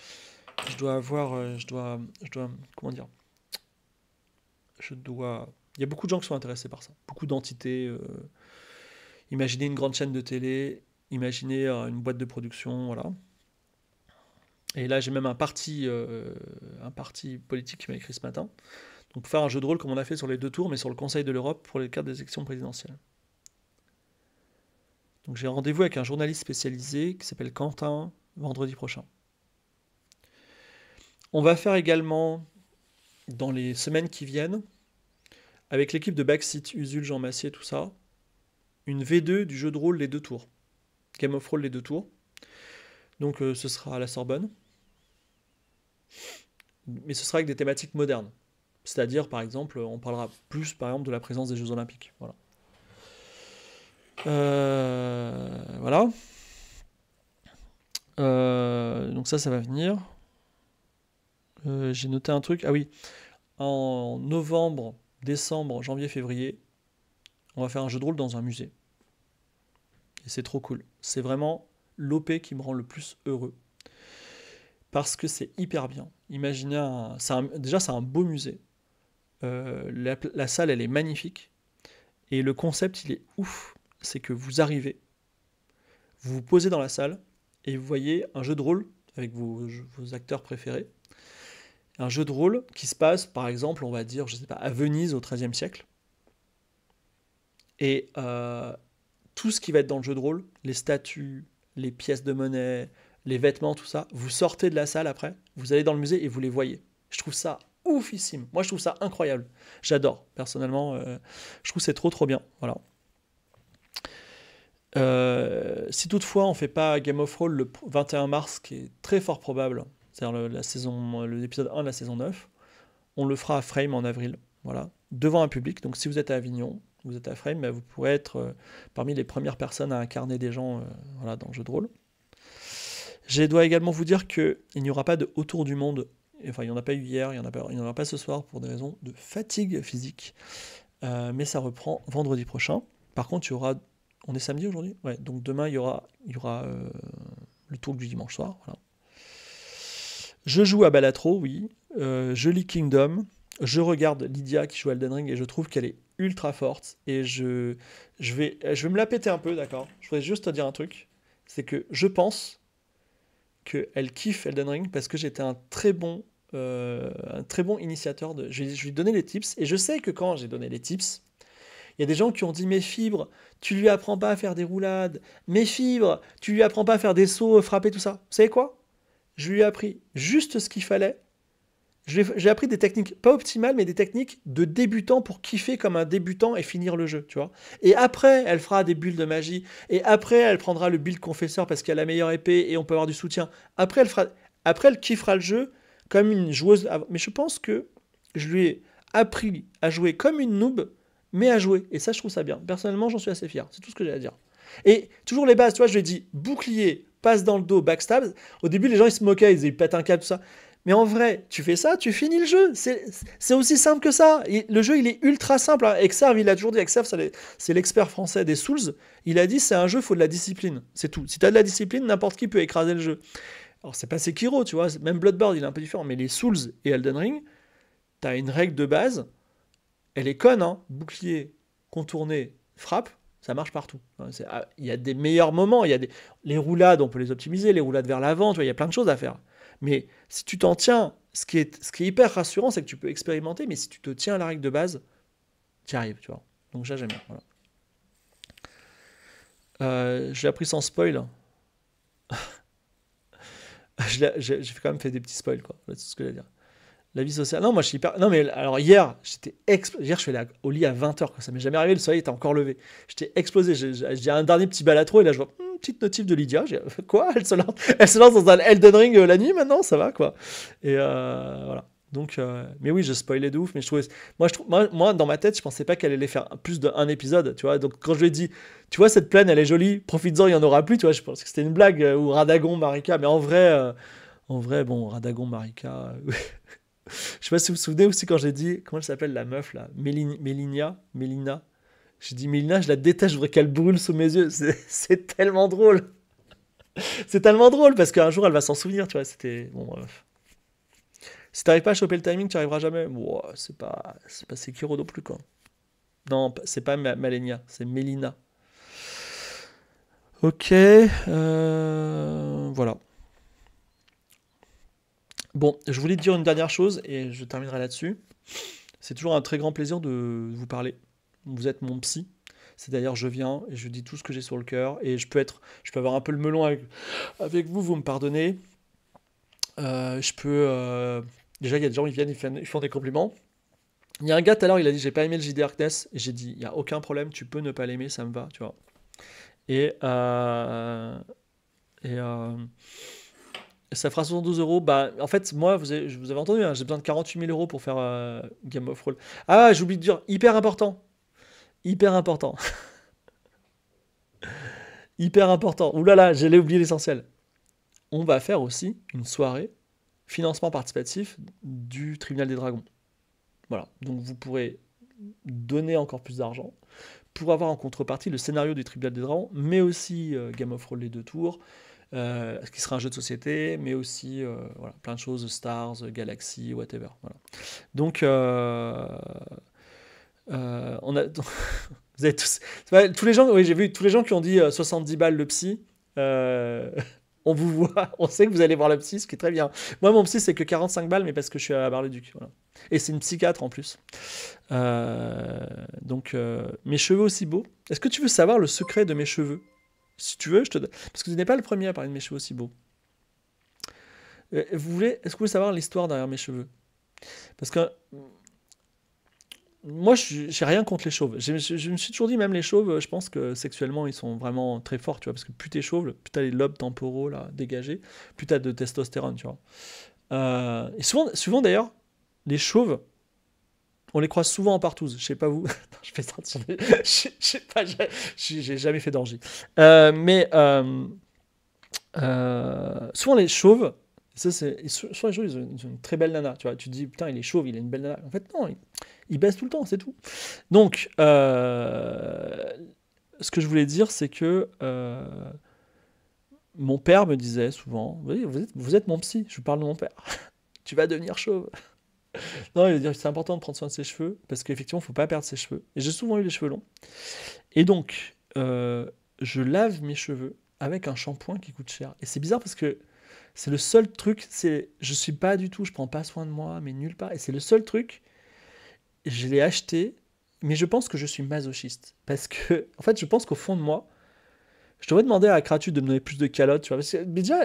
je dois avoir, euh, je dois, je dois, comment dire Je dois. Il y a beaucoup de gens qui sont intéressés par ça. Beaucoup d'entités. Euh, imaginez une grande chaîne de télé Imaginez euh, une boîte de production, voilà. Et là, j'ai même un parti, euh, un parti politique qui m'a écrit ce matin. Donc, faire un jeu de rôle comme on a fait sur les deux tours, mais sur le Conseil de l'Europe pour les cartes des élections présidentielles. Donc, j'ai rendez-vous avec un journaliste spécialisé qui s'appelle Quentin vendredi prochain. On va faire également, dans les semaines qui viennent, avec l'équipe de Backseat, Usul, Jean Massier, tout ça, une V2 du jeu de rôle Les Deux Tours. Game of les deux tours. Donc euh, ce sera à la Sorbonne. Mais ce sera avec des thématiques modernes. C'est-à-dire, par exemple, on parlera plus par exemple, de la présence des Jeux Olympiques. Voilà. Euh, voilà. Euh, donc ça, ça va venir. J'ai noté un truc. Ah oui. En novembre, décembre, janvier, février, on va faire un jeu de rôle dans un musée. Et c'est trop cool. C'est vraiment l'OP qui me rend le plus heureux. Parce que c'est hyper bien. Imaginez déjà, c'est un beau musée. Euh, la, salle, elle est magnifique. Et le concept, il est ouf. C'est que vous arrivez, vous vous posez dans la salle et vous voyez un jeu de rôle avec vos, acteurs préférés. Un jeu de rôle qui se passe, par exemple, on va dire, je sais pas, à Venise au XIIIe siècle. Et, euh, tout ce qui va être dans le jeu de rôle, les statues, les pièces de monnaie, les vêtements, tout ça, vous sortez de la salle après, vous allez dans le musée et vous les voyez. Je trouve ça oufissime. Moi, je trouve ça incroyable. J'adore, personnellement. Euh, je trouve c'est trop, trop bien. Voilà. Euh, si toutefois on ne fait pas Game of Thrones le 21 mars, qui est très fort probable, c'est-à-dire l'épisode 1 de la saison 9, on le fera à Frame en avril, voilà, devant un public. Donc si vous êtes à Avignon, vous êtes à frame, mais vous pourrez être euh, parmi les premières personnes à incarner des gens euh, dans le jeu de rôle. Je dois également vous dire qu'il n'y aura pas de autour du monde. Enfin, il n'y en a pas eu hier, il n'y en, en, aura pas ce soir pour des raisons de fatigue physique. Euh, mais ça reprend vendredi prochain. Par contre, il y aura. On est samedi aujourd'hui donc demain, il y aura, le tour du dimanche soir. Je joue à Balatro, oui. je lis Kingdom je regarde Lydia qui joue Elden Ring et je trouve qu'elle est ultra forte. Et je, je, vais, je me la péter un peu, d'accord Je voudrais juste te dire un truc. C'est que je pense qu'elle kiffe Elden Ring parce que j'étais un très bon. Euh, un très bon initiateur de. Je, lui donnais les tips et je sais que quand j'ai donné les tips, il y a des gens qui ont dit mes fibres, tu lui apprends pas à faire des roulades, mes fibres, tu lui apprends pas à faire des sauts, frapper, tout ça. Vous savez quoi Je lui ai appris juste ce qu'il fallait j'ai appris des techniques pas optimales, mais des techniques de débutant pour kiffer comme un débutant et finir le jeu, tu vois. Et après, elle fera des bulles de magie, et après, elle prendra le build confesseur parce qu'elle a la meilleure épée et on peut avoir du soutien. Après, elle, fera, après, elle kiffera le jeu comme une joueuse. Mais je pense que je lui ai appris à jouer comme une noob, mais à jouer. Et ça, je trouve ça bien. Personnellement, j'en suis assez fier. C'est tout ce que j'ai à dire. Et toujours les bases, tu vois, je lui ai dit bouclier, passe dans le dos, backstab. Au début, les gens, ils se moquaient, ils disaient, pète un câble, tout ça. Mais en vrai, tu fais ça, tu finis le jeu. C'est aussi simple que ça. le jeu, il est ultra simple. Hein. il a toujours dit, Exerve, c'est l'expert français des Souls. Il a dit, c'est un jeu, faut de la discipline. C'est tout. Si tu as de la discipline, n'importe qui peut écraser le jeu. Alors, c'est pas Sekiro, tu vois. Même Bloodborne, il est un peu différent. Mais les Souls et Elden Ring, tu as une règle de base. Elle est conne, hein. Bouclier, contourné, frappe ça marche partout. Ah, il y a des meilleurs moments, il y a des... les roulades, on peut les optimiser, les roulades vers l'avant, tu vois, il y a plein de choses à faire. Mais si tu t'en tiens, ce qui, est, ce qui est hyper rassurant, c'est que tu peux expérimenter, mais si tu te tiens à la règle de base, tu arrives, tu vois. Donc ça, j'aime bien. Euh, je l'ai appris sans spoil. J'ai quand même fait des petits spoils, quoi. C'est ce que j'allais dire. La vie sociale. Non, moi, je suis hyper. Non, mais alors hier, j'étais Hier, je suis allé au lit à 20h. Ça m'est jamais arrivé. Le soleil était encore levé. J'étais explosé. J'ai un dernier petit balatro et là, je vois une hmm, petite notif de Lydia. Euh, quoi elle se, lance... elle se lance dans un Elden Ring euh, la nuit maintenant Ça va, quoi. Et euh, voilà. Donc, mais oui, je spoilais de ouf. Mais je trouvais. Moi, je moi, dans ma tête, je pensais pas qu'elle allait faire plus d'un épisode. Tu vois, donc quand je lui ai dit, tu vois, cette plaine, elle est jolie, profites-en, il y en aura plus. Tu vois, je pense que c'était une blague. Ou Radagon, Marika. Mais en vrai, en vrai, bon, Radagon, Marika. Je sais pas si vous vous souvenez aussi quand j'ai dit, comment elle s'appelle la meuf là Melina Mélinia Mélina J'ai dit Mélina, je la déteste, je voudrais qu'elle brûle sous mes yeux. C'est tellement drôle. C'est tellement drôle parce qu'un jour elle va s'en souvenir, tu vois. C'était. Bon, Si t'arrives pas à choper le timing, tu arriveras jamais. c'est pas, c'est pas Sekiro non plus, quoi. Non, c'est pas Malenia, c'est Mélina. Ok, euh, voilà. Bon, je voulais dire une dernière chose et je terminerai là-dessus. C'est toujours un très grand plaisir de vous parler. Vous êtes mon psy. cest d'ailleurs, je viens et je dis tout ce que j'ai sur le cœur et je peux être, je peux avoir un peu le melon avec, vous, vous me pardonnez. Euh, je peux. Euh, déjà, il y a des gens qui viennent, ils font, des compliments. Il y a un gars tout à l'heure, il a dit j'ai pas aimé le JD Arkness. et j'ai dit il y a aucun problème, tu peux ne pas l'aimer, ça me va, tu vois. Et euh, et ça fera 72 euros. Bah, en fait, moi, vous avez, je vous avais entendu, hein, j'ai besoin de 48 000 euros pour faire euh, Game of Roll. Ah, j'oublie de dire, hyper important. Hyper important. hyper important. Ouh là là, j'allais oublier l'essentiel. On va faire aussi une soirée financement participatif du Tribunal des Dragons. Voilà, donc vous pourrez donner encore plus d'argent pour avoir en contrepartie le scénario du Tribunal des Dragons, mais aussi euh, Game of Roll les deux tours, euh, qui sera un jeu de société, mais aussi euh, voilà, plein de choses, Stars, Galaxy, whatever. Voilà. Donc, euh, euh, on a, vous avez tous, tous les gens, oui, j'ai vu tous les gens qui ont dit 70 balles le psy. on vous voit, on sait que vous allez voir le psy, ce qui est très bien. Moi, mon psy, c'est que 45 balles, mais parce que je suis à Bar-le-Duc. Et c'est une psychiatre en plus. donc, mes cheveux aussi beaux. Est-ce que tu veux savoir le secret de mes cheveux si tu veux, je te donne. Parce que tu n'es pas le premier à parler de mes cheveux aussi beaux. Euh, vous voulez, est-ce que vous voulez savoir l'histoire derrière mes cheveux Parce que moi, je j'ai rien contre les chauves. Je, me suis toujours dit, même les chauves, je pense que sexuellement, ils sont vraiment très forts, tu vois, parce que plus t'es chauve, plus les lobes temporaux là, dégagés, plus de testostérone, tu vois. Euh, et souvent, souvent d'ailleurs, les chauves, on les croise souvent en partouze. Je sais pas vous. je fais ça. J'ai jamais fait d'orgie. Euh, mais euh, euh, souvent les chauves. Ça, c'est, ils ont, une, très belle nana. Tu vois, tu te dis putain, il est chauve, il a une belle nana. En fait, non, il, baisse tout le temps, c'est tout. Donc, ce que je voulais dire, c'est que mon père me disait souvent, vous êtes, mon psy. Je parle de mon père. tu vas devenir chauve. non, il veut dire c'est important de prendre soin de ses cheveux parce qu'effectivement, il ne faut pas perdre ses cheveux. Et j'ai souvent eu les cheveux longs. Et donc, euh, je lave mes cheveux avec un shampoing qui coûte cher. Et c'est bizarre parce que c'est le seul truc, c'est je suis pas du tout, je prends pas soin de moi, mais nulle part. Et c'est le seul truc, je l'ai acheté, mais je pense que je suis masochiste. Parce que, en fait, je pense qu'au fond de moi, je devrais demander à Kratu de me donner plus de calottes, tu vois. Parce déjà,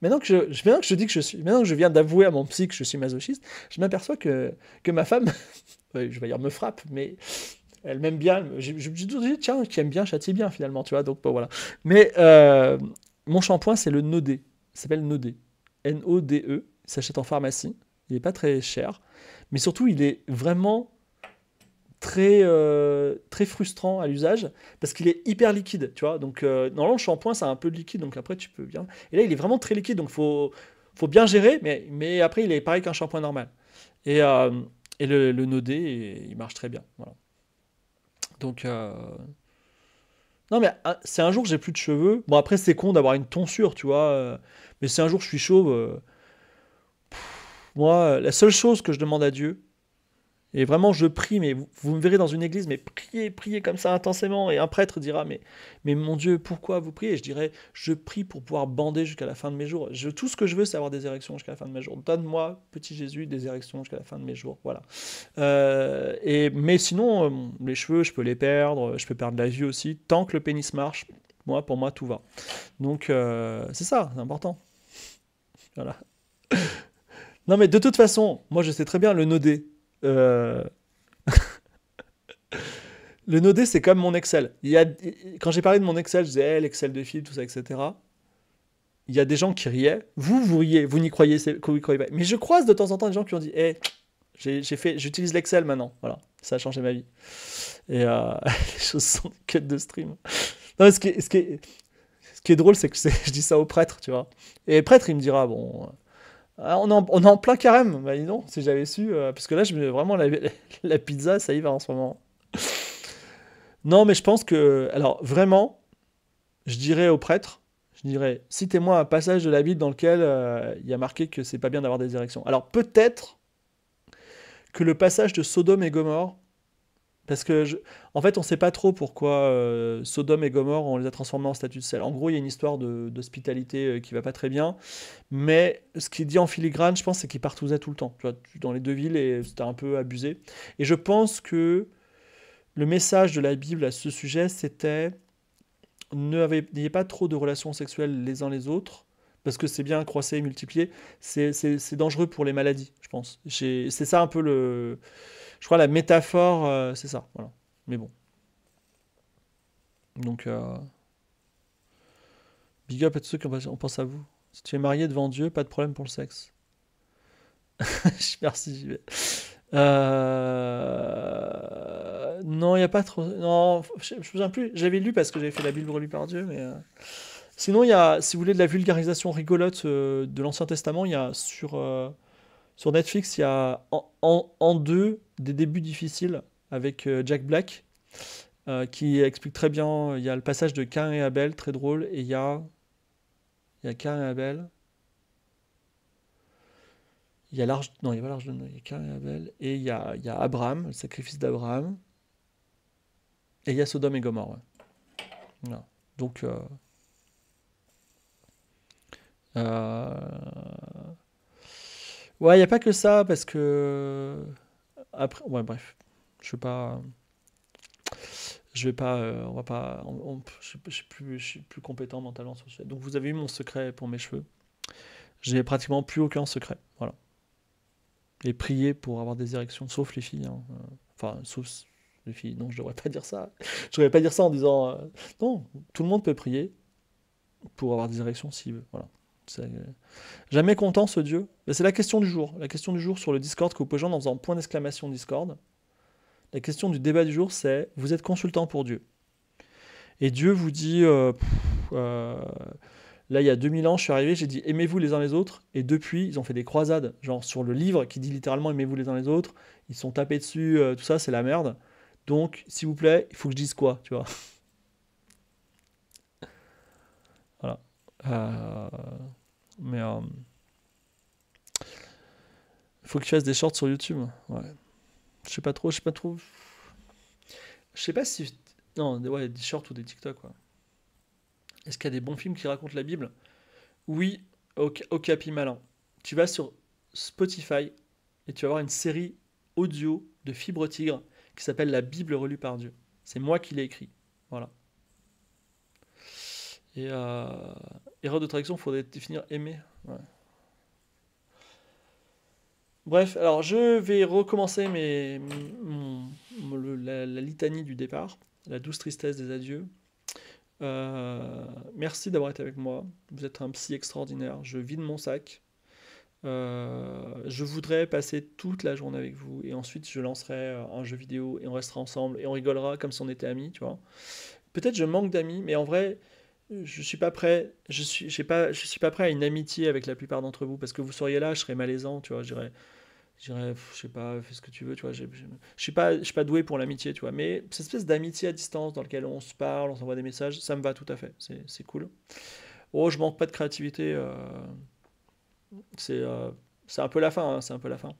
maintenant que je, que je dis que je suis, maintenant que je viens d'avouer à mon psy que je suis masochiste, je m'aperçois que, que ma femme, je vais dire me frappe, mais elle m'aime bien. Je me dis, tiens, qui aime bien, châtie bien finalement, tu vois. Donc, voilà. Mais euh, mon shampoing, c'est le Nodé. Il s'appelle Nodé. N-O-D-E. Il s'achète en pharmacie. Il n'est pas très cher. Mais surtout, il est vraiment très, euh, très frustrant à l'usage parce qu'il est hyper liquide, tu vois. Donc, dans euh, normalement, le shampoing, ça a un peu de liquide, donc après, tu peux bien. Et là, il est vraiment très liquide, donc faut, faut bien gérer, mais, mais après, il est pareil qu'un shampoing normal. Et, euh, et le, nodé, il marche très bien. Donc, non, mais ah, c'est un jour, que j'ai plus de cheveux. Bon, après, c'est con d'avoir une tonsure, tu vois. Mais c'est un jour, je suis chauve. moi, la seule chose que je demande à Dieu, et vraiment, je prie, mais vous, me verrez dans une église, mais priez, priez comme ça intensément. Et un prêtre dira, mais, mais mon Dieu, pourquoi vous priez Et je dirais, je prie pour pouvoir bander jusqu'à la fin de mes jours. Je, tout ce que je veux, c'est avoir des érections jusqu'à la fin de mes jours. Donne-moi, petit Jésus, des érections jusqu'à la fin de mes jours. Voilà. Euh, et, mais sinon, euh, les cheveux, je peux les perdre, je peux perdre la vue aussi. Tant que le pénis marche, moi, pour moi, tout va. Donc, euh, c'est ça, c'est important. Voilà. non, mais de toute façon, moi, je sais très bien le nodé. Euh, le nodé, c'est comme mon Excel. Il y a... Quand j'ai parlé de mon Excel, je disais l'Excel de fil, tout ça, etc. Il y a des gens qui riaient. Vous, vous riez, vous n'y croyez, croyez pas. Mais je croise de temps en temps des gens qui ont dit hey, j'ai, fait, j'utilise l'Excel maintenant. Voilà, ça a changé ma vie. Et euh, les choses sont que de stream. non, ce qui, est, ce drôle, c'est que je dis ça au prêtre, tu vois. Et le prêtre, il me dira bon ah, on, est en, plein carême, bah dis si j'avais su. Euh, parce que là, je mets vraiment la, pizza, ça y va en ce moment. non, mais je pense que. Alors, vraiment, je dirais au prêtre, je dirais, citez-moi un passage de la Bible dans lequel euh, il y a marqué que c'est pas bien d'avoir des érections. Alors, peut-être que le passage de Sodome et Gomorre parce que, en fait, on ne sait pas trop pourquoi euh, Sodome et Gomorre, on les a transformés en statut de sel. En gros, il y a une histoire d'hospitalité euh, qui ne va pas très bien. Mais ce qu'il dit en filigrane, je pense, c'est qu'il partousait tout le temps. Tu vois, dans les deux villes, et c'était un peu abusé. Et je pense que le message de la Bible à ce sujet, c'était n'ayez pas trop de relations sexuelles les uns les autres parce que c'est bien croiser et multiplier, c'est dangereux pour les maladies, je pense. C'est ça un peu le. Je crois la métaphore, euh, c'est ça. Mais bon. Donc. Euh, big up à tous ceux qui ont pense à vous. Si tu es marié devant Dieu, pas de problème pour le sexe. Merci, j'y vais. Euh, non, il n'y a pas trop. Non, je ne me souviens plus. J'avais lu parce que j'avais fait la Bible relue par Dieu, mais. Sinon, il y a, si vous voulez de la vulgarisation rigolote de l'Ancien Testament, il y a sur, sur Netflix, il y a en, deux des débuts difficiles avec Jack Black qui explique très bien. Il y a le passage de Cain et Abel, très drôle, et il y a, il y a Cain et Abel. Il y a l'arche, non, il y a pas l'arche de il y a Cain et Abel, et il y a, il y a Abraham, le sacrifice d'Abraham, et il y a Sodome et Gomorre. Donc euh, ouais, il n'y a pas que ça, parce que. Après, ouais, bref. Je ne pas. Je vais pas. Euh, on va pas. je, ne suis plus, plus compétent mentalement sur ce sujet. Donc, vous avez eu mon secret pour mes cheveux. J'ai pratiquement plus aucun secret. Voilà. Et prier pour avoir des érections, sauf les filles. Hein. Enfin, sauf les filles. Non, je ne devrais pas dire ça. Je devrais pas dire ça en disant. Euh, non, tout le monde peut prier pour avoir des érections s'il veut. Voilà. Jamais content ce Dieu C'est la question du jour. La question du jour sur le Discord que vous pouvez joindre en faisant point d'exclamation Discord. La question du débat du jour, c'est vous êtes consultant pour Dieu. Et Dieu vous dit euh, euh, là, il y a 2000 ans, je suis arrivé, j'ai dit aimez-vous les uns les autres. Et depuis, ils ont fait des croisades, genre sur le livre qui dit littéralement aimez-vous les uns les autres. Ils sont tapés dessus, euh, tout ça, c'est la merde. Donc, s'il vous plaît, il faut que je dise quoi, tu vois. voilà. Mais euh, faut que tu fasses des shorts sur YouTube. Ouais. Je sais pas trop, je sais pas trop. Je sais pas si non, ouais, des shorts ou des TikTok quoi. Est-ce qu'il y a des bons films qui racontent la Bible Oui, ok ok capi malin. Tu vas sur Spotify et tu vas voir une série audio de Fibre Tigre qui s'appelle La Bible relue par Dieu. C'est moi qui l'ai écrit. Voilà. Et euh, erreur de traduction, il faudrait définir aimer. Bref, alors je vais recommencer mes, la, litanie du départ, la douce tristesse des adieux. Euh, merci d'avoir été avec moi. Vous êtes un psy extraordinaire. Je vide mon sac. Euh, je voudrais passer toute la journée avec vous et ensuite je lancerai un jeu vidéo et on restera ensemble et on rigolera comme si on était amis, tu vois. Peut-être je manque d'amis, mais en vrai, je suis pas prêt, je suis, j'ai pas, je suis pas prêt à une amitié avec la plupart d'entre vous parce que vous seriez là, je serais malaisant, tu vois, je ne je sais pas, fais ce que tu veux, tu vois, je suis pas, je suis pas doué pour l'amitié, tu vois, mais cette espèce d'amitié à distance dans laquelle on se parle, on s'envoie des messages, ça me va tout à fait, c'est, cool. Oh, je manque pas de créativité, euh, c'est, euh, c'est un peu la fin, hein, c'est un peu la fin.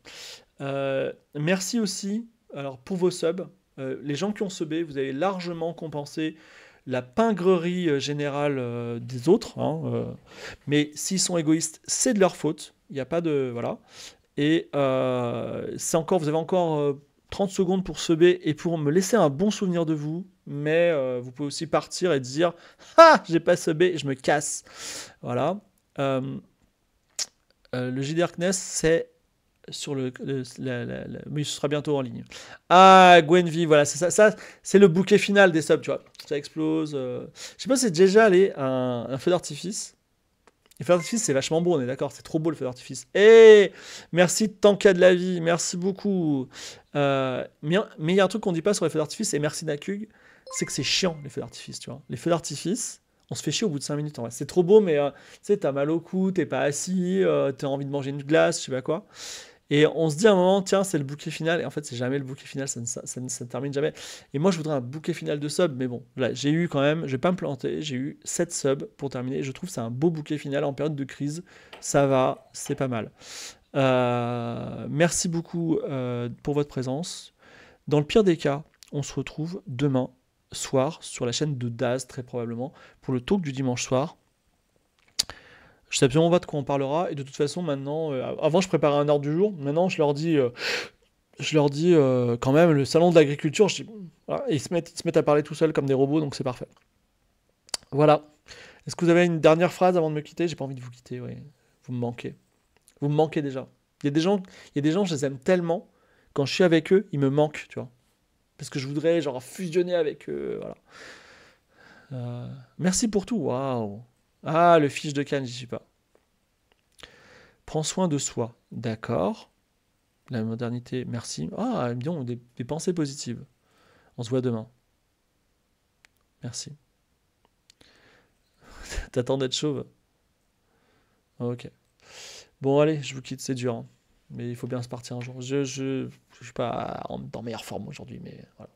Euh, merci aussi, alors pour vos subs, les gens qui ont subé, vous avez largement compensé la pingrerie euh, générale euh, des autres. Hein, euh, mais s'ils sont égoïstes, c'est de leur faute. Il n'y a pas de. Voilà. Et c'est encore, vous avez encore 30 secondes pour se b et pour me laisser un bon souvenir de vous. Mais vous pouvez aussi partir et dire Ah, j'ai pas b je me casse. Voilà. Le euh, le c'est sur le, mais sera bientôt en ligne. Ah, Gwenvy, voilà, ça, ça, c'est le bouquet final des subs, tu vois. Ça explose. Euh. Je sais pas si c'est déjà allé un, feu d'artifice. les feux d'artifice, c'est vachement beau, on est d'accord, c'est trop beau le feu d'artifice. Et eh, merci Tanka de la vie, merci beaucoup. Euh, mais il y a un truc qu'on dit pas sur les feux d'artifice, et merci Nakug, c'est que c'est chiant les feux d'artifice, tu vois. Les feux d'artifice, on se fait chier au bout de 5 minutes en vrai. C'est trop beau, mais euh, tu sais, t'as mal au cou, t'es pas assis, t'as envie de manger une glace, je sais pas quoi. Et on se dit à un moment, tiens, c'est le bouquet final. Et en fait, c'est jamais le bouquet final, ça ne, ça, termine jamais. Et moi, je voudrais un bouquet final de subs, mais bon, là, j'ai eu quand même, je vais pas me planter, j'ai eu 7 subs pour terminer. Je trouve que c'est un beau bouquet final en période de crise. Ça va, c'est pas mal. Euh, merci beaucoup euh, pour votre présence. Dans le pire des cas, on se retrouve demain soir sur la chaîne de Daz, très probablement, pour le talk du dimanche soir. Je sais absolument pas de quoi on parlera. Et de toute façon, maintenant, euh, avant, je préparais un ordre du jour. Maintenant, je leur dis, euh, je leur dis euh, quand même, le salon de l'agriculture, ils, se mettent, à parler tout seuls comme des robots, donc c'est parfait. Voilà. Est-ce que vous avez une dernière phrase avant de me quitter J'ai pas envie de vous quitter, oui. Vous me manquez. Vous me manquez déjà. Il y a des gens, il y des gens, je les aime tellement. Quand je suis avec eux, ils me manquent, tu vois. Parce que je voudrais, genre, fusionner avec eux, merci pour tout, waouh ah, le fiche de Cannes, j'y suis pas. Prends soin de soi, d'accord. La modernité, merci. Ah, eh bien, des, pensées positives. On se voit demain. Merci. T'attends d'être chauve Ok. Bon, allez, je vous quitte, c'est dur. Hein. Mais il faut bien se partir un jour. Je ne je, suis pas en, dans meilleure forme aujourd'hui, mais voilà.